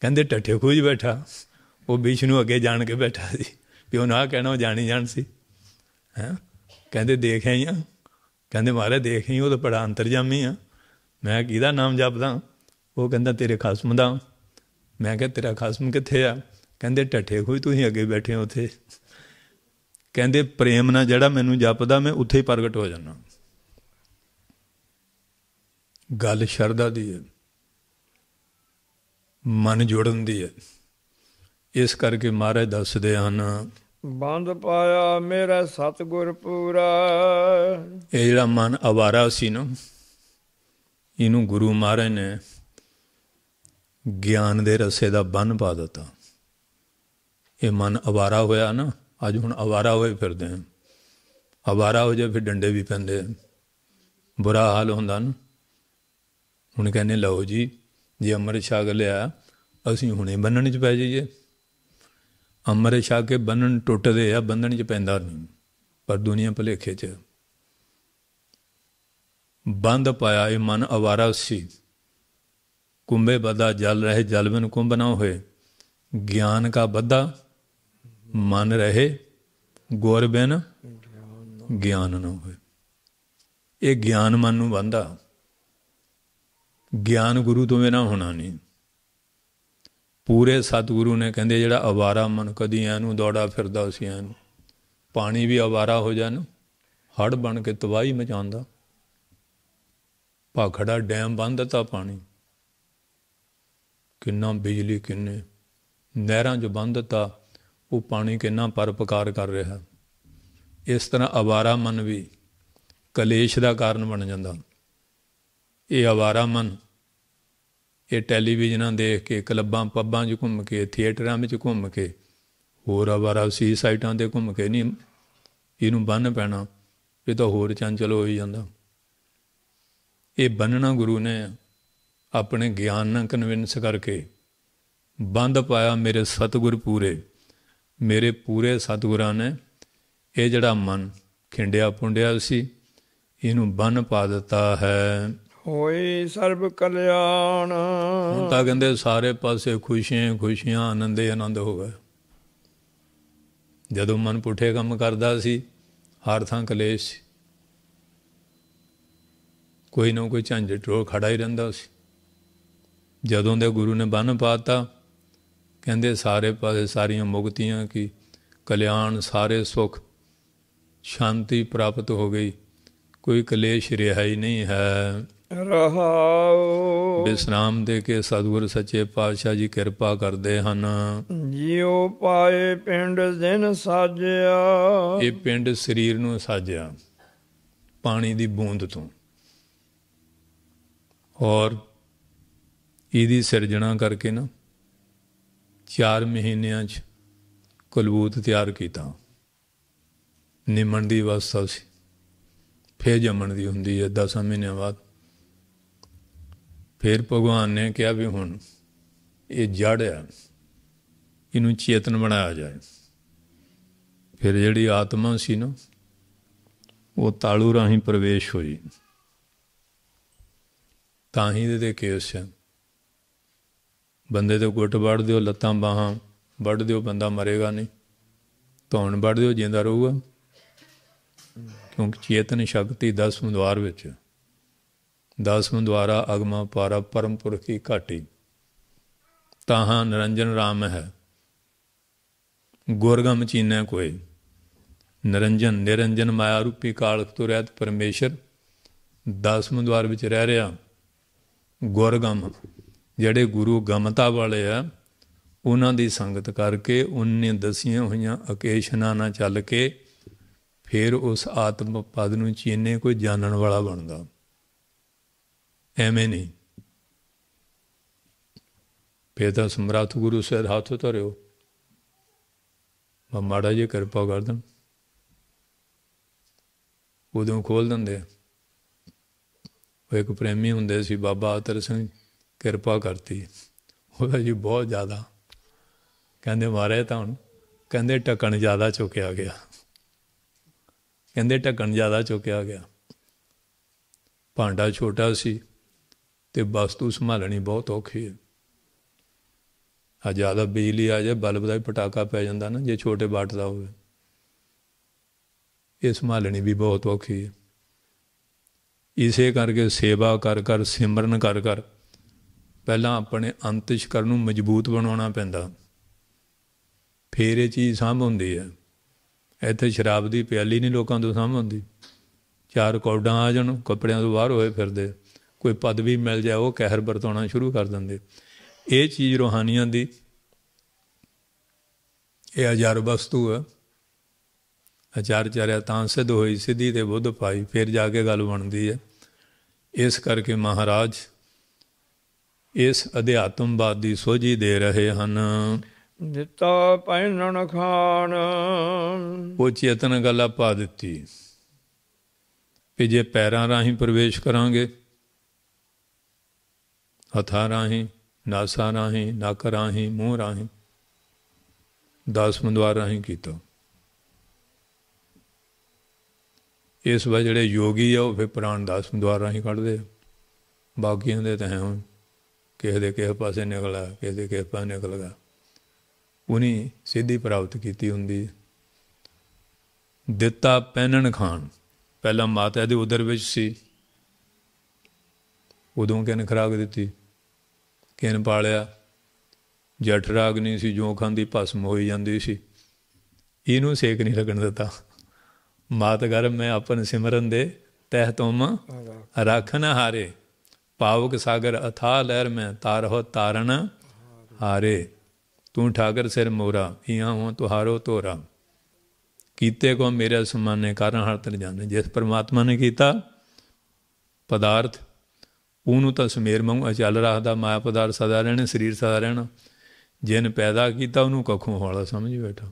ਕਹਿੰਦੇ ਟੱਠੇ ਖੂਜ ਬੈਠਾ ਉਹ ਵਿਸ਼ਨੂੰ ਅੱਗੇ ਜਾਣ ਕੇ ਬੈਠਾ ਸੀ ਵੀ ਉਹ ਨਾ ਕਹਿਣਾ ਉਹ ਜਾਣੀ ਜਾਣ ਸੀ ਹੈ ਕਹਿੰਦੇ ਦੇਖ ਹੀ ਆ ਕਹਿੰਦੇ ਮਾਰੇ ਦੇਖ ਆਈ ਉਹ ਤਾਂ ਬੜਾ ਅੰਤਰਜਾਮੀ ਆ ਮੈਂ ਕਿਹਦਾ ਨਾਮ ਜਪਦਾ ਉਹ ਕਹਿੰਦਾ ਤੇਰੇ ਖਸਮ ਦਾ ਮੈਂ ਕਿਹਾ ਤੇਰਾ ਖਸਮ ਕਿੱਥੇ ਆ ਕਹਿੰਦੇ ਟੱਠੇ ਕੋਈ ਤੁਸੀਂ ਅੱਗੇ ਬੈਠੇ ਹੋ ਉਥੇ ਕਹਿੰਦੇ ਪ੍ਰੇਮ ਨਾਲ ਜਿਹੜਾ ਮੈਨੂੰ ਜਪਦਾ ਮੈਂ ਉੱਥੇ ਹੀ ਪ੍ਰਗਟ ਹੋ ਜਾਣਾ ਗੱਲ ਸ਼ਰਦਾ ਦੀ ਹੈ ਮਨ ਜੋੜਨ ਦੀ ਹੈ ਇਸ ਕਰਕੇ ਮਹਾਰਾਜ ਦੱਸਦੇ ਹਨ ਬੰਦ ਪਾਇਆ ਮੇਰਾ ਸਤਗੁਰ ਪੂਰਾ ਇਹ ਜਿਹੜਾ ਮਨ ਅਵਾਰਾ ਸੀ ਨਾ ਇਹਨੂੰ ਗੁਰੂ ਮਹਾਰਾਜ ਨੇ ਗਿਆਨ ਦੇ ਰਸੇ ਦਾ ਬੰਨ ਪਾ ਦਿੱਤਾ ਇਹ ਮਨ ਅਵਾਰਾ ਹੋਇਆ ਨਾ ਅੱਜ ਹੁਣ ਅਵਾਰਾ ਹੋਏ ਫਿਰਦੇ ਆ ਅਵਾਰਾ ਹੋ ਜਾ ਫਿਰ ਡੰਡੇ ਵੀ ਪੈਂਦੇ ਬੁਰਾ ਹਾਲ ਹੁੰਦਾ ਨਾ ਹੁਣ ਕਹਿੰਦੇ ਲਓ ਜੀ ਜੇ ਅੰਮ੍ਰਿਤ ਛਕ ਲਿਆ ਅਸੀਂ ਹੁਣੇ ਬੰਨਣ 'ਚ ਪੈ ਜਾਈਏ ਅੰਮ੍ਰਿਤ ਛਕ ਕੇ ਬੰਨਣ ਟੁੱਟਦੇ ਆ ਬੰਨਣ 'ਚ ਪੈਂਦਾ ਨਹੀਂ ਪਰ ਦੁਨੀਆ ਭਲੇਖੇ 'ਚ ਬੰਦ ਪਾਇਆ ਇਹ ਮਨ ਅਵਾਰਾ ਸੀ ਕੁੰਬੇ ਬਦਾ ਜਲ ਰਹੇ ਜਲ ਬਿਨ ਕੁੰਭ ਨਾ ਹੋਏ ਗਿਆਨ ਕਾ ਬੱਧਾ ਮਨ ਰਹੇ ਗੁਰ ਬਿਨ ਗਿਆਨ ਨਾ ਹੋਏ ਇਹ ਗਿਆਨ ਮਨ ਨੂੰ ਬੰਦਾ ਗਿਆਨ ਗੁਰੂ ਤੋਂ ਬਿਨਾ ਹੋਣਾ ਨਹੀਂ ਪੂਰੇ ਸਤਿਗੁਰੂ ਨੇ ਕਹਿੰਦੇ ਜਿਹੜਾ ਅਵਾਰਾ ਮਨ ਕਦੀ ਐ ਨੂੰ ਦੌੜਾ ਫਿਰਦਾ ਸੀ ਨੂੰ ਪਾਣੀ ਵੀ ਅਵਾਰਾ ਹੋ ਜਾਣ ਹੜ ਬਣ ਕੇ ਤਬਾਹੀ ਮਚਾਉਂਦਾ ਭਾਖੜਾ ਡੈਮ ਬੰਦ ਦਿੱਤਾ ਪਾਣੀ ਕਿੰਨਾ ਬਿਜਲੀ ਕਿੰਨੇ ਨਹਿਰਾਂ ਜੋ ਬੰਦ ਦਿੱਤਾ ਉਹ ਪਾਣੀ ਕਿੰਨਾ ਪਰਪਕਾਰ ਕਰ ਰਿਹਾ ਇਸ ਤਰ੍ਹਾਂ ਅਵਾਰਾ ਮਨ ਵੀ ਕਲੇਸ਼ ਦਾ ਕਾਰਨ ਬਣ ਜਾਂਦਾ ਇਹ ਅਵਾਰਾ ਮਨ ਇਹ ਟੈਲੀਵਿਜ਼ਨਾਂ ਦੇਖ ਕੇ ਕਲੱਬਾਂ ਪੱਬਾਂ 'ਚ ਘੁੰਮ ਕੇ ਥੀਏਟਰਾਂ ਵਿੱਚ ਘੁੰਮ ਕੇ ਹੋਰ ਅਵਾਰਾ ਸੀ ਸਾਈਟਾਂ ਤੇ ਘੁੰਮ ਕੇ ਨਹੀਂ ਇਹਨੂੰ ਬੰਨ ਪੈਣਾ ਇਹ ਤਾਂ ਹੋਰ ਚੰਚਲ ਹੋ ਹੀ ਜਾਂਦਾ ਇਹ ਬੰਨਣਾ ਗੁਰੂ ਨੇ ਆਪਣੇ ਗਿਆਨ ਨਾਲ ਕਨਵਿੰਸ ਕਰਕੇ ਬੰਦ ਪਾਇਆ ਮੇਰੇ ਸਤਿਗੁਰ ਪੂਰੇ ਮੇਰੇ ਪੂਰੇ ਸਤਿਗੁਰਾਂ ਨੇ ਇਹ ਜਿਹੜਾ ਮਨ ਖਿੰਡਿਆ ਪੁੰਡਿਆ ਸੀ ਇਹਨੂੰ ਬੰਨ ਪਾ ਦਿੱਤਾ ਹੈ ਹੋਏ ਸਰਬ ਕਲਿਆਣ ਹੁਣ ਤਾਂ ਕਹਿੰਦੇ ਸਾਰੇ ਪਾਸੇ ਖੁਸ਼ੀਆਂ ਖੁਸ਼ੀਆਂ ਆਨੰਦੇ ਆਨੰਦ ਹੋ ਗਏ ਜਦੋਂ ਮਨ ਪੁੱਠੇ ਕੰਮ ਕਰਦਾ ਸੀ ਹਰ ਥਾਂ ਕਲੇਸ਼ ਕੋਈ ਨਾ ਕੋਈ ਝੰਜਟ ਰੋ ਖੜਾ ਹੀ ਰਹਿੰਦਾ ਸੀ ਜਦੋਂ ਦੇ ਗੁਰੂ ਨੇ ਬੰਨ ਪਾਤਾ ਕਹਿੰਦੇ ਸਾਰੇ ਪਾਸੇ ਸਾਰੀਆਂ ਮੁਕਤੀਆਂ ਕੀ ਕਲਿਆਣ ਸਾਰੇ ਸੁਖ ਸ਼ਾਂਤੀ ਪ੍ਰਾਪਤ ਹੋ ਗਈ ਕੋਈ ਕਲੇਸ਼ ਰਿਹਾ ਹੀ ਨਹੀਂ ਹੈ ਰਹਾਉ ਬਿਸਨਾਮ ਦੇ ਕੇ ਸਤਿਗੁਰ ਸੱਚੇ ਪਾਤਸ਼ਾਹ ਜੀ ਕਿਰਪਾ ਕਰਦੇ ਹਨ ਜਿਉ ਪਾਏ ਪਿੰਡ ਦਿਨ ਸਾਜਿਆ ਇਹ ਪਿੰਡ ਸਰੀਰ ਨੂੰ ਸਾਜਿਆ ਪਾਣੀ ਦੀ ਬੂੰਦ ਤੋਂ ਔਰ ਇਹਦੀ ਸਿਰਜਣਾ ਕਰਕੇ ਨਾ 4 ਮਹੀਨਿਆਂ 'ਚ ਕਲਬੂਤ ਤਿਆਰ ਕੀਤਾ ਨਿਮਣ ਦੀ ਵਸਤਾ ਸੀ ਫੇਰ ਜੰਮਣ ਦੀ ਹੁੰਦੀ ਹੈ 10 ਮਹੀਨਿਆਂ ਬਾਅਦ ਫੇਰ ਭਗਵਾਨ ਨੇ ਕਿਹਾ ਵੀ ਹੁਣ ਇਹ ਜੜ ਹੈ ਇਹਨੂੰ ਚੇਤਨ ਬਣਾਇਆ ਜਾਏ ਫਿਰ ਜਿਹੜੀ ਆਤਮਾ ਸੀ ਨਾ ਉਹ ਤਾਲੂ ਰਾਹੀਂ ਪ੍ਰਵੇਸ਼ ਹੋਈ ਤਾਂ ਹੀ ਦੇ ਕੇਸ ਹੈ ਬੰਦੇ ਤੇ ਗੁੱਟ ਵੜ ਦਿਓ ਲੱਤਾਂ ਬਾਹਾਂ ਵੜ ਦਿਓ ਬੰਦਾ ਮਰੇਗਾ ਨਹੀਂ ਧੌਣ ਵੜ ਦਿਓ ਜਿੰਦਾ ਰਹੂਗਾ ਕਿਉਂਕਿ ਚੇਤਨ ਸ਼ਕਤੀ 10ਵੇਂ ਦਵਾਰ ਵਿੱਚ 10ਵੇਂ ਦਵਾਰਾ ਅਗਮਾ ਪਾਰਾ ਪਰਮਪੁਰਖ ਘਾਟੀ ਤਾਹਾਂ ਨਿਰੰਜਨ ਰਾਮ ਹੈ ਗੁਰਗਮ ਚੀਨੈ ਕੋਈ ਨਿਰੰਜਨ ਨਿਰੰਜਨ ਮਾਇਆ ਰੂਪੀ ਕਾਲਖ ਤੋਂ ਰਹਿਤ ਪਰਮੇਸ਼ਰ 10ਵੇਂ ਦਵਾਰ ਵਿੱਚ ਰਹਿ ਰਿਹਾ ਗੁਰਗੰਮ ਜਿਹੜੇ ਗੁਰੂ ਗਮਤਾ ਵਾਲੇ ਆ ਉਹਨਾਂ ਦੀ ਸੰਗਤ ਕਰਕੇ ਉਹਨੇ ਦਸੀਆਂ ਹੋਈਆਂ ਅਕੇਸ਼ਨਾ ਨਾਲ ਚੱਲ ਕੇ ਫਿਰ ਉਸ ਆਤਮ ਪਦ ਨੂੰ ਚੀਨੇ ਕੋਈ ਜਾਣਨ ਵਾਲਾ ਬਣਦਾ ਐਵੇਂ ਨਹੀਂ ਪੇਦਾ ਸਮਰਾਤ ਗੁਰੂ ਸਹਿ ਹੱਥ ਧਰਿਓ ਮਾੜਾ ਜੀ ਕਿਰਪਾ ਕਰ ਦੇਣ ਉਦੋਂ ਖੋਲ ਦਿੰਦੇ ਆ ਉਹ ਇੱਕ ਪ੍ਰੇਮੀ ਹੁੰਦੇ ਸੀ ਬਾਬਾ ਅਤਰ ਸਿੰਘ ਕਿਰਪਾ ਕਰਤੀ ਉਹਦਾ ਜੀ ਬਹੁਤ ਜ਼ਿਆਦਾ ਕਹਿੰਦੇ ਮਾਰੇ ਤਾਂ ਹੁਣ ਕਹਿੰਦੇ ਟਕਣ ਜ਼ਿਆਦਾ ਚੁੱਕਿਆ ਗਿਆ ਕਹਿੰਦੇ ਟਕਣ ਜ਼ਿਆਦਾ ਚੁੱਕਿਆ ਗਿਆ ਭਾਂਡਾ ਛੋਟਾ ਸੀ ਤੇ ਵਸਤੂ ਸੰਭਾਲਣੀ ਬਹੁਤ ਔਖੀ ਹੈ ਆ ਜ਼ਿਆਦਾ ਬਿਜਲੀ ਆ ਜਾਏ ਬਲਬ ਦਾ ਪਟਾਕਾ ਪੈ ਜਾਂਦਾ ਨਾ ਜੇ ਛੋਟੇ ਬਾਟ ਦਾ ਹੋਵੇ ਇਹ ਸੰਭਾਲਣੀ ਵੀ ਬਹੁਤ ਔਖੀ ਹੈ ਇਸੇ ਕਰਕੇ ਸੇਵਾ ਕਰ ਕਰ ਸਿਮਰਨ ਕਰ ਕਰ ਪਹਿਲਾਂ ਆਪਣੇ ਕਰਨ ਨੂੰ ਮਜ਼ਬੂਤ ਬਣਾਉਣਾ ਪੈਂਦਾ ਫੇਰ ਇਹ ਚੀਜ਼ ਸਾਹਮਣੇ ਹੁੰਦੀ ਹੈ ਇੱਥੇ ਸ਼ਰਾਬ ਦੀ ਪਿਆਲੀ ਨਹੀਂ ਲੋਕਾਂ ਤੋਂ ਸਾਹਮਣੇ ਹੁੰਦੀ ਚਾਰ ਕੌਡਾਂ ਆ ਜਾਣ ਕੱਪੜਿਆਂ ਤੋਂ ਬਾਹਰ ਹੋਏ ਫਿਰਦੇ ਕੋਈ ਪਦਵੀ ਮਿਲ ਜਾਏ ਉਹ ਕਹਿਰ ਵਰਤਾਉਣਾ ਸ਼ੁਰੂ ਕਰ ਦਿੰਦੇ ਇਹ ਚੀਜ਼ ਰੋਹਾਨੀਆਂ ਦੀ ਇਹ ਹਜ਼ਾਰ ਵਸਤੂ ਹੈ ਅਚਾਰ ਚਾਰਿਆ ਤਾਂ ਸਿੱਧ ਹੋਈ ਸਿੱਧੀ ਤੇ ਬੁੱਧ ਪਾਈ ਫਿਰ ਜਾ ਕੇ ਗੱਲ ਬਣਦੀ ਹੈ ਇਸ ਕਰਕੇ ਮਹਾਰਾਜ ਇਸ ਅਧਿਆਤਮਵਾਦ ਦੀ ਸੋਝੀ ਦੇ ਰਹੇ ਹਨ ਦਿੱਤਾ ਪੈਨਣ ਖਾਨ ਉਹ ਚੇਤਨ ਆ ਪਾ ਦਿੱਤੀ ਕਿ ਜੇ ਪੈਰਾਂ ਰਾਹੀਂ ਪ੍ਰਵੇਸ਼ ਕਰਾਂਗੇ ਹੱਥਾਂ ਰਾਹੀਂ ਨਾਸਾਂ ਰਾਹੀਂ ਨੱਕ ਰਾਹੀਂ ਮੂੰਹ ਰਾਹੀਂ ਦਸਮ ਦਵਾਰ ਰਾਹੀਂ ਕੀਤਾ ਇਸ ਵਾਰ ਜਿਹੜੇ ਯੋਗੀ ਆ ਉਹ ਫਿਰ ਪ੍ਰਾਣ ਦਾਸ ਦੁਆਰਾ ਹੀ ਕੱਢਦੇ ਆ ਬਾਕੀਆਂ ਦੇ ਤਾਂ ਹੁਣ ਕਿਸੇ ਦੇ ਕਿਸੇ ਪਾਸੇ ਨਿਕਲਾ ਕਿਸੇ ਦੇ ਕਿਸੇ ਪਾਸੇ ਨਿਕਲਗਾ ਉਨੀ ਸਿੱਧੀ ਪ੍ਰਾਪਤ ਕੀਤੀ ਹੁੰਦੀ ਦਿੱਤਾ ਪੈਨਣ ਖਾਨ ਪਹਿਲਾਂ ਮਾਤਾ ਦੇ ਉਧਰ ਵਿੱਚ ਸੀ ਉਦੋਂ ਕਿਨ ਖਰਾਕ ਦਿੱਤੀ ਕਿਨ ਪਾਲਿਆ ਜਠਰਾਗ ਨਹੀਂ ਸੀ ਜੋ ਖਾਂਦੀ ਭਸਮ ਹੋਈ ਜਾਂਦੀ ਸੀ ਇਹਨੂੰ ਸੇਕ ਨਹੀਂ ਲੱਗਣ ਦਿੱਤਾ ਮਾਤ ਗਰਭ ਮੈਂ ਆਪਨ ਸਿਮਰਨ ਦੇ ਤਹਿ ਤੁਮ ਰਖਨ ਹਾਰੇ ਪਾਵਕ ਸਾਗਰ ਅਥਾ ਲਹਿਰ ਮੈਂ ਤਾਰਹੁ ਤਾਰਨ ਹਾਰੇ ਤੂੰ ਠਾਕਰ ਸਿਰ ਮੋਰਾ ਇਆਂ ਹੋ ਤੁਹਾਰੋ ਤੋਰਾ ਕੀਤੇ ਕੋ ਮੇਰੇ ਸਮਾਨੇ ਕਾਰਨ ਹਰ ਤਰ ਜਾਣੇ ਜਿਸ ਪਰਮਾਤਮਾ ਨੇ ਕੀਤਾ ਪਦਾਰਥ ਉਹਨੂੰ ਤਾਂ ਸੁਮੇਰ ਮੰਗ ਅਚਲ ਰੱਖਦਾ ਮਾਇਆ ਪਦਾਰਥ ਸਦਾ ਰਹਿਣੇ ਸਰੀਰ ਸਦਾ ਰਹਿਣਾ ਜਿਨ ਪੈਦਾ ਕੀਤਾ ਉਹਨੂੰ ਕੱਖੋਂ ਹੌਲਾ ਸਮਝ ਬੈਠਾ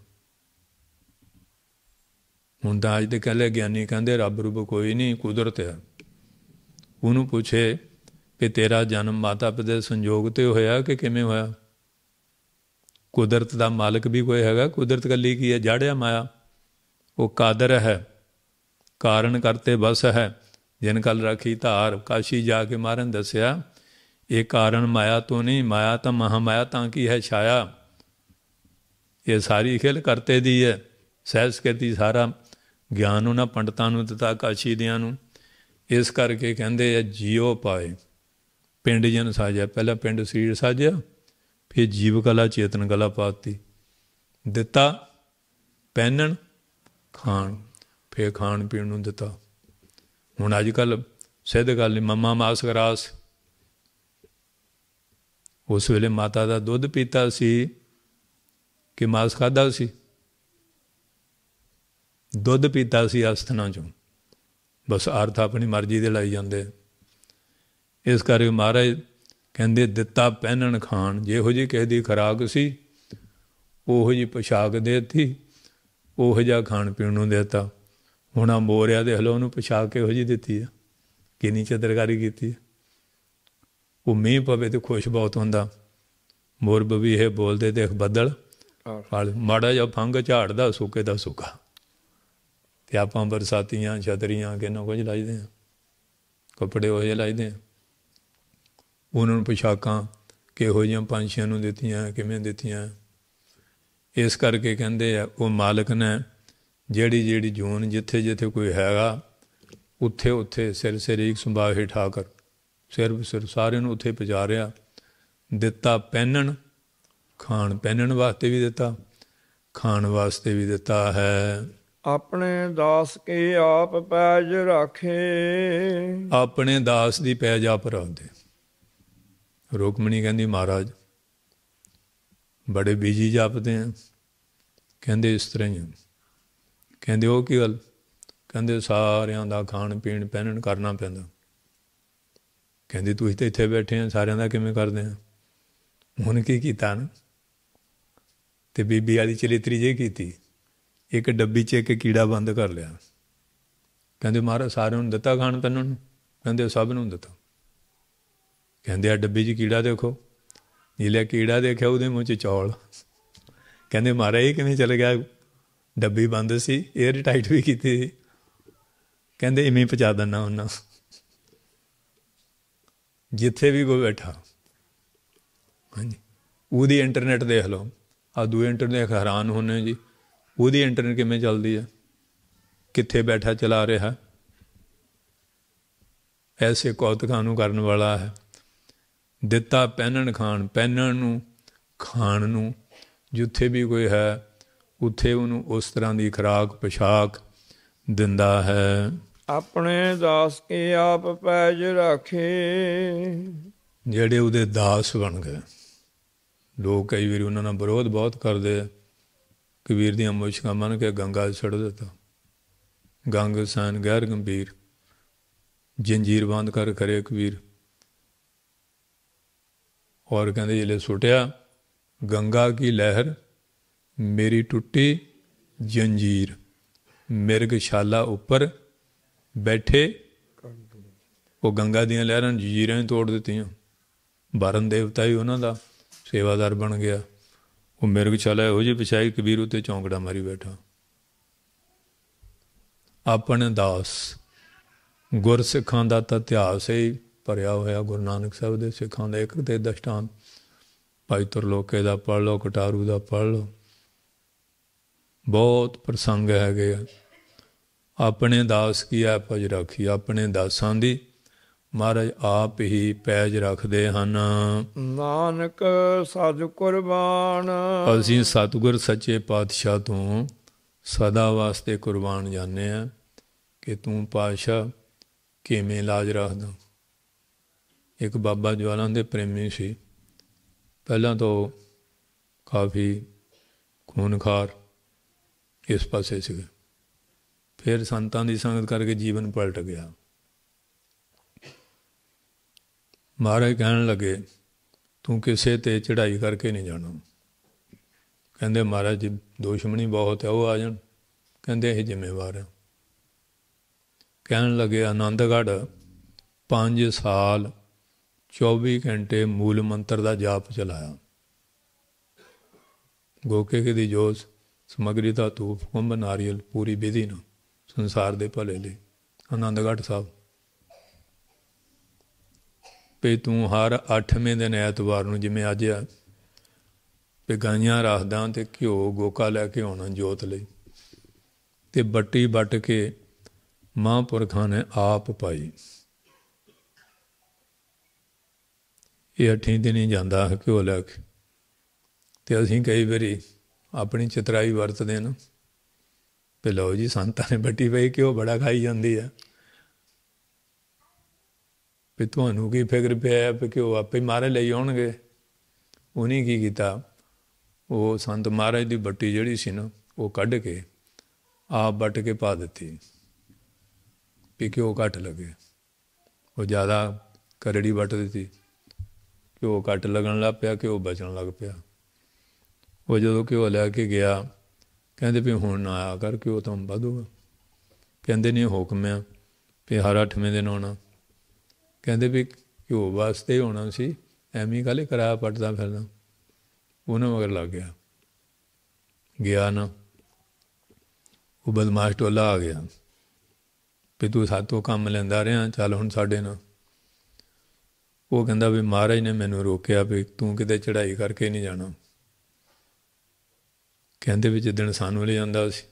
ਮੁੰਡਾ ਅੱਜ ਦੇ ਕੱਲੇ ਗਿਆਨੀ ਕਹਿੰਦੇ ਰੱਬ ਰੂਪ ਕੋਈ ਨਹੀਂ ਕੁਦਰਤ ਹੈ ਉਹਨੂੰ ਪੁੱਛੇ ਕਿ ਤੇਰਾ ਜਨਮ ਮਾਤਾ ਪਿਤਾ ਦੇ ਸੰਯੋਗ ਤੇ ਹੋਇਆ ਕਿ ਕਿਵੇਂ ਹੋਇਆ ਕੁਦਰਤ ਦਾ ਮਾਲਕ ਵੀ ਕੋਈ ਹੈਗਾ ਕੁਦਰਤ ਕੱਲੀ ਕੀ ਹੈ ਜੜਿਆ ਮਾਇਆ ਉਹ ਕਾਦਰ ਹੈ ਕਾਰਨ ਕਰਤੇ ਬਸ ਹੈ ਜਿਨ ਕਲ ਰਖੀ ਧਾਰ ਕਾਸ਼ੀ ਜਾ ਕੇ ਮਾਰਨ ਦੱਸਿਆ ਇਹ ਕਾਰਨ ਮਾਇਆ ਤੋਂ ਨਹੀਂ ਮਾਇਆ ਤਾਂ ਮਹਾ ਮਾਇਆ ਤਾਂ ਕੀ ਹੈ ਛਾਇਆ ਇਹ ਸਾਰੀ ਖੇਲ ਕਰਤੇ ਦੀ ਹੈ ਸਹਿਸ ਕਰਤੀ ਸਾਰਾ ਗਿਆਨ ਉਹਨਾਂ ਪੰਡਤਾਂ ਨੂੰ ਦਿੱਤਾ ਕਾਸ਼ੀ ਨੂੰ ਇਸ ਕਰਕੇ ਕਹਿੰਦੇ ਆ ਜੀਉ ਪਾਏ ਪਿੰਡ ਜਨ ਸਾਜਿਆ ਪਹਿਲਾਂ ਪਿੰਡ ਸਰੀਰ ਸਾਜਿਆ ਫਿਰ ਜੀਵ ਕਲਾ ਚੇਤਨ ਕਲਾ ਪਾਤੀ ਦਿੱਤਾ ਪਹਿਨਣ ਖਾਣ ਫਿਰ ਖਾਣ ਪੀਣ ਨੂੰ ਦਿੱਤਾ ਹੁਣ ਅੱਜ ਕੱਲ ਸਿੱਧ ਗੱਲ ਮਮਾ ਮਾਸ ਗਰਾਸ ਉਸ ਵੇਲੇ ਮਾਤਾ ਦਾ ਦੁੱਧ ਪੀਤਾ ਸੀ ਕਿ ਮਾਸ ਖਾਦਾ ਸੀ ਦੁੱਧ ਪੀਤਾ ਸੀ ਅਸਥਨਾ ਚੋਂ ਬਸ ਅਰਥ ਆਪਣੀ ਮਰਜ਼ੀ ਦੇ ਲਈ ਜਾਂਦੇ ਇਸ ਕਰਕੇ ਮਹਾਰਾਜ ਕਹਿੰਦੇ ਦਿੱਤਾ ਪਹਿਨਣ ਖਾਣ ਜਿਹੋ ਜੀ ਕਿਸੇ ਦੀ ਖਰਾਕ ਸੀ ਉਹੋ ਜੀ ਪੋਸ਼ਾਕ ਦੇਤੀ ਉਹੋ ਜਿਹਾ ਖਾਣ ਪੀਣ ਨੂੰ ਦਿੱਤਾ ਹੁਣ ਆ ਮੋਰਿਆ ਦੇ ਹਲੋ ਨੂੰ ਪੋਸ਼ਾਕ ਕਿਹੋ ਜੀ ਦਿੱਤੀ ਆ ਕਿੰਨੀ ਚਤਰਕਾਰੀ ਕੀਤੀ ਉਹ ਮੀਂਹ ਪਵੇ ਤੇ ਖੁਸ਼ ਬਹੁਤ ਹੁੰਦਾ ਮੋਰ ਬਵੀ ਇਹ ਬੋਲਦੇ ਦੇਖ ਬੱਦਲ ਮਾੜਾ ਜਿਹਾ ਫੰਗ ਝਾੜਦਾ ਸੁੱਕੇ ਦਾ ਸੁੱਕਾ ਤੇ ਆਪਾਂ ਬਰਸਾਤੀਆਂ ਛਤਰੀਆਂ ਕਿੰਨਾ ਕੁਝ ਲਾਈਦੇ ਆ ਕੱਪੜੇ ਉਹ ਜੇ ਲਾਈਦੇ ਆ ਉਹਨਾਂ ਨੂੰ ਪੋਸ਼ਾਕਾਂ ਕਿਹੋ ਜਿਹੀਆਂ ਪੰਛੀਆਂ ਨੂੰ ਦਿੱਤੀਆਂ ਕਿਵੇਂ ਦਿੱਤੀਆਂ ਇਸ ਕਰਕੇ ਕਹਿੰਦੇ ਆ ਉਹ ਮਾਲਕ ਨੇ ਜਿਹੜੀ ਜਿਹੜੀ ਜੂਨ ਜਿੱਥੇ ਜਿੱਥੇ ਕੋਈ ਹੈਗਾ ਉੱਥੇ ਉੱਥੇ ਸਿਰ ਸਿਰ ਇੱਕ ਸੰਭਾਵ ਹਿਠਾ ਕਰ ਸਿਰ ਸਿਰ ਸਾਰਿਆਂ ਨੂੰ ਉੱਥੇ ਪਜਾ ਰਿਆ ਦਿੱਤਾ ਪਹਿਨਣ ਖਾਣ ਪਹਿਨਣ ਵਾਸਤੇ ਵੀ ਦਿੱਤਾ ਖਾਣ ਵਾਸਤੇ ਵੀ ਦਿੱਤਾ ਹੈ ਆਪਣੇ ਦਾਸ ਕੇ ਆਪ ਪੈਜ ਰਾਖੇ ਆਪਣੇ ਦਾਸ ਦੀ ਪੈਜ ਆਪ ਰੱਖਦੇ ਰੋਕਮਣੀ ਕਹਿੰਦੀ ਮਹਾਰਾਜ ਬੜੇ ਬੀਜੀ ਜਾਪਦੇ ਆ ਕਹਿੰਦੇ ਇਸ ਤਰ੍ਹਾਂ ਹੀ ਕਹਿੰਦੇ ਉਹ ਕੀ ਗੱਲ ਕਹਿੰਦੇ ਸਾਰਿਆਂ ਦਾ ਖਾਣ ਪੀਣ ਪਹਿਨਣ ਕਰਨਾ ਪੈਂਦਾ ਕਹਿੰਦੇ ਤੁਸੀਂ ਤਾਂ ਇੱਥੇ ਬੈਠੇ ਆ ਸਾਰਿਆਂ ਦਾ ਕਿਵੇਂ ਕਰਦੇ ਆ ਹੁਣ ਕੀ ਕੀਤਾ ਨਾ ਤੇ ਬੀਬੀ ਵਾਲੀ ਚਲੇ ਜੇ ਕੀਤੀ ਇੱਕ ਡੱਬੀ 'ਚ ਇੱਕ ਕੀੜਾ ਬੰਦ ਕਰ ਲਿਆ ਕਹਿੰਦੇ ਮਹਾਰਾਜ ਸਾਰਿਆਂ ਨੂੰ ਦਿੱਤਾ ਖਾਣ ਤੈਨੂੰ ਕਹਿੰਦੇ ਸਭ ਨੂੰ ਦਿੱਤਾ ਕਹਿੰਦੇ ਆ ਡੱਬੀ 'ਚ ਕੀੜਾ ਦੇਖੋ ਨੀਲਾ ਕੀੜਾ ਦੇਖਿਆ ਉਹਦੇ ਮੂੰਹ 'ਚ ਚੌਲ ਕਹਿੰਦੇ ਮਹਾਰਾਜ ਇਹ ਕਿਵੇਂ ਚਲ ਗਿਆ ਡੱਬੀ ਬੰਦ ਸੀ 에ਅਰ ਟਾਈਟ ਵੀ ਕੀਤੀ ਸੀ ਕਹਿੰਦੇ ਇਵੇਂ ਪਚਾ ਦਿੰਨਾ ਉਹਨਾਂ ਜਿੱਥੇ ਵੀ ਕੋਈ ਬੈਠਾ ਹਾਂਜੀ ਉਹਦੀ ਇੰਟਰਨੈਟ ਦੇਖ ਲਓ ਆ ਦੂਏ ਇੰਟਰਨੈਟ ਹੈਰਾਨ ਹੋਣੇ ਜੀ ਉਹਦੀ ਇੰਟਰਨੈਟ ਕਿਵੇਂ ਚੱਲਦੀ ਹੈ ਕਿੱਥੇ ਬੈਠਾ ਚਲਾ ਰਿਹਾ ਐਸੇ ਕੌਤਕਾਂ ਨੂੰ ਕਰਨ ਵਾਲਾ ਹੈ ਦਿੱਤਾ ਪਹਿਨਣ ਖਾਣ ਪਹਿਨਣ ਨੂੰ ਖਾਣ ਨੂੰ ਜਿੱਥੇ ਵੀ ਕੋਈ ਹੈ ਉੱਥੇ ਉਹਨੂੰ ਉਸ ਤਰ੍ਹਾਂ ਦੀ ਖਰਾਕ ਪੋਸ਼ਾਕ ਦਿੰਦਾ ਹੈ ਆਪਣੇ ਦਾਸ ਕੇ ਆਪ ਪੈਜ ਰੱਖੇ ਜਿਹੜੇ ਉਹਦੇ ਦਾਸ ਬਣ ਗਏ ਲੋਕ ਕਈ ਵਾਰੀ ਉਹਨਾਂ ਨਾਲ ਵਿਰੋਧ ਬਹੁਤ ਕਰਦੇ ਆ ਕਬੀਰ ਦੀਆਂ ਮੁਸ਼ਕਾਮਾਂ ਨੂੰ ਕੇ ਗੰਗਾ ਛੱਡ ਦਿੱਤਾ ਗੰਗ ਸਾਨ ਗੈਰ ਗੰਭੀਰ ਜੰਜੀਰ ਬੰਦ ਕਰ ਕਰੇ ਕਬੀਰ ਔਰ ਕਹਿੰਦੇ ਜਿਲੇ ਸੁਟਿਆ ਗੰਗਾ ਕੀ ਲਹਿਰ ਮੇਰੀ ਟੁੱਟੀ ਜੰਜੀਰ ਮਿਰਗ ਸ਼ਾਲਾ ਉੱਪਰ ਬੈਠੇ ਉਹ ਗੰਗਾ ਦੀਆਂ ਲਹਿਰਾਂ ਜੰਜੀਰਾਂ ਤੋੜ ਦਿੱਤੀਆਂ ਬਰਨ ਦੇਵਤਾ ਹੀ ਉਹਨਾਂ ਦਾ ਸੇਵਾਦਾਰ ਬਣ ਗਿਆ ਉਹ ਮਿਰਗਸ਼ਾਲਾ ਇਹੋ ਜੀ ਪਛਾਈ ਕਬੀਰ ਉਤੇ ਚੌਂਕੜਾ ਮਾਰੀ ਬੈਠਾ ਆਪਣ ਦਾਸ ਗੁਰਸਿੱਖਾਂ ਦਾ ਤਾਂ ਇਤਿਹਾਸ ਹੀ ਭਰਿਆ ਹੋਇਆ ਗੁਰੂ ਨਾਨਕ ਸਾਹਿਬ ਦੇ ਸਿੱਖਾਂ ਦਾ ਇੱਕ ਤੇ ਦਸ਼ਟਾਂ ਭਾਈ ਲੋਕੇ ਦਾ ਪੜ ਲਓ ਕਟਾਰੂ ਦਾ ਪੜ ਲਓ ਬਹੁਤ ਪ੍ਰਸੰਗ ਹੈਗੇ ਆ ਆਪਣੇ ਦਾਸ ਕੀ ਹੈ ਭਜ ਰੱਖੀ ਆਪਣੇ ਦਾਸਾਂ ਦੀ ਮਹਾਰਾਜ ਆਪ ਹੀ ਪੈਜ ਰੱਖਦੇ ਹਨ ਨਾਨਕ ਸਤ ਕੁਰਬਾਨ ਅਸੀਂ ਸਤਗੁਰ ਸੱਚੇ ਪਾਤਸ਼ਾਹ ਤੋਂ ਸਦਾ ਵਾਸਤੇ ਕੁਰਬਾਨ ਜਾਂਦੇ ਆ ਕਿ ਤੂੰ ਪਾਤਸ਼ਾਹ ਕਿਵੇਂ ਲਾਜ ਰੱਖਦਾ ਇੱਕ ਬਾਬਾ ਜਵਾਲਾ ਦੇ ਪ੍ਰੇਮੀ ਸੀ ਪਹਿਲਾਂ ਤੋਂ ਕਾਫੀ ਖੂਨਖਾਰ ਇਸ ਪਾਸੇ ਸੀ ਫਿਰ ਸੰਤਾਂ ਦੀ ਸੰਗਤ ਕਰਕੇ ਜੀਵਨ ਪਲਟ ਗਿਆ ਮਹਾਰਾਜ ਕਹਿਣ ਲੱਗੇ ਤੂੰ ਕਿਸੇ ਤੇ ਚੜ੍ਹਾਈ ਕਰਕੇ ਨਹੀਂ ਜਾਣਾ ਕਹਿੰਦੇ ਮਹਾਰਾਜ ਜੀ ਦੁਸ਼ਮਣੀ ਬਹੁਤ ਹੈ ਉਹ ਆ ਜਾਣ ਕਹਿੰਦੇ ਇਹ ਜ਼ਿੰਮੇਵਾਰ ਹੈ ਕਹਿਣ ਲੱਗੇ ਆਨੰਦਗੜ੍ਹ 5 ਸਾਲ 24 ਘੰਟੇ ਮੂਲ ਮੰਤਰ ਦਾ ਜਾਪ ਚਲਾਇਆ ਗੋਕੇ ਦੀ ਜੋਸ ਸਮਗਰੀ ਦਾ ਤੂਫ ਕੁੰਭ ਨਾਰੀਅਲ ਪੂਰੀ ਵਿਧੀ ਨੂੰ ਸੰਸਾਰ ਦੇ ਭਲੇ ਲਈ ਆਨੰਦਗੜ੍ਹ ਸਾਹਿਬ ਵੀ ਤੂੰ ਹਰ 8ਵੇਂ ਦਿਨ ਐਤਵਾਰ ਨੂੰ ਜਿਵੇਂ ਅੱਜ ਆ ਵੀ ਗਾਈਆਂ ਰੱਖਦਾ ਤੇ ਘਿਓ ਗੋਕਾ ਲੈ ਕੇ ਆਉਣਾ ਜੋਤ ਲਈ ਤੇ ਬੱਟੀ ਵੱਟ ਕੇ ਮਹਾਂਪੁਰਖਾਂ ਨੇ ਆਪ ਪਾਈ ਇਹ ਅੱਠੀਂ ਦਿਨ ਹੀ ਜਾਂਦਾ ਹੈ ਘਿਓ ਲੈ ਕੇ ਤੇ ਅਸੀਂ ਕਈ ਵਾਰੀ ਆਪਣੀ ਚਤਰਾਈ ਵਰਤਦੇ ਨਾ ਤੇ ਲਓ ਜੀ ਸੰਤਾਂ ਨੇ ਬੱਟੀ ਪਾਈ ਕਿਉਂ ਬੜਾ ਖਾਈ ਜਾਂਦੀ ਆ ਵੀ ਤੁਹਾਨੂੰ ਕੀ ਫਿਕਰ ਪਿਆ ਹੈ ਕਿ ਉਹ ਆਪੇ ਮਾਰੇ ਲਈ ਆਉਣਗੇ ਉਹਨੇ ਕੀ ਕੀਤਾ ਉਹ ਸੰਤ ਮਹਾਰਾਜ ਦੀ ਬੱਟੀ ਜਿਹੜੀ ਸੀ ਨਾ ਉਹ ਕੱਢ ਕੇ ਆਪ ਬੱਟ ਕੇ ਪਾ ਦਿੱਤੀ ਵੀ ਕਿ ਉਹ ਘੱਟ ਲਗੇ ਉਹ ਜ਼ਿਆਦਾ ਕਰੜੀ ਵੱਟ ਦਿੱਤੀ ਕਿ ਉਹ ਕੱਟ ਲੱਗਣ ਲੱਗ ਪਿਆ ਕਿ ਉਹ ਬਚਣ ਲੱਗ ਪਿਆ ਉਹ ਜਦੋਂ ਕਿ ਉਹ ਲੈ ਕੇ ਗਿਆ ਕਹਿੰਦੇ ਵੀ ਹੁਣ ਨਾ ਆਇਆ ਕਰ ਕਿ ਉਹ ਤਾਂ ਵਧੂਗਾ ਕਹਿੰਦੇ ਨੇ ਹੁਕਮ ਆ ਵੀ ਹਰ 8ਵੇਂ ਦਿਨ ਆਉਣਾ ਕਹਿੰਦੇ ਵੀ ਘਿਓ ਵਾਸਤੇ ਹੋਣਾ ਸੀ ਐਵੇਂ ਕਾਲੇ ਕਰਾਇਆ ਪਟਦਾ ਫਿਰਦਾ ਉਹਨਾਂ ਮਗਰ ਲੱਗ ਗਿਆ ਗਿਆ ਨਾ ਉਹ ਬਦਮਾਸ਼ ਟੋਲਾ ਆ ਗਿਆ ਵੀ ਤੂੰ ਸਾਤੋਂ ਕੰਮ ਲੈਂਦਾ ਰਿਹਾ ਚੱਲ ਹੁਣ ਸਾਡੇ ਨਾਲ ਉਹ ਕਹਿੰਦਾ ਵੀ ਮਹਾਰਾਜ ਨੇ ਮੈਨੂੰ ਰੋਕਿਆ ਵੀ ਤੂੰ ਕਿਤੇ ਚੜ੍ਹਾਈ ਕਰਕੇ ਨਹੀਂ ਜਾਣਾ ਕਹਿੰਦੇ ਵੀ ਜਿੱਦਣ ਸਾਨੂੰ ਲੈ ਜਾਂਦਾ ਸੀ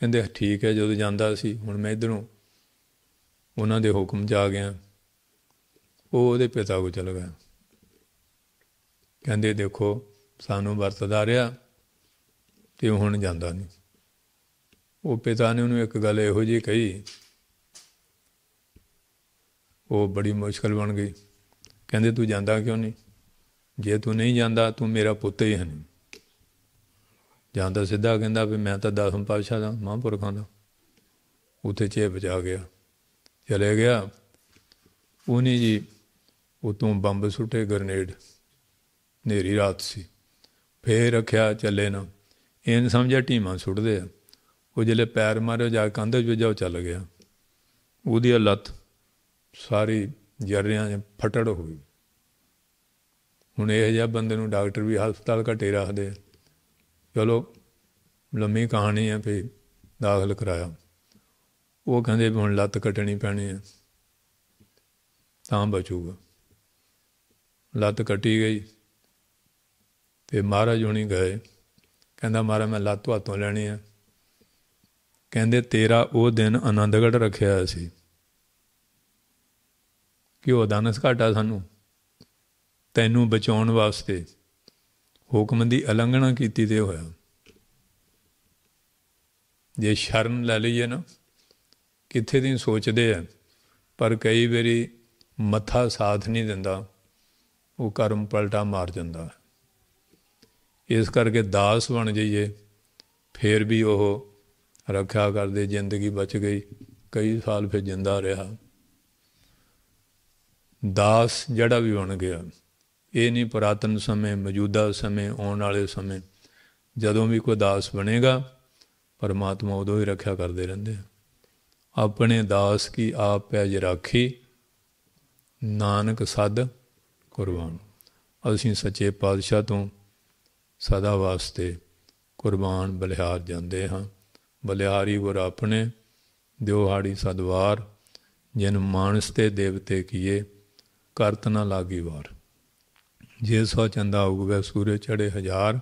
ਕਹਿੰਦੇ ਠੀਕ ਹੈ ਜਦੋਂ ਜਾਂਦਾ ਸੀ ਹੁਣ ਮੈਂ ਇਧਰੋਂ ਉਹਨਾਂ ਦੇ ਹੁਕਮ 'ਚ ਆ ਗਿਆ ਉਹ ਉਹਦੇ ਪਿਤਾ ਕੋ ਚਲ ਗਿਆ ਕਹਿੰਦੇ ਦੇਖੋ ਸਾਨੂੰ ਵਰਤਦਾ ਰਿਹਾ ਤੇ ਹੁਣ ਜਾਂਦਾ ਨਹੀਂ ਉਹ ਪਿਤਾ ਨੇ ਉਹਨੂੰ ਇੱਕ ਗੱਲ ਇਹੋ ਜੀ ਕਹੀ ਉਹ ਬੜੀ ਮੁਸ਼ਕਲ ਬਣ ਗਈ ਕਹਿੰਦੇ ਤੂੰ ਜਾਂਦਾ ਕਿਉਂ ਨਹੀਂ ਜੇ ਤੂੰ ਨਹੀਂ ਜਾਂਦਾ ਤੂੰ ਮੇਰਾ ਪੁੱਤ ਹੀ ਹੈ ਨਹੀਂ ਜਾਂਦਾ ਸਿੱਧਾ ਕਹਿੰਦਾ ਵੀ ਮੈਂ ਤਾਂ ਦਸਮ ਪਾਤਸ਼ਾਹ ਦਾ ਮਹਾਂਪੁਰਖਾਂ ਦਾ ਉੱਥੇ ਚੇ ਬਚਾ ਗਿਆ ਚਲੇ ਗਿਆ ਉਹਨੇ ਜੀ ਉਤੋਂ ਬੰਬ ਸੁੱਟੇ ਗ੍ਰਨੇਡ ਨੇਰੀ ਰਾਤ ਸੀ ਫੇਰ ਰੱਖਿਆ ਚੱਲੇ ਨਾ ਇਹਨ ਸਮਝਿਆ ਟੀਮਾਂ ਸੁੱਟਦੇ ਆ ਉਹ ਜਿਹੜੇ ਪੈਰ ਮਾਰਿਓ ਜਾ ਕੰਧੇ ਵਿੱਚ ਜਾਓ ਚੱਲ ਗਿਆ ਉਹਦੀ ਲੱਤ ਸਾਰੀ ਜਰਿਆਂ ਫਟੜ ਹੋ ਗਈ ਹੁਣ ਇਹ ਜਿਹਾ ਬੰਦੇ ਨੂੰ ਡਾਕਟਰ ਵੀ ਹਸਪਤਾਲ ਘਟੇ ਰੱਖਦੇ ਚਲੋ ਲੰਮੀ ਕਹਾਣੀ ਹੈ ਵੀ ਦਾਖਲ ਕਰਾਇਆ ਉਹ ਕਹਿੰਦੇ ਹੁਣ ਲੱਤ ਕੱਟਣੀ ਪੈਣੀ ਹੈ ਤਾਂ ਬਚੂਗਾ ਲੱਤ ਕੱਟੀ ਗਈ ਤੇ ਮਹਾਰਾਜ ਹੁਣੀ ਗਏ ਕਹਿੰਦਾ ਮਹਾਰਾਜ ਮੈਂ ਲੱਤ ਹੱਥੋਂ ਲੈਣੀ ਆ ਕਹਿੰਦੇ ਤੇਰਾ ਉਹ ਦਿਨ ਆਨੰਦਗੜ ਰੱਖਿਆ ਸੀ ਕਿ ਉਹ ਦਾਨਸ ਘਾਟਾ ਸਾਨੂੰ ਤੈਨੂੰ ਬਚਾਉਣ ਵਾਸਤੇ ਹੁਕਮ ਦੀ ਉਲੰਘਣਾ ਕੀਤੀ ਤੇ ਹੋਇਆ ਜੇ ਸ਼ਰਨ ਲੈ ਲਈਏ ਨਾ ਕਿੱਥੇ ਦੀ ਸੋਚਦੇ ਆ ਪਰ ਕਈ ਵਾਰੀ ਮੱਥਾ ਸਾਥ ਨਹੀਂ ਦਿੰਦਾ ਉਹ ਕਰਮ ਪਲਟਾ ਮਾਰ ਜਾਂਦਾ ਇਸ ਕਰਕੇ ਦਾਸ ਬਣ ਜਾਈਏ ਫੇਰ ਵੀ ਉਹ ਰੱਖਿਆ ਕਰਦੇ ਜ਼ਿੰਦਗੀ ਬਚ ਗਈ ਕਈ ਸਾਲ ਫਿਰ ਜਿੰਦਾ ਰਿਹਾ ਦਾਸ ਜਿਹੜਾ ਵੀ ਬਣ ਗਿਆ ਇਹ ਨਹੀਂ ਪ੍ਰਾਤਨ ਸਮੇਂ ਮੌਜੂਦਾ ਸਮੇਂ ਆਉਣ ਵਾਲੇ ਸਮੇਂ ਜਦੋਂ ਵੀ ਕੋਈ ਦਾਸ ਬਣੇਗਾ ਪਰਮਾਤਮਾ ਉਦੋਂ ਹੀ ਰੱਖਿਆ ਕਰਦੇ ਰਹਿੰਦੇ ਆ ਆਪਣੇ ਦਾਸ ਕੀ ਆਪ ਪੈਜ ਰਾਖੀ ਨਾਨਕ ਸਦ ਕੁਰਬਾਨ ਅਸੀਂ ਸੱਚੇ ਪਾਤਸ਼ਾਹ ਤੋਂ ਸਦਾ ਵਾਸਤੇ ਕੁਰਬਾਨ ਬਲਿਹਾਰ ਜਾਂਦੇ ਹਾਂ ਬਲਿਹਾਰੀ ਗੁਰ ਆਪਣੇ ਦਿਉਹਾੜੀ ਸਦਵਾਰ ਜਿਨ ਮਾਨਸ ਤੇ ਦੇਵਤੇ ਕੀਏ ਕਰਤ ਨਾ ਲਾਗੀ ਵਾਰ ਜੇ ਸੋ ਚੰਦਾ ਉਗਵੇ ਸੂਰਜ ਚੜੇ ਹਜ਼ਾਰ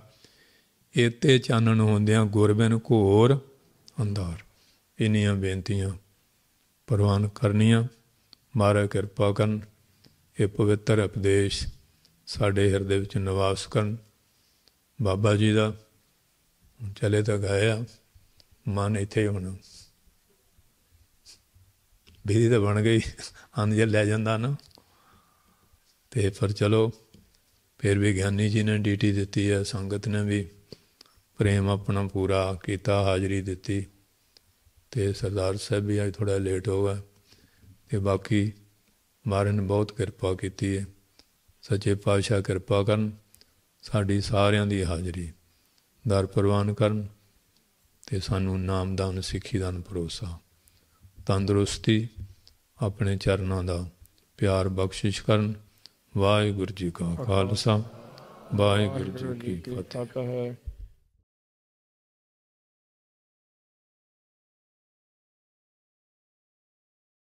ਇਤੇ ਚਾਨਣ ਹੁੰਦਿਆਂ ਗੁਰਬਿਨ ਘੋਰ ਅੰਧਾਰ ਇਨੀਆਂ ਬੇਨਤੀਆਂ ਪ੍ਰਵਾਨ ਕਰਨੀਆਂ ਮਾਰਾ ਕਿਰਪਾ ਕਰਨ ਇਹ ਪਵਿੱਤਰ ਉਪਦੇਸ਼ ਸਾਡੇ ਹਿਰਦੇ ਵਿੱਚ ਨਿਵਾਸ ਕਰਨ ਬਾਬਾ ਜੀ ਦਾ ਚਲੇ ਤਾਂ ਗਾਇਆ ਆ ਮਨ ਇੱਥੇ ਹੁਣ ਬੀਦੀ ਤਾਂ ਬਣ ਗਈ ਜੇ ਲੈ ਜਾਂਦਾ ਨਾ ਤੇ ਫਿਰ ਚਲੋ ਫਿਰ ਵੀ ਗਿਆਨੀ ਜੀ ਨੇ ਡਿਊਟੀ ਦਿੱਤੀ ਹੈ ਸੰਗਤ ਨੇ ਵੀ ਪ੍ਰੇਮ ਆਪਣਾ ਪੂਰਾ ਕੀਤਾ ਹਾਜ਼ਰੀ ਦਿੱਤੀ ਤੇ ਸਰਦਾਰ ਸਾਹਿਬ ਵੀ ਅੱਜ ਥੋੜਾ ਲੇਟ ਹੋ ਗਿਆ ਤੇ ਬਾਕੀ ਮਾਰਨ ਨੇ ਬਹੁਤ ਕਿਰਪਾ ਕੀਤੀ ਹੈ ਸੱਚੇ ਪਾਤਸ਼ਾਹ ਕਿਰਪਾ ਕਰਨ ਸਾਡੀ ਸਾਰਿਆਂ ਦੀ ਹਾਜ਼ਰੀ ਦਰ ਪ੍ਰਵਾਨ ਕਰਨ ਤੇ ਸਾਨੂੰ ਨਾਮ ਨਾਮਦਾਨ ਸਿੱਖੀ ਦਾ ਭਰੋਸਾ ਤੰਦਰੁਸਤੀ ਆਪਣੇ ਚਰਨਾਂ ਦਾ ਪਿਆਰ ਬਖਸ਼ਿਸ਼ ਕਰਨ ਵਾਹਿਗੁਰੂ ਜੀ ਕਾ ਖਾਲਸਾ ਵਾਹਿਗੁਰੂ ਜੀ ਕੀ ਫਤਿਹ